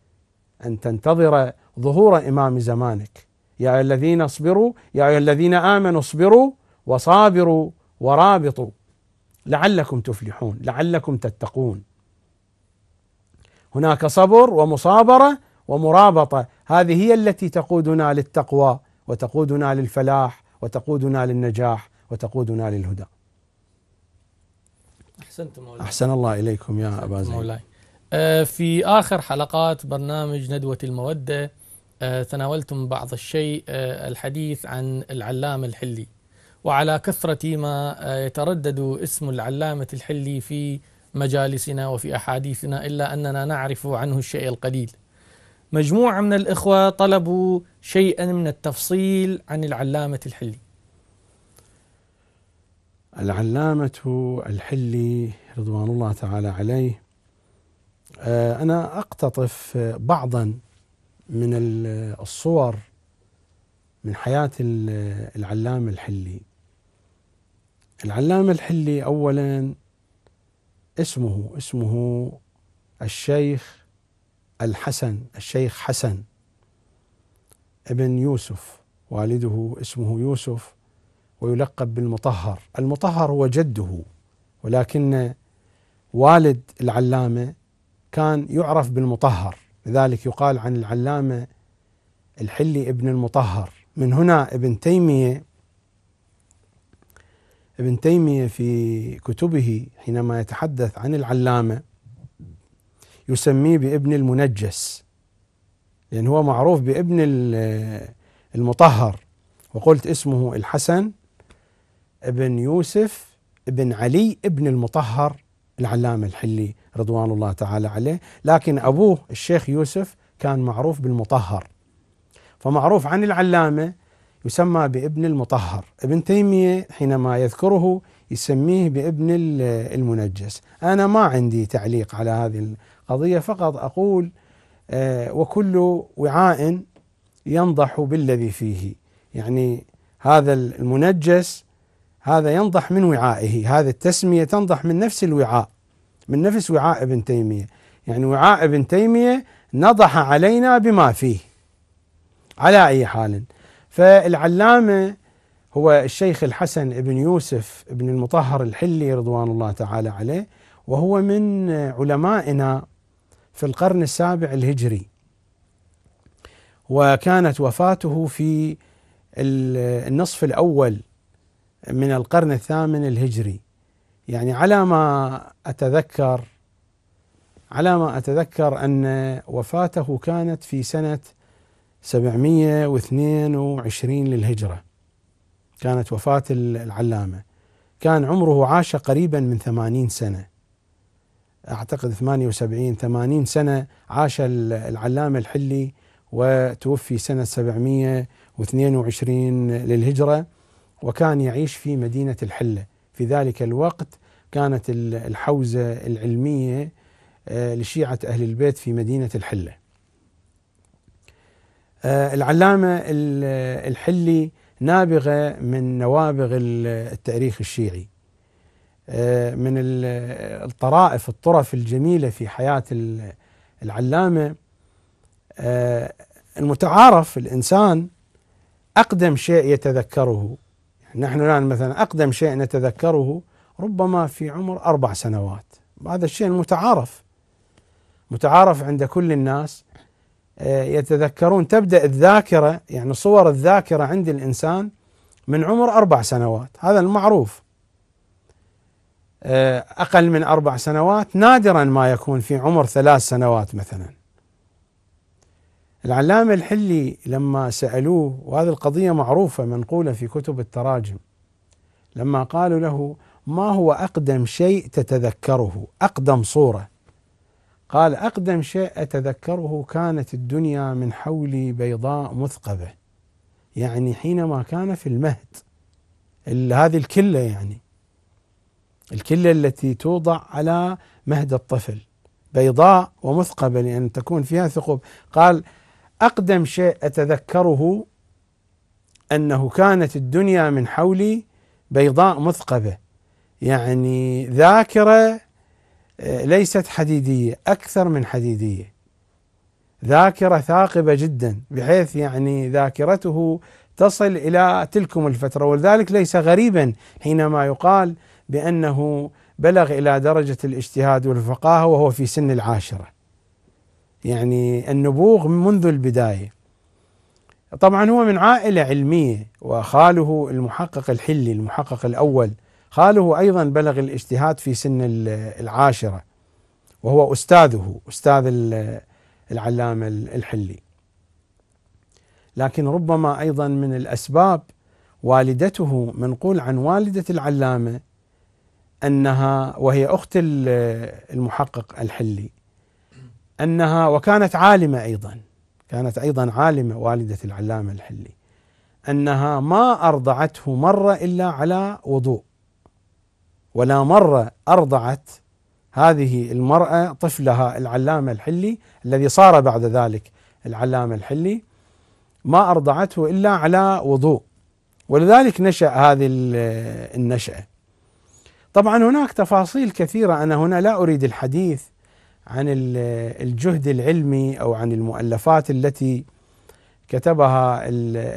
ان تنتظر ظهور امام زمانك يا ايها الذين اصبروا يا ايها الذين امنوا اصبروا وصابروا ورابطوا لعلكم تفلحون لعلكم تتقون هناك صبر ومصابره ومرابطه هذه هي التي تقودنا للتقوى وتقودنا للفلاح وتقودنا للنجاح وتقودنا للهدى أحسنتم مولاي أحسن الله إليكم يا أبا زيد مولاي آه، في آخر حلقات برنامج ندوة المودة آه، تناولتم بعض الشيء آه، الحديث عن العلامة الحلي وعلى كثرة ما يتردد اسم العلامة الحلي في مجالسنا وفي أحاديثنا إلا أننا نعرف عنه الشيء القليل مجموعة من الإخوة طلبوا شيئا من التفصيل عن العلامة الحلي العلامة الحلي رضوان الله تعالى عليه آه، أنا أقتطف بعضا من الصور من حياة العلامة الحلي العلامة الحلي أولا اسمه اسمه الشيخ الحسن الشيخ حسن ابن يوسف والده اسمه يوسف ويلقب بالمطهر المطهر هو جده ولكن والد العلامة كان يعرف بالمطهر لذلك يقال عن العلامة الحلي ابن المطهر من هنا ابن تيمية ابن تيمية في كتبه حينما يتحدث عن العلامة يسميه بابن المنجس لأن هو معروف بابن المطهر وقلت اسمه الحسن ابن يوسف ابن علي ابن المطهر العلامة الحلي رضوان الله تعالى عليه لكن أبوه الشيخ يوسف كان معروف بالمطهر فمعروف عن العلامة يسمى بابن المطهر ابن تيمية حينما يذكره يسميه بابن المنجس أنا ما عندي تعليق على هذه قضية فقط أقول آه، وكل وعاء ينضح بالذي فيه يعني هذا المنجس هذا ينضح من وعائه هذه التسمية تنضح من نفس الوعاء من نفس وعاء ابن تيمية يعني وعاء ابن تيمية نضح علينا بما فيه على أي حال فالعلامة هو الشيخ الحسن بن يوسف بن المطهر الحلي رضوان الله تعالى عليه وهو من علمائنا في القرن السابع الهجري وكانت وفاته في النصف الأول من القرن الثامن الهجري يعني على ما أتذكر على ما أتذكر أن وفاته كانت في سنة 722 للهجرة كانت وفاة العلامة كان عمره عاش قريبا من 80 سنة اعتقد 78 80 سنه عاش العلامه الحلي وتوفي سنه 722 للهجره وكان يعيش في مدينه الحله في ذلك الوقت كانت الحوزه العلميه آه، لشيعه اهل البيت في مدينه الحله. آه، العلامه الحلي نابغه من نوابغ التاريخ الشيعي آه، من الطرائف الطرف الجميلة في حياة العلامة آه، المتعارف الإنسان أقدم شيء يتذكره نحن الآن مثلا أقدم شيء نتذكره ربما في عمر أربع سنوات هذا الشيء المتعارف متعارف عند كل الناس آه، يتذكرون تبدأ الذاكرة يعني صور الذاكرة عند الإنسان من عمر أربع سنوات هذا المعروف آه، أقل من أربع سنوات نادرا ما يكون في عمر ثلاث سنوات مثلا العلامة الحلي لما سألوه وهذه القضية معروفة منقولة في كتب التراجم لما قالوا له ما هو أقدم شيء تتذكره أقدم صورة قال أقدم شيء أتذكره كانت الدنيا من حولي بيضاء مثقبة يعني حينما كان في المهد هذه الكلة يعني الكلة التي توضع على مهد الطفل بيضاء ومثقبة لأن تكون فيها ثقوب قال أقدم شيء أتذكره أنه كانت الدنيا من حولي بيضاء مثقبة يعني ذاكرة آه، ليست حديدية أكثر من حديدية ذاكرة ثاقبة جدا بحيث يعني ذاكرته تصل إلى تلكم الفترة ولذلك ليس غريبا حينما يقال بأنه بلغ إلى درجة الاجتهاد والفقاهة وهو في سن العاشرة يعني النبوغ منذ البداية طبعا هو من عائلة علمية وخاله المحقق الحلي المحقق الأول خاله أيضا بلغ الاجتهاد في سن العاشرة وهو أستاذه أستاذ العلامة الحلي لكن ربما أيضا من الأسباب والدته منقول عن والدة العلامة انها وهي اخت المحقق الحلي انها وكانت عالمه ايضا كانت ايضا عالمه والده العلامه الحلي انها ما ارضعته مره الا على وضوء ولا مره ارضعت هذه المراه طفلها العلامه الحلي الذي صار بعد ذلك العلامه الحلي ما ارضعته الا على وضوء ولذلك نشا هذه النشاه طبعا هناك تفاصيل كثيره انا هنا لا اريد الحديث عن الجهد العلمي او عن المؤلفات التي كتبها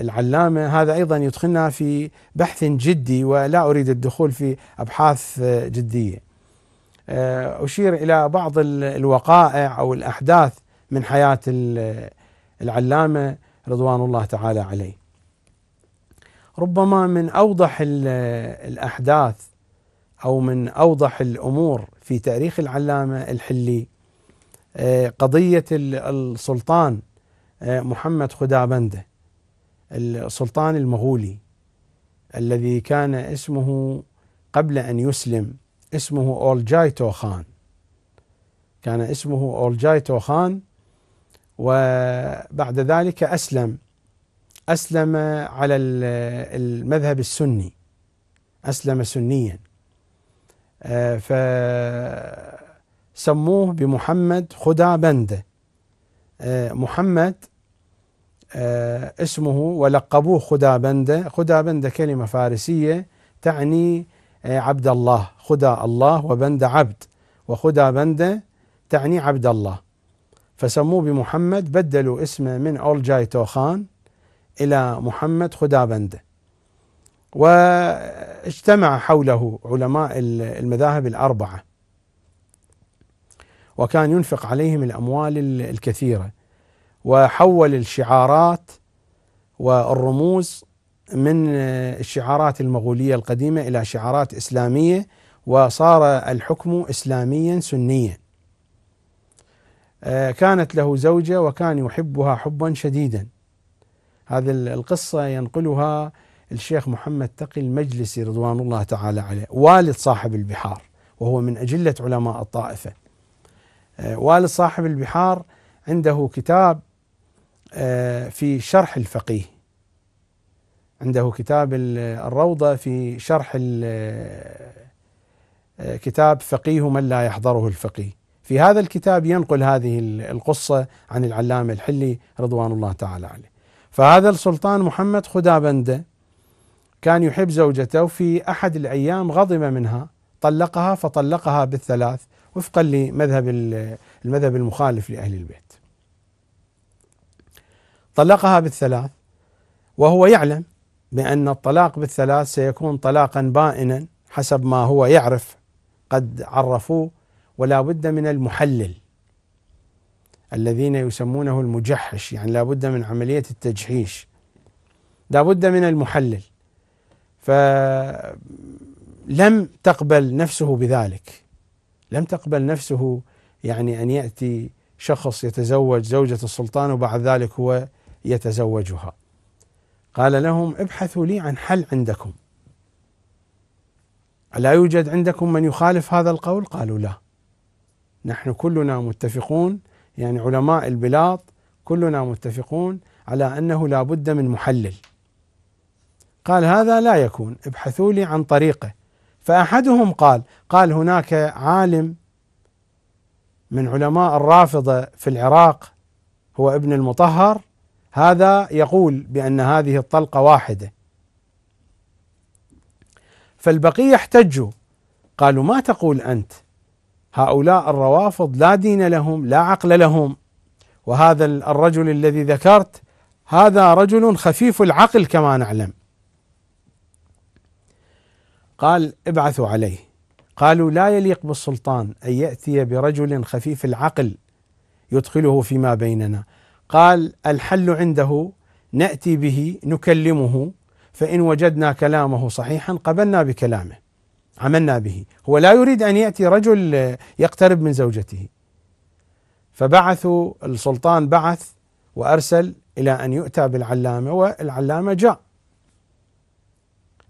العلامه هذا ايضا يدخلنا في بحث جدي ولا اريد الدخول في ابحاث جديه. آه، اشير الى بعض الوقائع او الاحداث من حياه العلامه رضوان الله تعالى عليه. ربما من اوضح الاحداث او من اوضح الامور في تاريخ العلامه الحلي آه، قضيه السلطان آه، محمد خدابنده السلطان المغولي الذي كان اسمه قبل ان يسلم اسمه اولجايتو خان كان اسمه اولجايتو خان وبعد ذلك اسلم اسلم على المذهب السني اسلم سنيا آه، فسموه بمحمد خدا بند آه، محمد آه، اسمه ولقبوه خدا خدا بند كلمة فارسية تعني عبد الله خدا الله وبند عبد وخدا بند تعني عبد الله فسموه بمحمد بدلوا اسمه من أورجاي توخان إلى محمد خدا بنده واجتمع حوله علماء المذاهب الاربعه وكان ينفق عليهم الاموال الكثيره وحول الشعارات والرموز من آه، الشعارات المغوليه القديمه الى شعارات اسلاميه وصار الحكم اسلاميا سنيا آه، كانت له زوجه وكان يحبها حبا شديدا هذه القصه ينقلها الشيخ محمد تقي المجلسي رضوان الله تعالى عليه والد صاحب البحار وهو من أجلة علماء الطائفة آه، والد صاحب البحار عنده كتاب آه، في شرح الفقيه عنده كتاب الروضة في شرح آه، كتاب فقيه من لا يحضره الفقيه في هذا الكتاب ينقل هذه القصة عن العلامة الحلي رضوان الله تعالى عليه فهذا السلطان محمد خدابنده كان يحب زوجته في احد الايام غضب منها طلقها فطلقها بالثلاث وفقا لمذهب المذهب المخالف لاهل البيت. طلقها بالثلاث وهو يعلم بان الطلاق بالثلاث سيكون طلاقا بائنا حسب ما هو يعرف قد عرفوه ولا بد من المحلل الذين يسمونه المجحش يعني لا بد من عمليه التجحيش لا بد من المحلل فلم تقبل نفسه بذلك لم تقبل نفسه يعني أن يأتي شخص يتزوج زوجة السلطان وبعد ذلك هو يتزوجها قال لهم ابحثوا لي عن حل عندكم الا يوجد عندكم من يخالف هذا القول قالوا لا نحن كلنا متفقون يعني علماء البلاط كلنا متفقون على انه لا بد من محلل قال هذا لا يكون ابحثوا لي عن طريقه فأحدهم قال قال هناك عالم من علماء الرافضة في العراق هو ابن المطهر هذا يقول بأن هذه الطلقة واحدة فالبقية احتجوا قالوا ما تقول أنت هؤلاء الروافض لا دين لهم لا عقل لهم وهذا الرجل الذي ذكرت هذا رجل خفيف العقل كما نعلم قال ابعثوا عليه قالوا لا يليق بالسلطان ان ياتي برجل خفيف العقل يدخله فيما بيننا قال الحل عنده ناتي به نكلمه فان وجدنا كلامه صحيحا قبلنا بكلامه عملنا به هو لا يريد ان ياتي رجل يقترب من زوجته فبعثوا السلطان بعث وارسل الى ان يؤتى بالعلامه والعلامه جاء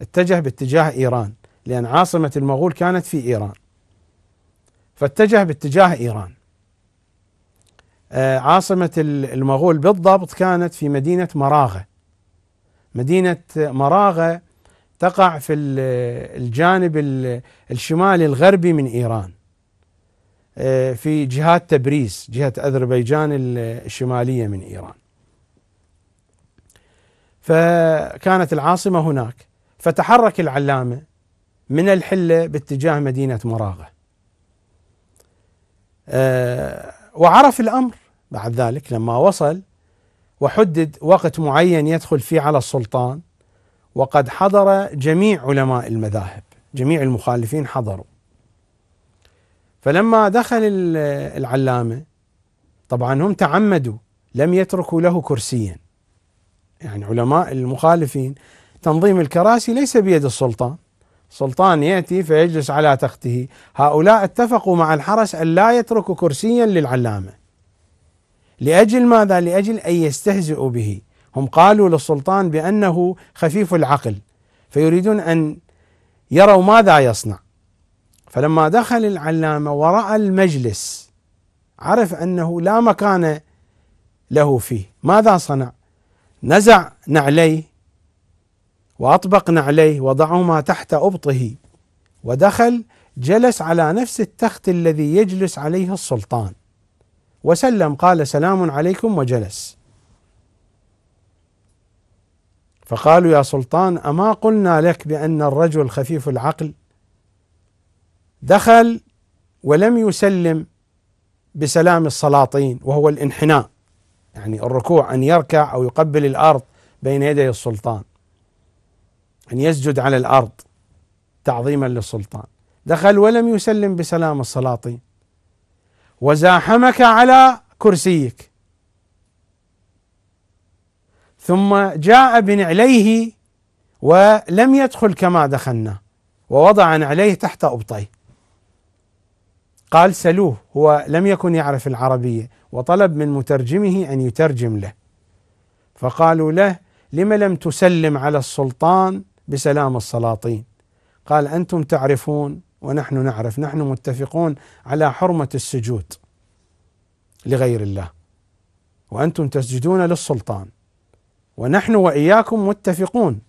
اتجه باتجاه ايران لان عاصمه المغول كانت في ايران فاتجه باتجاه ايران آه، عاصمه المغول بالضبط كانت في مدينه مراغه مدينه مراغه تقع في الجانب الشمالي الغربي من ايران آه، في جهات تبريز جهه اذربيجان الشماليه من ايران فكانت العاصمه هناك فتحرك العلامة من الحلة باتجاه مدينة مراغة أه وعرف الأمر بعد ذلك لما وصل وحدد وقت معين يدخل فيه على السلطان وقد حضر جميع علماء المذاهب جميع المخالفين حضروا فلما دخل العلامة طبعا هم تعمدوا لم يتركوا له كرسيا يعني علماء المخالفين تنظيم الكراسي ليس بيد السلطان سلطان يأتي فيجلس على تخته هؤلاء اتفقوا مع الحرس أن لا يتركوا كرسيا للعلامة لأجل ماذا؟ لأجل أن يستهزئوا به هم قالوا للسلطان بأنه خفيف العقل فيريدون أن يروا ماذا يصنع فلما دخل العلامة ورأى المجلس عرف أنه لا مكان له فيه ماذا صنع؟ نزع نعليه وأطبق نعليه وضعهما تحت أبطه ودخل جلس على نفس التخت الذي يجلس عليه السلطان وسلم قال سلام عليكم وجلس فقالوا يا سلطان اما قلنا لك بان الرجل خفيف العقل دخل ولم يسلم بسلام السلاطين وهو الانحناء يعني الركوع ان يركع او يقبل الارض بين يدي السلطان أن يسجد على الأرض تعظيما للسلطان دخل ولم يسلم بسلام السلاطين وزاحمك على كرسيك ثم جاء بنعليه ولم يدخل كما دخلنا ووضع نعليه تحت أبطيه قال سلوه هو لم يكن يعرف العربية وطلب من مترجمه أن يترجم له فقالوا له لم لم تسلم على السلطان بسلام السلاطين قال انتم تعرفون ونحن نعرف نحن متفقون على حرمه السجود لغير الله وانتم تسجدون للسلطان ونحن واياكم متفقون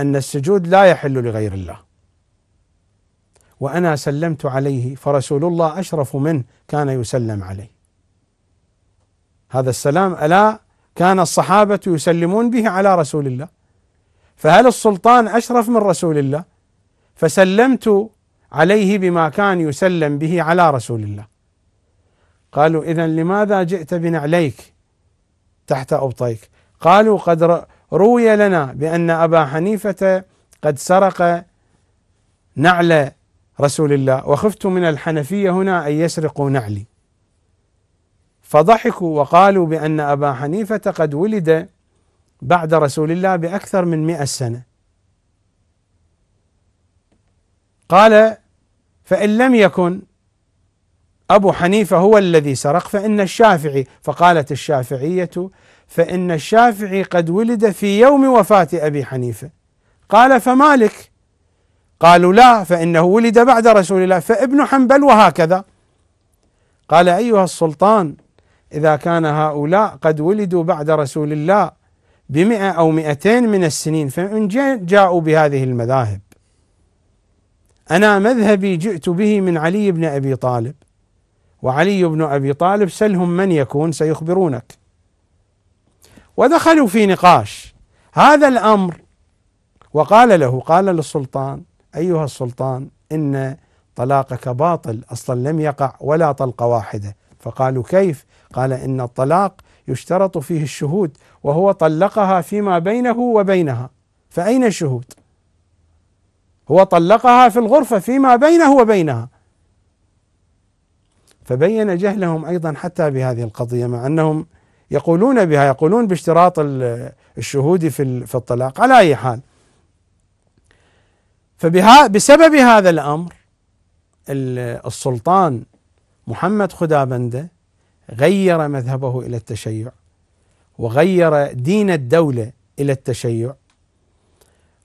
ان السجود لا يحل لغير الله وانا سلمت عليه فرسول الله اشرف منه كان يسلم عليه هذا السلام الا كان الصحابه يسلمون به على رسول الله فهل السلطان اشرف من رسول الله؟ فسلمت عليه بما كان يسلم به على رسول الله. قالوا اذا لماذا جئت بنعليك تحت ابطيك؟ قالوا قد روي لنا بان ابا حنيفه قد سرق نعل رسول الله وخفت من الحنفيه هنا ان يسرقوا نعلي. فضحكوا وقالوا بان ابا حنيفه قد ولد بعد رسول الله بأكثر من مئة سنة قال فإن لم يكن أبو حنيفة هو الذي سرق فإن الشافعي فقالت الشافعية فإن الشافعي قد ولد في يوم وفاة أبي حنيفة قال فمالك قالوا لا فإنه ولد بعد رسول الله فابن حنبل وهكذا قال أيها السلطان إذا كان هؤلاء قد ولدوا بعد رسول الله بمئة أو مئتين من السنين فمن جاءوا بهذه المذاهب أنا مذهبي جئت به من علي بن أبي طالب وعلي بن أبي طالب سلهم من يكون سيخبرونك ودخلوا في نقاش هذا الأمر وقال له قال للسلطان أيها السلطان إن طلاقك باطل أصلا لم يقع ولا طلقة واحدة فقالوا كيف قال إن الطلاق يشترط فيه الشهود وهو طلقها فيما بينه وبينها فأين الشهود؟ هو طلقها في الغرفة فيما بينه وبينها فبين جهلهم أيضا حتى بهذه القضية مع أنهم يقولون بها يقولون باشتراط الشهود في في الطلاق على أي حال فبها بسبب هذا الأمر السلطان محمد خدابنده غير مذهبه الى التشيع وغير دين الدوله الى التشيع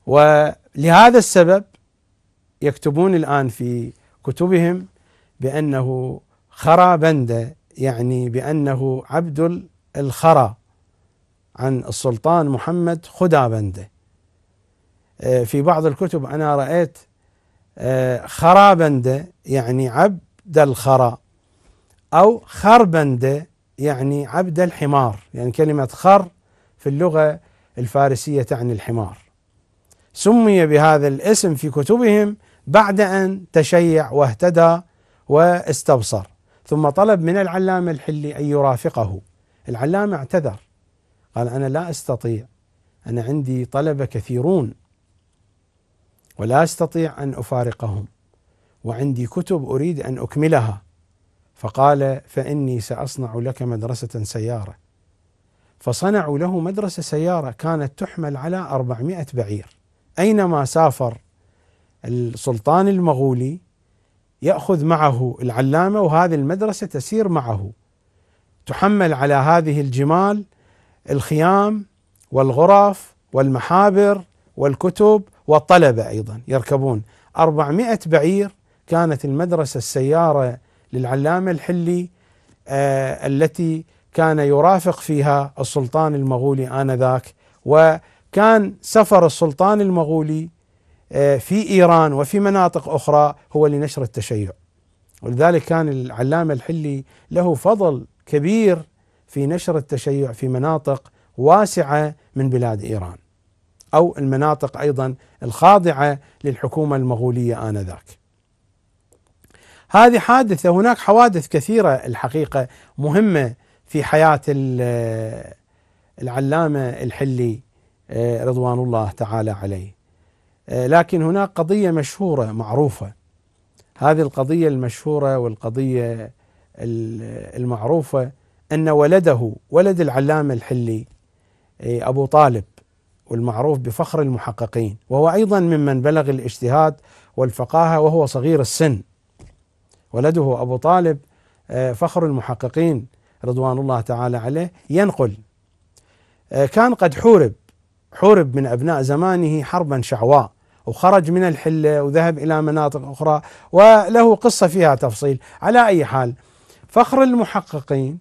ولهذا السبب يكتبون الان في كتبهم بانه خرى بند يعني بانه عبد الخرى عن السلطان محمد خدا بنده آه، في بعض الكتب انا رايت آه، خرى بنده يعني عبد الخرى أو خربندة يعني عبد الحمار يعني كلمة خر في اللغة الفارسية تعني الحمار سمي بهذا الاسم في كتبهم بعد أن تشيع واهتدى واستبصر ثم طلب من العلامة الحلي أن يرافقه العلامة اعتذر قال أنا لا أستطيع أنا عندي طلبة كثيرون ولا أستطيع أن أفارقهم وعندي كتب أريد أن أكملها فقال فاني ساصنع لك مدرسه سياره فصنعوا له مدرسه سياره كانت تحمل على 400 بعير اينما سافر السلطان المغولي ياخذ معه العلامه وهذه المدرسه تسير معه تحمل على هذه الجمال الخيام والغرف والمحابر والكتب والطلبه ايضا يركبون 400 بعير كانت المدرسه السياره للعلامة الحلي آه، التي كان يرافق فيها السلطان المغولي آنذاك وكان سفر السلطان المغولي آه، في إيران وفي مناطق أخرى هو لنشر التشيع ولذلك كان العلامة الحلي له فضل كبير في نشر التشيع في مناطق واسعة من بلاد إيران أو المناطق أيضا الخاضعة للحكومة المغولية آنذاك هذه حادثة هناك حوادث كثيرة الحقيقة مهمة في حياة آه، العلامة الحلي آه، رضوان الله تعالى عليه آه، لكن هناك قضية مشهورة معروفة هذه القضية المشهورة والقضية المعروفة أن ولده ولد العلامة الحلي أبو طالب والمعروف بفخر المحققين وهو أيضا ممن بلغ الاجتهاد والفقاهة وهو صغير السن ولده أبو طالب آه، فخر المحققين رضوان الله تعالى عليه ينقل آه، كان قد حورب حورب من أبناء زمانه حربا شعواء وخرج من الحلة وذهب إلى مناطق أخرى وله قصة فيها تفصيل على أي حال فخر المحققين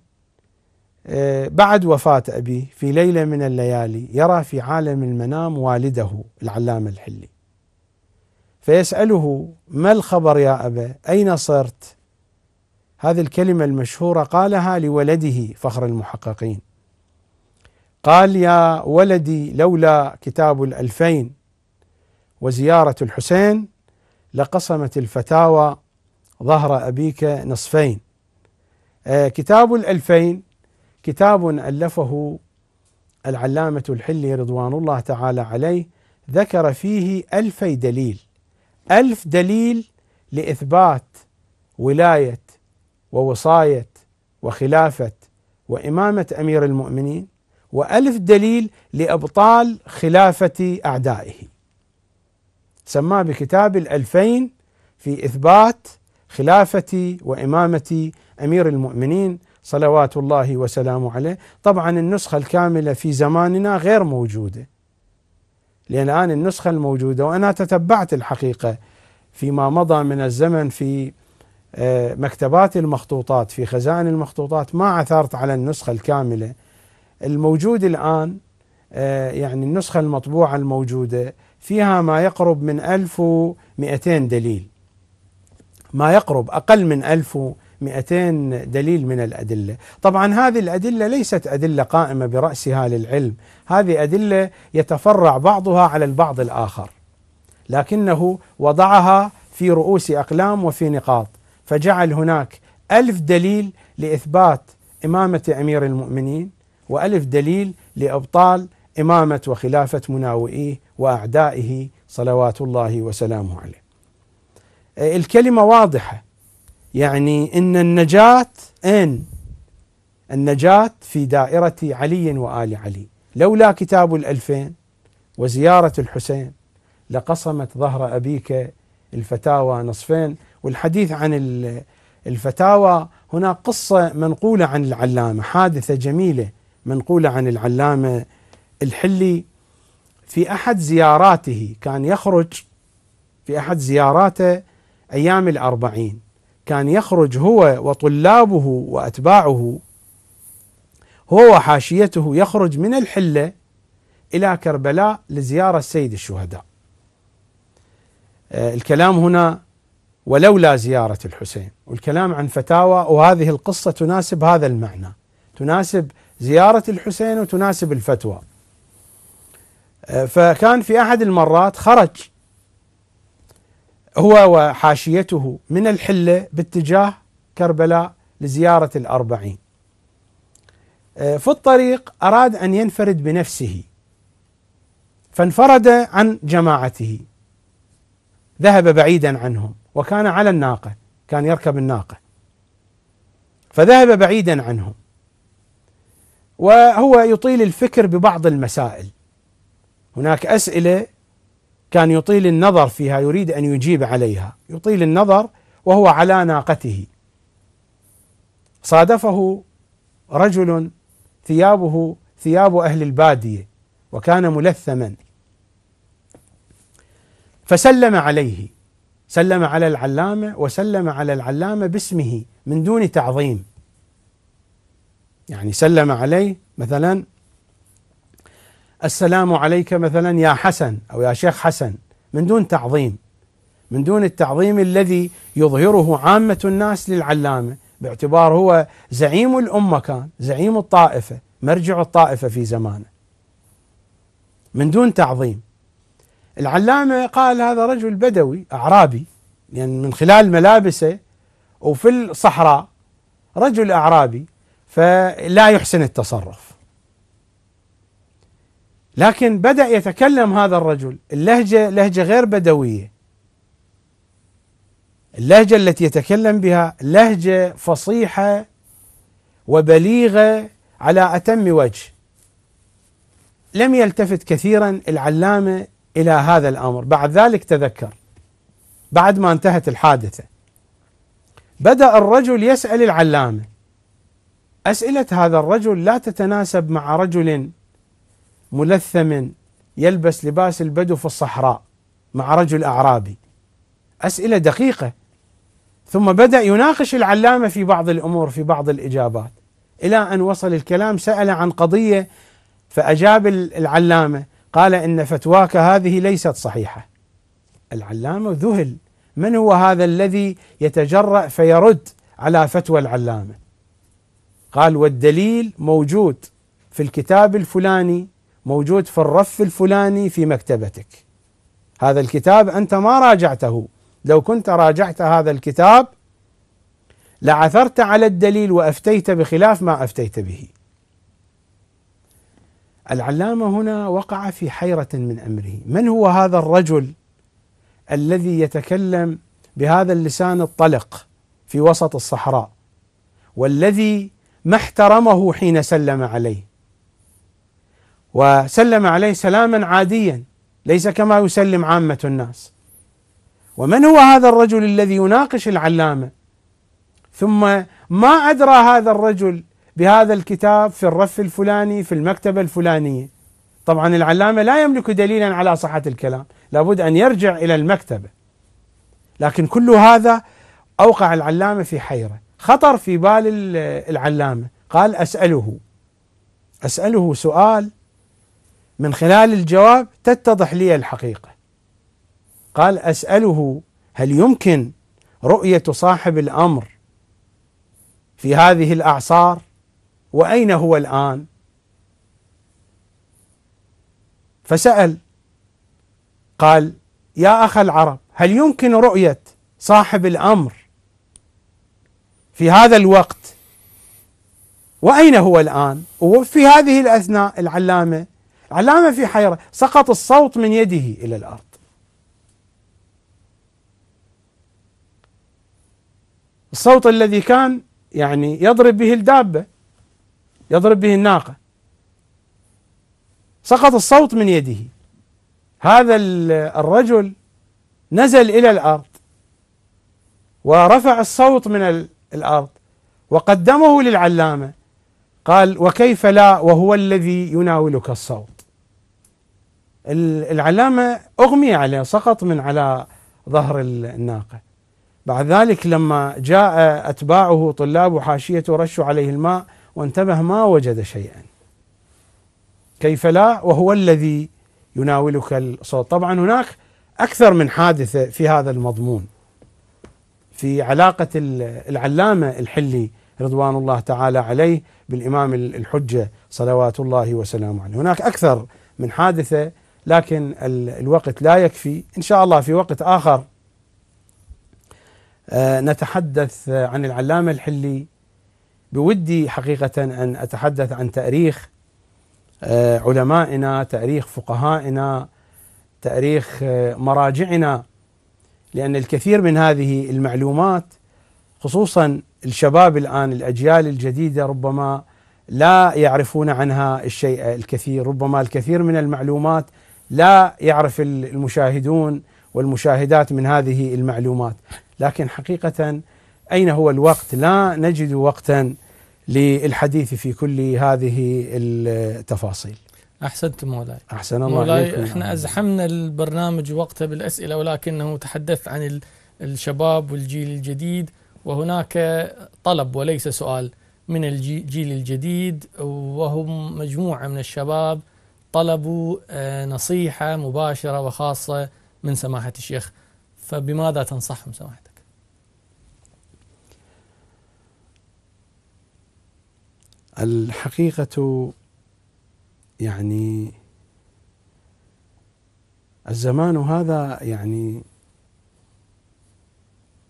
آه، بعد وفاة أبيه في ليلة من الليالي يرى في عالم المنام والده العلامة الحلي فيسأله ما الخبر يا أبا أين صرت هذه الكلمة المشهورة قالها لولده فخر المحققين قال يا ولدي لولا كتاب الألفين وزيارة الحسين لقسمت الفتاوى ظهر أبيك نصفين آه، كتاب الألفين كتاب ألفه العلامة الحلي رضوان الله تعالى عليه ذكر فيه ألفي دليل ألف دليل لإثبات ولاية ووصاية وخلافة وإمامة أمير المؤمنين وألف دليل لإبطال خلافة أعدائه سماه بكتاب الألفين في إثبات خلافة وإمامة أمير المؤمنين صلوات الله وسلامه عليه طبعا النسخة الكاملة في زماننا غير موجودة لأن أنا النسخة الموجودة وأنا تتبعت الحقيقة فيما مضى من الزمن في آه، مكتبات المخطوطات في خزائن المخطوطات ما عثرت على النسخة الكاملة الموجود الآن آه، يعني النسخة المطبوعة الموجودة فيها ما يقرب من 1200 دليل ما يقرب أقل من 1200 200 دليل من الأدلة طبعا هذه الأدلة ليست أدلة قائمة برأسها للعلم هذه أدلة يتفرع بعضها على البعض الآخر لكنه وضعها في رؤوس أقلام وفي نقاط فجعل هناك ألف دليل لإثبات إمامة أمير المؤمنين وألف دليل لإبطال إمامة وخلافة مناوئيه وأعدائه صلوات الله وسلامه عليه الكلمة واضحة يعني إن النجاة إن النجاة في دائرة علي وآل علي لولا كتاب الألفين وزيارة الحسين لقصمت ظهر أبيك الفتاوى نصفين والحديث عن الفتاوى هنا قصة منقولة عن العلامة حادثة جميلة منقولة عن العلامة الحلي في أحد زياراته كان يخرج في أحد زياراته أيام الأربعين كان يخرج هو وطلابه واتباعه هو وحاشيته يخرج من الحله الى كربلاء لزياره سيد الشهداء. آه، الكلام هنا ولولا زياره الحسين، والكلام عن فتاوى وهذه القصه تناسب هذا المعنى، تناسب زياره الحسين وتناسب الفتوى. آه، فكان في احد المرات خرج هو وحاشيته من الحلة باتجاه كربلاء لزيارة الأربعين آه، في الطريق أراد أن ينفرد بنفسه فانفرد عن جماعته ذهب بعيدا عنهم وكان على الناقة كان يركب الناقة فذهب بعيدا عنهم وهو يطيل الفكر ببعض المسائل هناك أسئلة كان يطيل النظر فيها يريد ان يجيب عليها يطيل النظر وهو على ناقته صادفه رجل ثيابه ثياب اهل الباديه وكان ملثما فسلم عليه سلم على العلامه وسلم على العلامه باسمه من دون تعظيم يعني سلم عليه مثلا السلام عليك مثلا يا حسن أو يا شيخ حسن من دون تعظيم من دون التعظيم الذي يظهره عامة الناس للعلامة باعتبار هو زعيم الأمة كان زعيم الطائفة مرجع الطائفة في زمانه من دون تعظيم العلامة قال هذا رجل بدوي أعرابي يعني من خلال ملابسه وفي الصحراء رجل أعرابي فلا يحسن التصرف لكن بدأ يتكلم هذا الرجل اللهجة لهجة غير بدوية اللهجة التي يتكلم بها لهجة فصيحة وبليغة على أتم وجه لم يلتفت كثيرا العلامة إلى هذا الأمر بعد ذلك تذكر بعد ما انتهت الحادثة بدأ الرجل يسأل العلامة أسئلة هذا الرجل لا تتناسب مع رجل ملثم يلبس لباس البدو في الصحراء مع رجل اعرابي اسئله دقيقه ثم بدا يناقش العلامه في بعض الامور في بعض الاجابات الى ان وصل الكلام سال عن قضيه فاجاب العلامه قال ان فتواك هذه ليست صحيحه العلامه ذهل من هو هذا الذي يتجرأ فيرد على فتوى العلامه قال والدليل موجود في الكتاب الفلاني موجود في الرف الفلاني في مكتبتك هذا الكتاب انت ما راجعته لو كنت راجعت هذا الكتاب لعثرت على الدليل وافتيت بخلاف ما افتيت به العلامه هنا وقع في حيره من امره من هو هذا الرجل الذي يتكلم بهذا اللسان الطلق في وسط الصحراء والذي ما احترمه حين سلم عليه وسلم عليه سلاما عاديا ليس كما يسلم عامة الناس ومن هو هذا الرجل الذي يناقش العلامة ثم ما أدرى هذا الرجل بهذا الكتاب في الرف الفلاني في المكتبة الفلانية طبعا العلامة لا يملك دليلا على صحة الكلام لابد أن يرجع إلى المكتبة لكن كل هذا أوقع العلامة في حيرة خطر في بال العلامة قال أسأله أسأله سؤال من خلال الجواب تتضح لي الحقيقة قال أسأله هل يمكن رؤية صاحب الأمر في هذه الأعصار وأين هو الآن فسأل قال يا أخ العرب هل يمكن رؤية صاحب الأمر في هذا الوقت وأين هو الآن وفي هذه الأثناء العلامة العلامة في حيرة سقط الصوت من يده إلى الأرض الصوت الذي كان يعني يضرب به الدابة يضرب به الناقة سقط الصوت من يده هذا الرجل نزل إلى الأرض ورفع الصوت من الأرض وقدمه للعلامة قال وكيف لا وهو الذي يناولك الصوت العلامة أغمي عليه سقط من على ظهر الناقة بعد ذلك لما جاء أتباعه طلاب حاشيته رشوا عليه الماء وانتبه ما وجد شيئا كيف لا وهو الذي يناولك الصوت طبعا هناك أكثر من حادثة في هذا المضمون في علاقة العلامة الحلي رضوان الله تعالى عليه بالإمام الحجة صلوات الله وسلامه عليه هناك أكثر من حادثة لكن الوقت لا يكفي ان شاء الله في وقت اخر آه، نتحدث عن العلامه الحلي بودي حقيقه ان اتحدث عن تاريخ آه، علمائنا تاريخ فقهائنا تاريخ آه، مراجعنا لان الكثير من هذه المعلومات خصوصا الشباب الان الاجيال الجديده ربما لا يعرفون عنها الشيء الكثير ربما الكثير من المعلومات لا يعرف المشاهدون والمشاهدات من هذه المعلومات لكن حقيقة أين هو الوقت لا نجد وقتا للحديث في كل هذه التفاصيل احسنت مولاي احسن الله مولاي عليكم. احنا ازحمنا البرنامج وقتها بالاسئله ولكنه تحدث عن الشباب والجيل الجديد وهناك طلب وليس سؤال من الجيل الجديد وهم مجموعه من الشباب طلبوا آه، نصيحة مباشرة وخاصة من سماحة الشيخ فبماذا تنصحهم سماحتك؟ الحقيقة يعني الزمان هذا يعني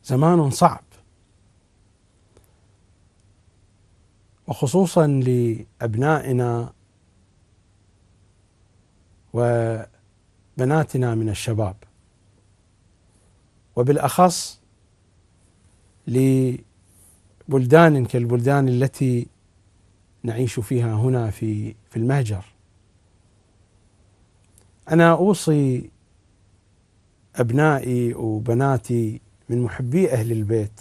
زمان صعب وخصوصا لأبنائنا وبناتنا من الشباب وبالاخص لبلدان كالبلدان التي نعيش فيها هنا في في المهجر انا اوصي ابنائي وبناتي من محبي اهل البيت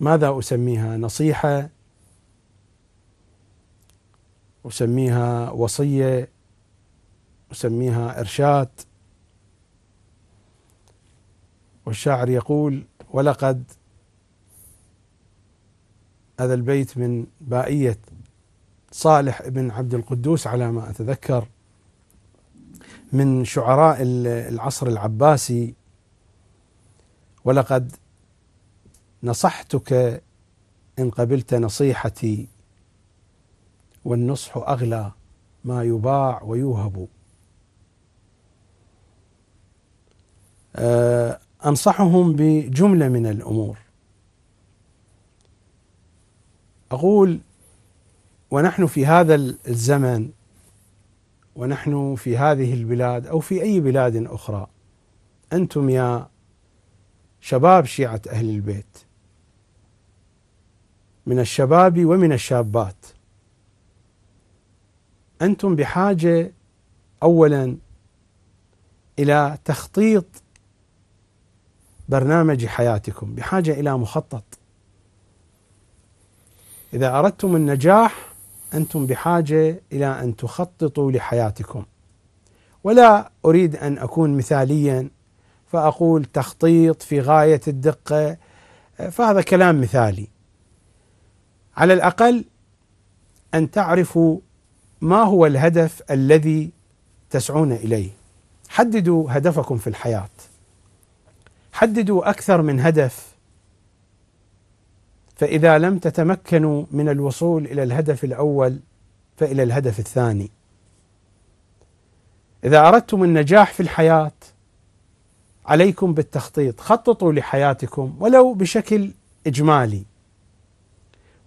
ماذا اسميها نصيحه وسميها وصية وسميها إرشاد والشاعر يقول ولقد هذا البيت من بائية صالح بن عبد القدوس على ما أتذكر من شعراء العصر العباسي ولقد نصحتك إن قبلت نصيحتي والنصح أغلى ما يباع ويوهب آه، أنصحهم بجملة من الأمور أقول ونحن في هذا الزمن ونحن في هذه البلاد أو في أي بلاد أخرى أنتم يا شباب شيعة أهل البيت من الشباب ومن الشابات أنتم بحاجة أولا إلى تخطيط برنامج حياتكم بحاجة إلى مخطط إذا أردتم النجاح أنتم بحاجة إلى أن تخططوا لحياتكم ولا أريد أن أكون مثاليا فأقول تخطيط في غاية الدقة فهذا كلام مثالي على الأقل أن تعرفوا ما هو الهدف الذي تسعون اليه؟ حددوا هدفكم في الحياه. حددوا اكثر من هدف فاذا لم تتمكنوا من الوصول الى الهدف الاول فالى الهدف الثاني. اذا اردتم النجاح في الحياه عليكم بالتخطيط، خططوا لحياتكم ولو بشكل اجمالي.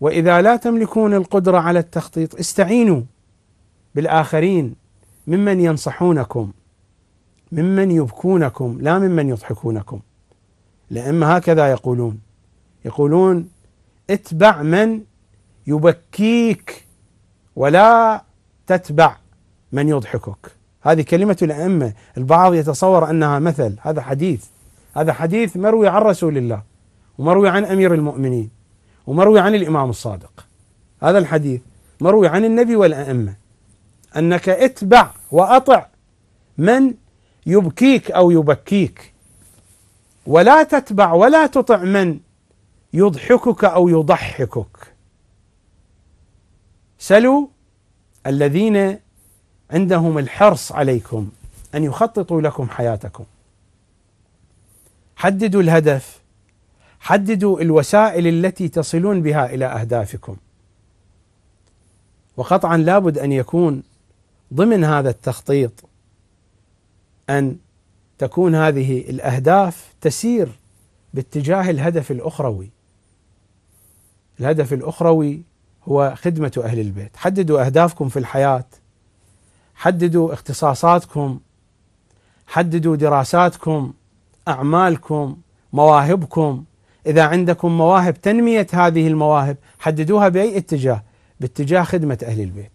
واذا لا تملكون القدره على التخطيط استعينوا بالآخرين ممن ينصحونكم ممن يبكونكم لا ممن يضحكونكم الأئمة هكذا يقولون يقولون اتبع من يبكيك ولا تتبع من يضحكك هذه كلمة الأئمة البعض يتصور أنها مثل هذا حديث هذا حديث مروي عن رسول الله ومروي عن أمير المؤمنين ومروي عن الإمام الصادق هذا الحديث مروي عن النبي والأئمة أنك اتبع وأطع من يبكيك أو يبكيك ولا تتبع ولا تطع من يضحكك أو يضحكك سلوا الذين عندهم الحرص عليكم أن يخططوا لكم حياتكم حددوا الهدف حددوا الوسائل التي تصلون بها إلى أهدافكم وقطعا لابد أن يكون ضمن هذا التخطيط ان تكون هذه الاهداف تسير باتجاه الهدف الاخروي. الهدف الاخروي هو خدمه اهل البيت، حددوا اهدافكم في الحياه. حددوا اختصاصاتكم. حددوا دراساتكم، اعمالكم، مواهبكم. اذا عندكم مواهب تنميه هذه المواهب، حددوها باي اتجاه؟ باتجاه خدمه اهل البيت.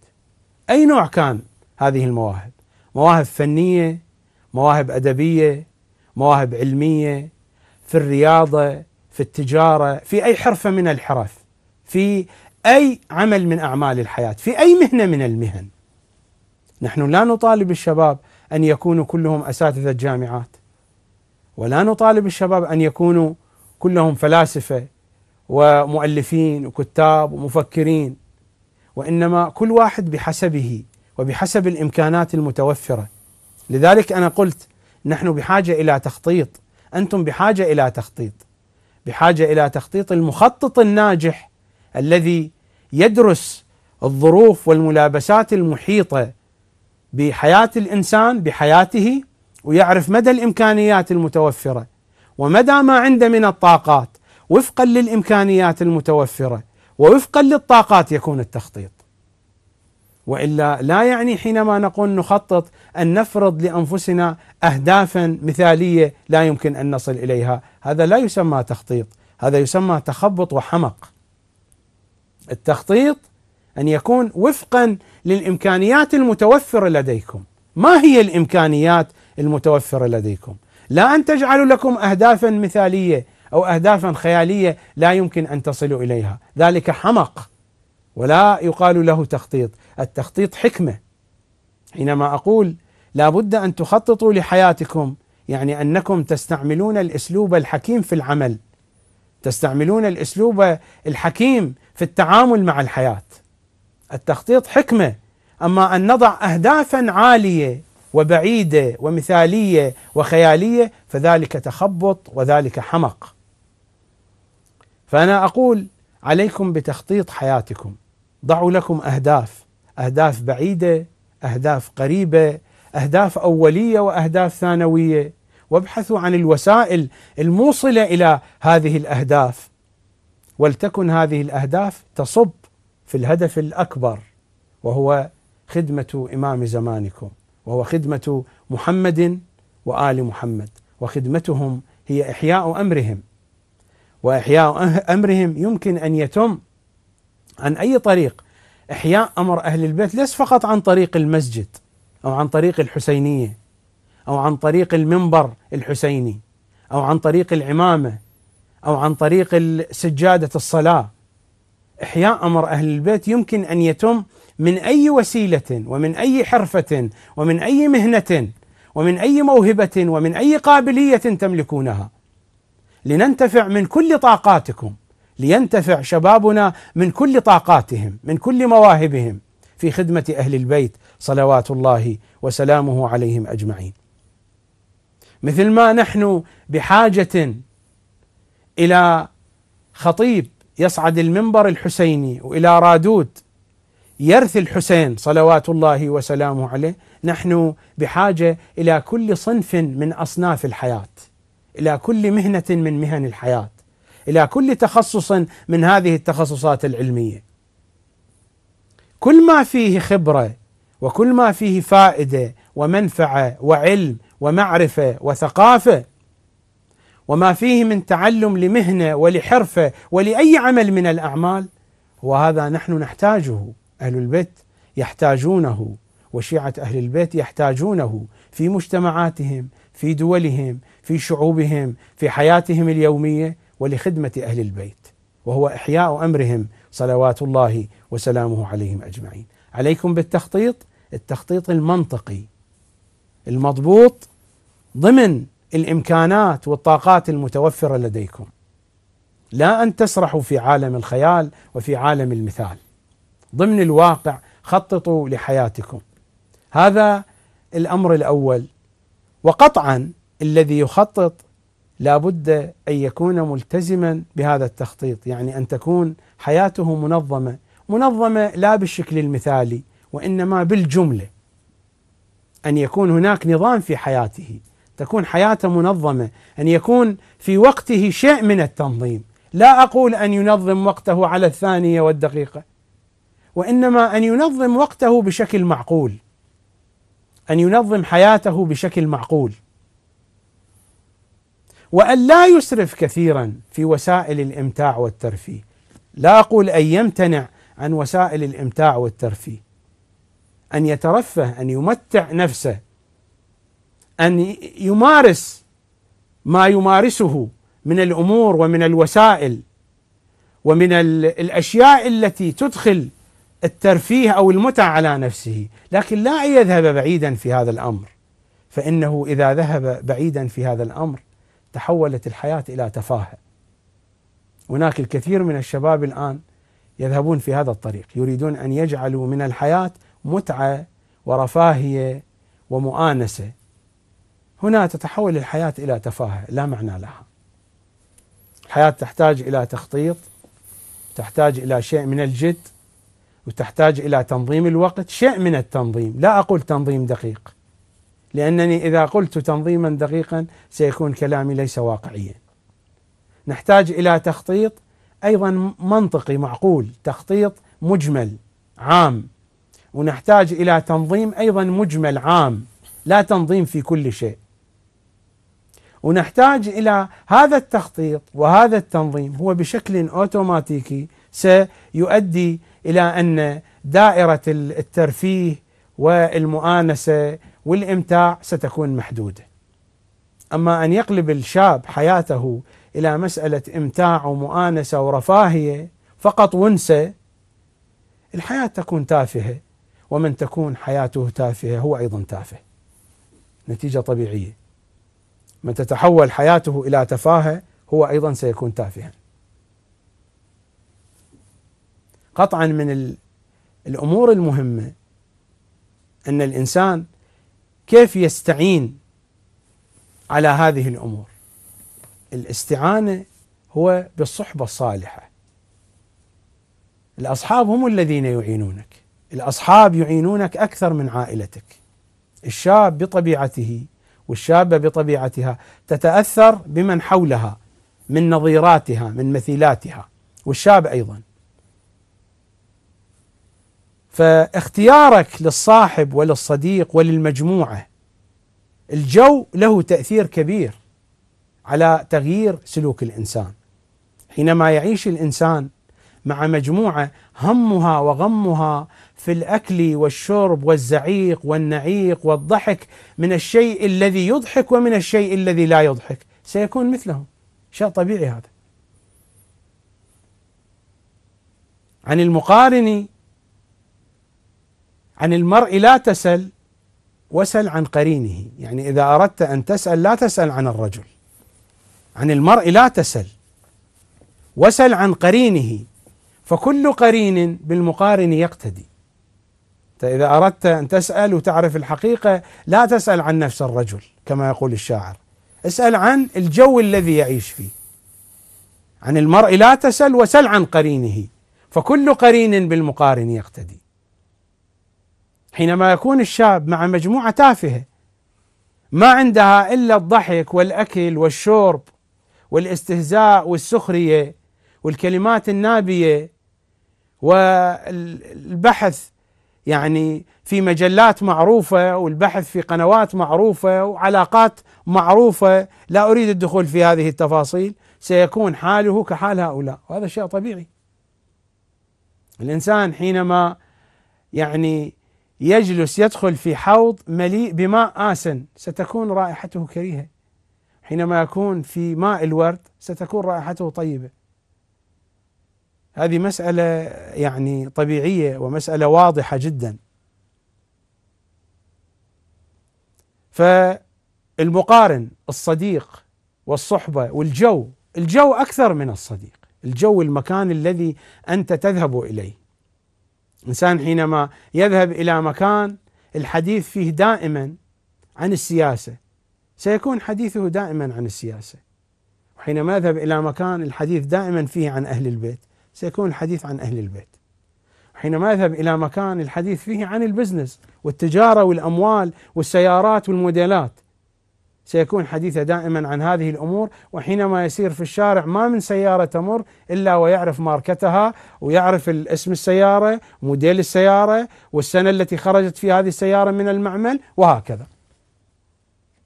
اي نوع كان هذه المواهب مواهب فنيه مواهب ادبيه مواهب علميه في الرياضه في التجاره في اي حرفه من الحرف في اي عمل من اعمال الحياه في اي مهنه من المهن نحن لا نطالب الشباب ان يكونوا كلهم اساتذه جامعات ولا نطالب الشباب ان يكونوا كلهم فلاسفه ومؤلفين وكتاب ومفكرين وانما كل واحد بحسبه وبحسب الامكانات المتوفره لذلك انا قلت نحن بحاجه الى تخطيط انتم بحاجه الى تخطيط بحاجه الى تخطيط المخطط الناجح الذي يدرس الظروف والملابسات المحيطه بحياه الانسان بحياته ويعرف مدى الامكانيات المتوفره ومدى ما عنده من الطاقات وفقا للامكانيات المتوفره ووفقا للطاقات يكون التخطيط والا لا يعني حينما نقول نخطط ان نفرض لانفسنا اهدافا مثاليه لا يمكن ان نصل اليها، هذا لا يسمى تخطيط، هذا يسمى تخبط وحمق. التخطيط ان يكون وفقا للامكانيات المتوفره لديكم، ما هي الامكانيات المتوفره لديكم؟ لا ان تجعلوا لكم اهدافا مثاليه او اهدافا خياليه لا يمكن ان تصلوا اليها، ذلك حمق. ولا يقال له تخطيط التخطيط حكمة حينما أقول لا بد أن تخططوا لحياتكم يعني أنكم تستعملون الأسلوب الحكيم في العمل تستعملون الأسلوب الحكيم في التعامل مع الحياة التخطيط حكمة أما أن نضع أهدافا عالية وبعيدة ومثالية وخيالية فذلك تخبط وذلك حمق فأنا أقول عليكم بتخطيط حياتكم ضعوا لكم أهداف أهداف بعيدة أهداف قريبة أهداف أولية وأهداف ثانوية وابحثوا عن الوسائل الموصلة إلى هذه الأهداف ولتكن هذه الأهداف تصب في الهدف الأكبر وهو خدمة إمام زمانكم وهو خدمة محمد وآل محمد وخدمتهم هي إحياء أمرهم وإحياء أه-، أمرهم يمكن أن يتم عن أي طريق إحياء أمر أهل البيت ليس فقط عن طريق المسجد أو عن طريق الحسينية أو عن طريق المنبر الحسيني أو عن طريق العمامة أو عن طريق سجادة الصلاة إحياء أمر أهل البيت يمكن أن يتم من أي وسيلة ومن أي حرفة ومن أي مهنة ومن أي موهبة ومن أي قابلية تملكونها لننتفع من كل طاقاتكم لينتفع شبابنا من كل طاقاتهم من كل مواهبهم في خدمه اهل البيت صلوات الله وسلامه عليهم اجمعين. مثل ما نحن بحاجه الى خطيب يصعد المنبر الحسيني والى رادود يرث الحسين صلوات الله وسلامه عليه نحن بحاجه الى كل صنف من اصناف الحياه الى كل مهنه من مهن الحياه الى كل تخصص من هذه التخصصات العلميه. كل ما فيه خبره وكل ما فيه فائده ومنفعه وعلم ومعرفه وثقافه وما فيه من تعلم لمهنه ولحرفه ولاي عمل من الاعمال وهذا نحن نحتاجه اهل البيت يحتاجونه وشيعه اهل البيت يحتاجونه في مجتمعاتهم في دولهم في شعوبهم في حياتهم اليوميه ولخدمة أهل البيت وهو إحياء أمرهم صلوات الله وسلامه عليهم أجمعين عليكم بالتخطيط التخطيط المنطقي المضبوط ضمن الامكانات والطاقات المتوفره لديكم. لا ان تسرحوا في عالم الخيال وفي عالم المثال. ضمن الواقع خططوا لحياتكم. هذا الامر الاول وقطعا الذي يخطط لابد أن يكون ملتزما بهذا التخطيط يعني أن تكون حياته منظمة منظمة لا بالشكل المثالي وإنما بالجملة أن يكون هناك نظام في حياته تكون حياته منظمة أن يكون في وقته شيء من التنظيم لا أقول أن ينظم وقته على الثانية والدقيقة وإنما أن ينظم وقته بشكل معقول أن ينظم حياته بشكل معقول وأن لا يسرف كثيرا في وسائل الإمتاع والترفيه لا أقول أن يمتنع عن وسائل الإمتاع والترفيه أن يترفه أن يمتع نفسه أن يمارس ما يمارسه من الأمور ومن الوسائل ومن الأشياء التي تدخل الترفيه أو المتع على نفسه لكن لا أن يذهب بعيدا في هذا الأمر فإنه إذا ذهب بعيدا في هذا الأمر تحولت الحياة إلى تفاهة هناك الكثير من الشباب الآن يذهبون في هذا الطريق يريدون أن يجعلوا من الحياة متعة ورفاهية ومؤانسة هنا تتحول الحياة إلى تفاهة لا معنى لها الحياة تحتاج إلى تخطيط تحتاج إلى شيء من الجد وتحتاج إلى تنظيم الوقت شيء من التنظيم لا أقول تنظيم دقيق لأنني إذا قلت تنظيما دقيقا سيكون كلامي ليس واقعيا نحتاج إلى تخطيط أيضا منطقي معقول تخطيط مجمل عام ونحتاج إلى تنظيم أيضا مجمل عام لا تنظيم في كل شيء ونحتاج الى هذا التخطيط وهذا التنظيم هو بشكل اوتوماتيكي سيؤدي الى ان دائره الترفيه والمؤانسه والامتاع ستكون محدوده. اما ان يقلب الشاب حياته الى مساله امتاع ومؤانسه ورفاهيه فقط وانسى الحياه تكون تافهه ومن تكون حياته تافهه هو ايضا تافه. نتيجه طبيعيه. من تتحول حياته الى تفاهه هو ايضا سيكون تافها. قطعا من الامور المهمه ان الانسان كيف يستعين على هذه الامور الاستعانه هو بالصحبه الصالحه الاصحاب هم الذين يعينونك الاصحاب يعينونك اكثر من عائلتك الشاب بطبيعته والشابه بطبيعتها تتاثر بمن حولها من نظيراتها من مثيلاتها والشاب ايضا فاختيارك للصاحب وللصديق وللمجموعه الجو له تاثير كبير على تغيير سلوك الانسان حينما يعيش الانسان مع مجموعه همها وغمها في الاكل والشرب والزعيق والنعيق والضحك من الشيء الذي يضحك ومن الشيء الذي لا يضحك سيكون مثلهم شيء طبيعي هذا عن المقارن عن المرء لا تسل وسل عن قرينه يعني إذا أردت أن تسأل لا تسأل عن الرجل عن المرء لا تسل وسل عن قرينه فكل قرين بالمقارن يقتدي إذا أردت أن تسأل وتعرف الحقيقة لا تسأل عن نفس الرجل كما يقول الشاعر اسأل عن الجو الذي يعيش فيه عن المرء لا تسل وسل عن قرينه فكل قرين بالمقارن يقتدي حينما يكون الشاب مع مجموعة تافهة ما عندها إلا الضحك والأكل والشرب والاستهزاء والسخرية والكلمات النابية والبحث يعني في مجلات معروفة والبحث في قنوات معروفة وعلاقات معروفة لا أريد الدخول في هذه التفاصيل سيكون حاله كحال هؤلاء وهذا شيء طبيعي الإنسان حينما يعني يجلس يدخل في حوض مليء بماء آسن ستكون رائحته كريهة حينما يكون في ماء الورد ستكون رائحته طيبة هذه مسألة يعني طبيعية ومسألة واضحة جدا فالمقارن الصديق والصحبة والجو الجو أكثر من الصديق الجو المكان الذي أنت تذهب إليه الإنسان حينما يذهب إلى مكان الحديث فيه دائما عن السياسة سيكون حديثه دائما عن السياسة وحينما يذهب إلى مكان الحديث دائما فيه عن أهل البيت سيكون الحديث عن أهل البيت حينما يذهب إلى مكان الحديث فيه عن البزنس والتجارة والأموال والسيارات والموديلات سيكون حديثه دائما عن هذه الامور وحينما يسير في الشارع ما من سياره تمر الا ويعرف ماركتها ويعرف اسم السياره موديل السياره والسنه التي خرجت في هذه السياره من المعمل وهكذا.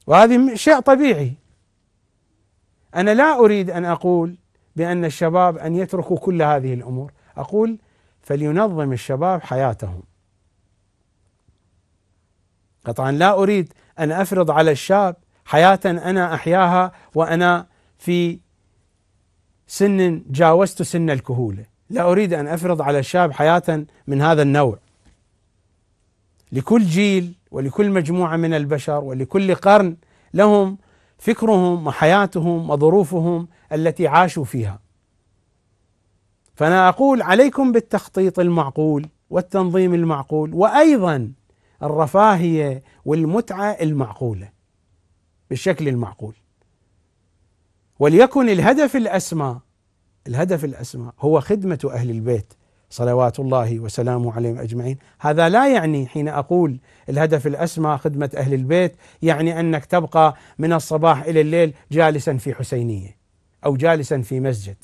وهذه شيء طبيعي. انا لا اريد ان اقول بان الشباب ان يتركوا كل هذه الامور، اقول فلينظم الشباب حياتهم. قطعا لا اريد ان افرض على الشاب حياة أنا أحياها وأنا في سن جاوزت سن الكهولة لا أريد أن أفرض على الشاب حياة من هذا النوع لكل جيل ولكل مجموعة من البشر ولكل قرن لهم فكرهم وحياتهم وظروفهم التي عاشوا فيها فأنا أقول عليكم بالتخطيط المعقول والتنظيم المعقول وأيضا الرفاهية والمتعة المعقولة بالشكل المعقول وليكن الهدف الأسمى الهدف الأسمى هو خدمة أهل البيت صلوات الله وسلامه عليهم أجمعين هذا لا يعني حين أقول الهدف الأسمى خدمة أهل البيت يعني أنك تبقى من الصباح إلى الليل جالسا في حسينية أو جالسا في مسجد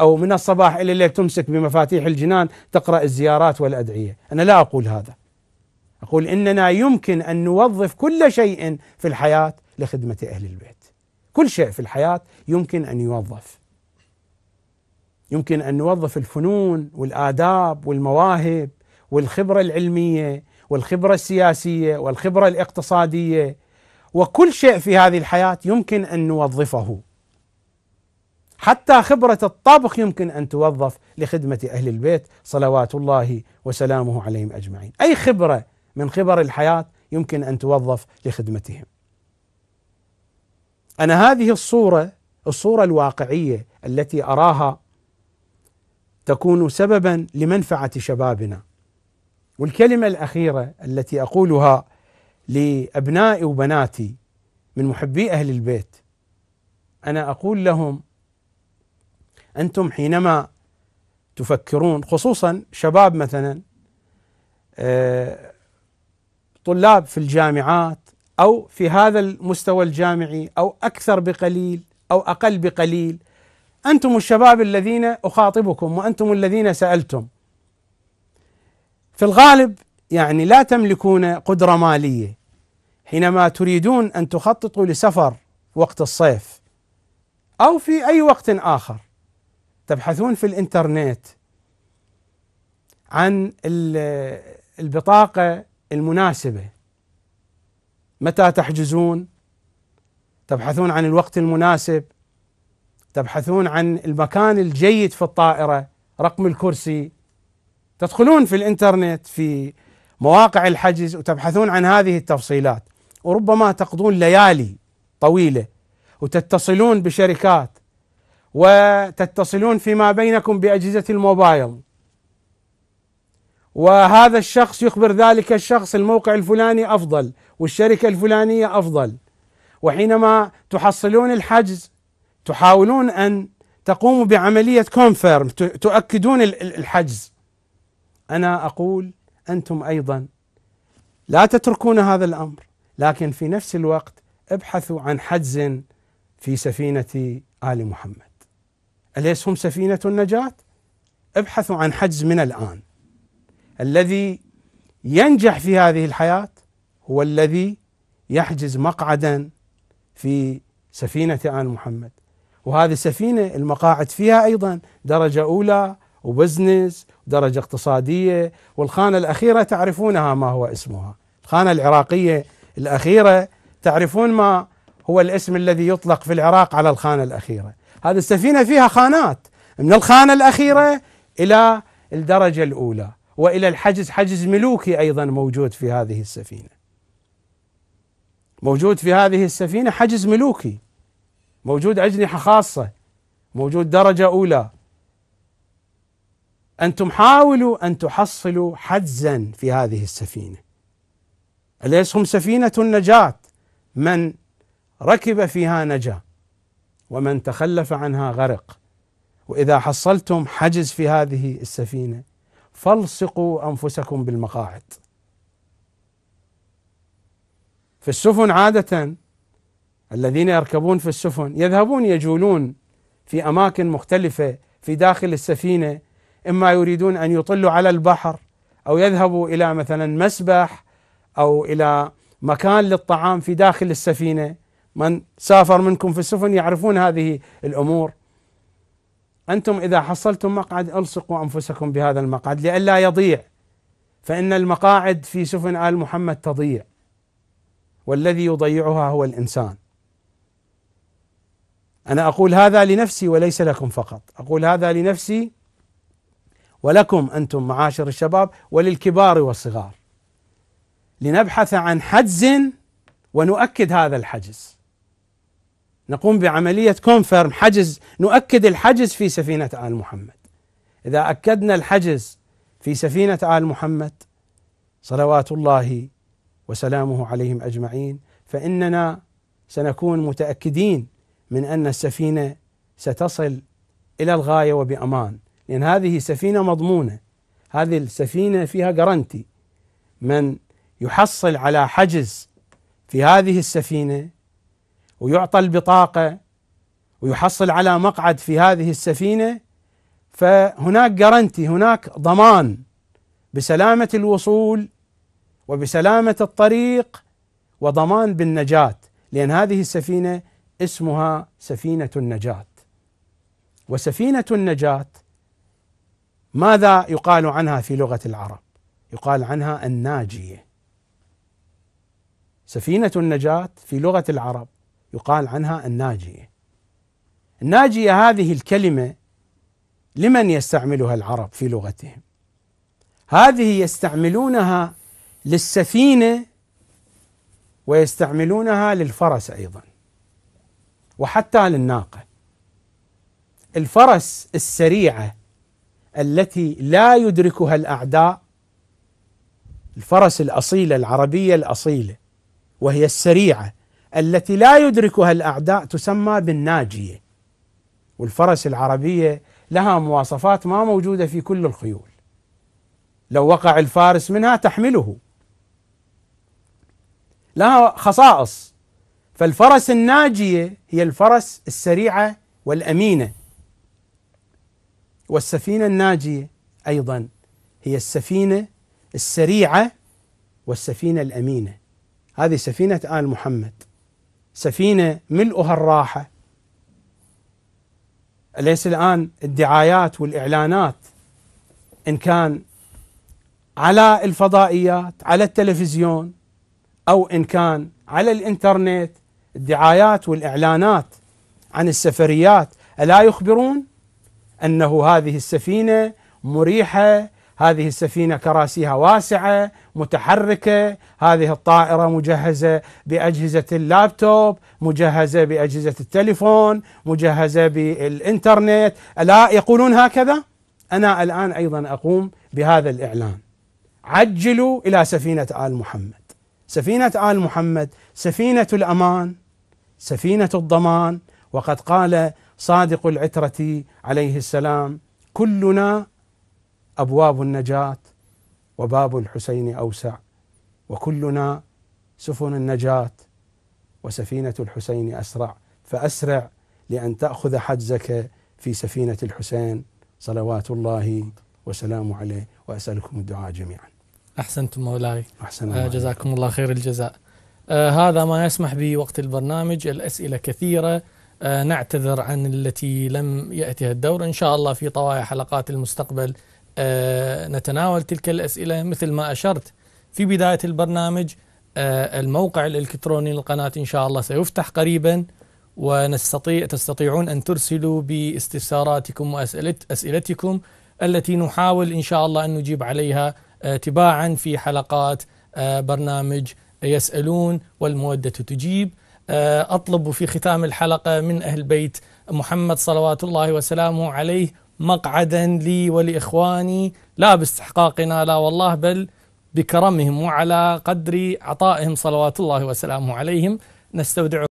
أو من الصباح إلى الليل تمسك بمفاتيح الجنان تقرأ الزيارات والأدعية أنا لا أقول هذا أقول إننا يمكن أن نوظف كل شيء في الحياة لخدمة أهل البيت كل شيء في الحياة يمكن أن يوظف يمكن أن نوظف الفنون والآداب والمواهب والخبرة العلمية والخبرة السياسية والخبرة الاقتصادية وكل شيء في هذه الحياة يمكن أن نوظفه حتى خبرة الطبخ يمكن أن توظف لخدمة أهل البيت صلوات الله وسلامه عليهم أجمعين أي خبرة من خبر الحياة يمكن أن توظف لخدمتهم أنا هذه الصورة الصورة الواقعية التي أراها تكون سببا لمنفعة شبابنا والكلمة الأخيرة التي أقولها لأبنائي وبناتي من محبي أهل البيت أنا أقول لهم أنتم حينما تفكرون خصوصا شباب مثلا آه، طلاب في الجامعات او في هذا المستوى الجامعي او اكثر بقليل او اقل بقليل انتم الشباب الذين اخاطبكم وانتم الذين سالتم في الغالب يعني لا تملكون قدره ماليه حينما تريدون ان تخططوا لسفر وقت الصيف او في اي وقت اخر تبحثون في الانترنت عن البطاقه المناسبة متى تحجزون تبحثون عن الوقت المناسب تبحثون عن المكان الجيد في الطائرة رقم الكرسي تدخلون في الانترنت في مواقع الحجز وتبحثون عن هذه التفصيلات وربما تقضون ليالي طويلة وتتصلون بشركات وتتصلون فيما بينكم بأجهزة الموبايل وهذا الشخص يخبر ذلك الشخص الموقع الفلاني افضل والشركه الفلانيه افضل وحينما تحصلون الحجز تحاولون ان تقوموا بعمليه كونفيرم تؤكدون الحجز انا اقول انتم ايضا لا تتركون هذا الامر لكن في نفس الوقت ابحثوا عن حجز في سفينه ال محمد اليس هم سفينه النجاه ابحثوا عن حجز من الان الذي ينجح في هذه الحياة هو الذي يحجز مقعدا في سفينة آل محمد وهذه السفينة المقاعد فيها أيضا درجة أولى وبزنس درجة اقتصادية والخانة الأخيرة تعرفونها ما هو اسمها الخانة العراقية الأخيرة تعرفون ما هو الاسم الذي يطلق في العراق على الخانة الأخيرة هذه السفينة فيها خانات من الخانة الأخيرة إلى الدرجة الأولى والى الحجز حجز ملوكي ايضا موجود في هذه السفينه موجود في هذه السفينه حجز ملوكي موجود اجنحه خاصه موجود درجه اولى انتم حاولوا ان تحصلوا حجزا في هذه السفينه اليس هم سفينه النجاه من ركب فيها نجا ومن تخلف عنها غرق واذا حصلتم حجز في هذه السفينه فالصقوا انفسكم بالمقاعد في السفن عاده الذين يركبون في السفن يذهبون يجولون في اماكن مختلفه في داخل السفينه اما يريدون ان يطلوا على البحر او يذهبوا الى مثلا مسبح او الى مكان للطعام في داخل السفينه من سافر منكم في السفن يعرفون هذه الامور أنتم إذا حصلتم مقعد ألصقوا أنفسكم بهذا المقعد لئلا يضيع فإن المقاعد في سفن آل محمد تضيع والذي يضيعها هو الإنسان أنا أقول هذا لنفسي وليس لكم فقط أقول هذا لنفسي ولكم أنتم معاشر الشباب وللكبار والصغار لنبحث عن حجز ونؤكد هذا الحجز نقوم بعملية كونفيرم حجز نؤكد الحجز في سفينة آل محمد إذا أكدنا الحجز في سفينة آل محمد صلوات الله وسلامه عليهم أجمعين فإننا سنكون متأكدين من أن السفينة ستصل إلى الغاية وبأمان لأن هذه سفينة مضمونة هذه السفينة فيها جرنتي من يحصل على حجز في هذه السفينة ويعطى البطاقة ويحصل على مقعد في هذه السفينة فهناك جرنتي هناك ضمان بسلامة الوصول وبسلامة الطريق وضمان بالنجاة لأن هذه السفينة اسمها سفينة النجاة وسفينة النجاة ماذا يقال عنها في لغة العرب؟ يقال عنها الناجية سفينة النجاة في لغة العرب يقال عنها الناجيه. الناجيه هذه الكلمه لمن يستعملها العرب في لغتهم؟ هذه يستعملونها للسفينه ويستعملونها للفرس ايضا وحتى للناقه. الفرس السريعه التي لا يدركها الاعداء الفرس الاصيله العربيه الاصيله وهي السريعه التي لا يدركها الاعداء تسمى بالناجيه والفرس العربيه لها مواصفات ما موجوده في كل الخيول لو وقع الفارس منها تحمله لها خصائص فالفرس الناجيه هي الفرس السريعه والامينه والسفينه الناجيه ايضا هي السفينه السريعه والسفينه الامينه هذه سفينه ال محمد سفينة ملؤها الراحة أليس الآن الدعايات والإعلانات إن كان على الفضائيات على التلفزيون أو إن كان على الإنترنت الدعايات والإعلانات عن السفريات ألا يخبرون أنه هذه السفينة مريحة هذه السفينه كراسيها واسعه متحركه، هذه الطائره مجهزه باجهزه اللابتوب، مجهزه باجهزه التليفون، مجهزه بالانترنت، الا يقولون هكذا؟ انا الان ايضا اقوم بهذا الاعلان. عجلوا الى سفينه ال محمد. سفينه ال محمد سفينه الامان، سفينه الضمان، وقد قال صادق العتره عليه السلام: كلنا أبواب النجاة وباب الحسين أوسع وكلنا سفن النجاة وسفينة الحسين أسرع فأسرع لأن تأخذ حجزك في سفينة الحسين صلوات الله وسلامه عليه وأسألكم الدعاء جميعا أحسنتم مولاي أحسن الله آه، جزاكم الله خير الجزاء آه هذا ما يسمح به وقت البرنامج الأسئلة كثيرة آه نعتذر عن التي لم يأتها الدور إن شاء الله في طوايا حلقات المستقبل آه، نتناول تلك الأسئلة مثل ما أشرت في بداية البرنامج آه، الموقع الإلكتروني للقناة إن شاء الله سيفتح قريبا ونستطيع تستطيعون أن ترسلوا باستفساراتكم وأسئلتكم التي نحاول إن شاء الله أن نجيب عليها آه، تباعا في حلقات برنامج يسألون والمودة تجيب أطلب في ختام الحلقة من أهل بيت محمد صلوات الله وسلامه عليه مقعدا لي ولاخواني لا باستحقاقنا لا والله بل بكرمهم وعلى قدر عطائهم صلوات الله وسلامه عليهم نستودعكم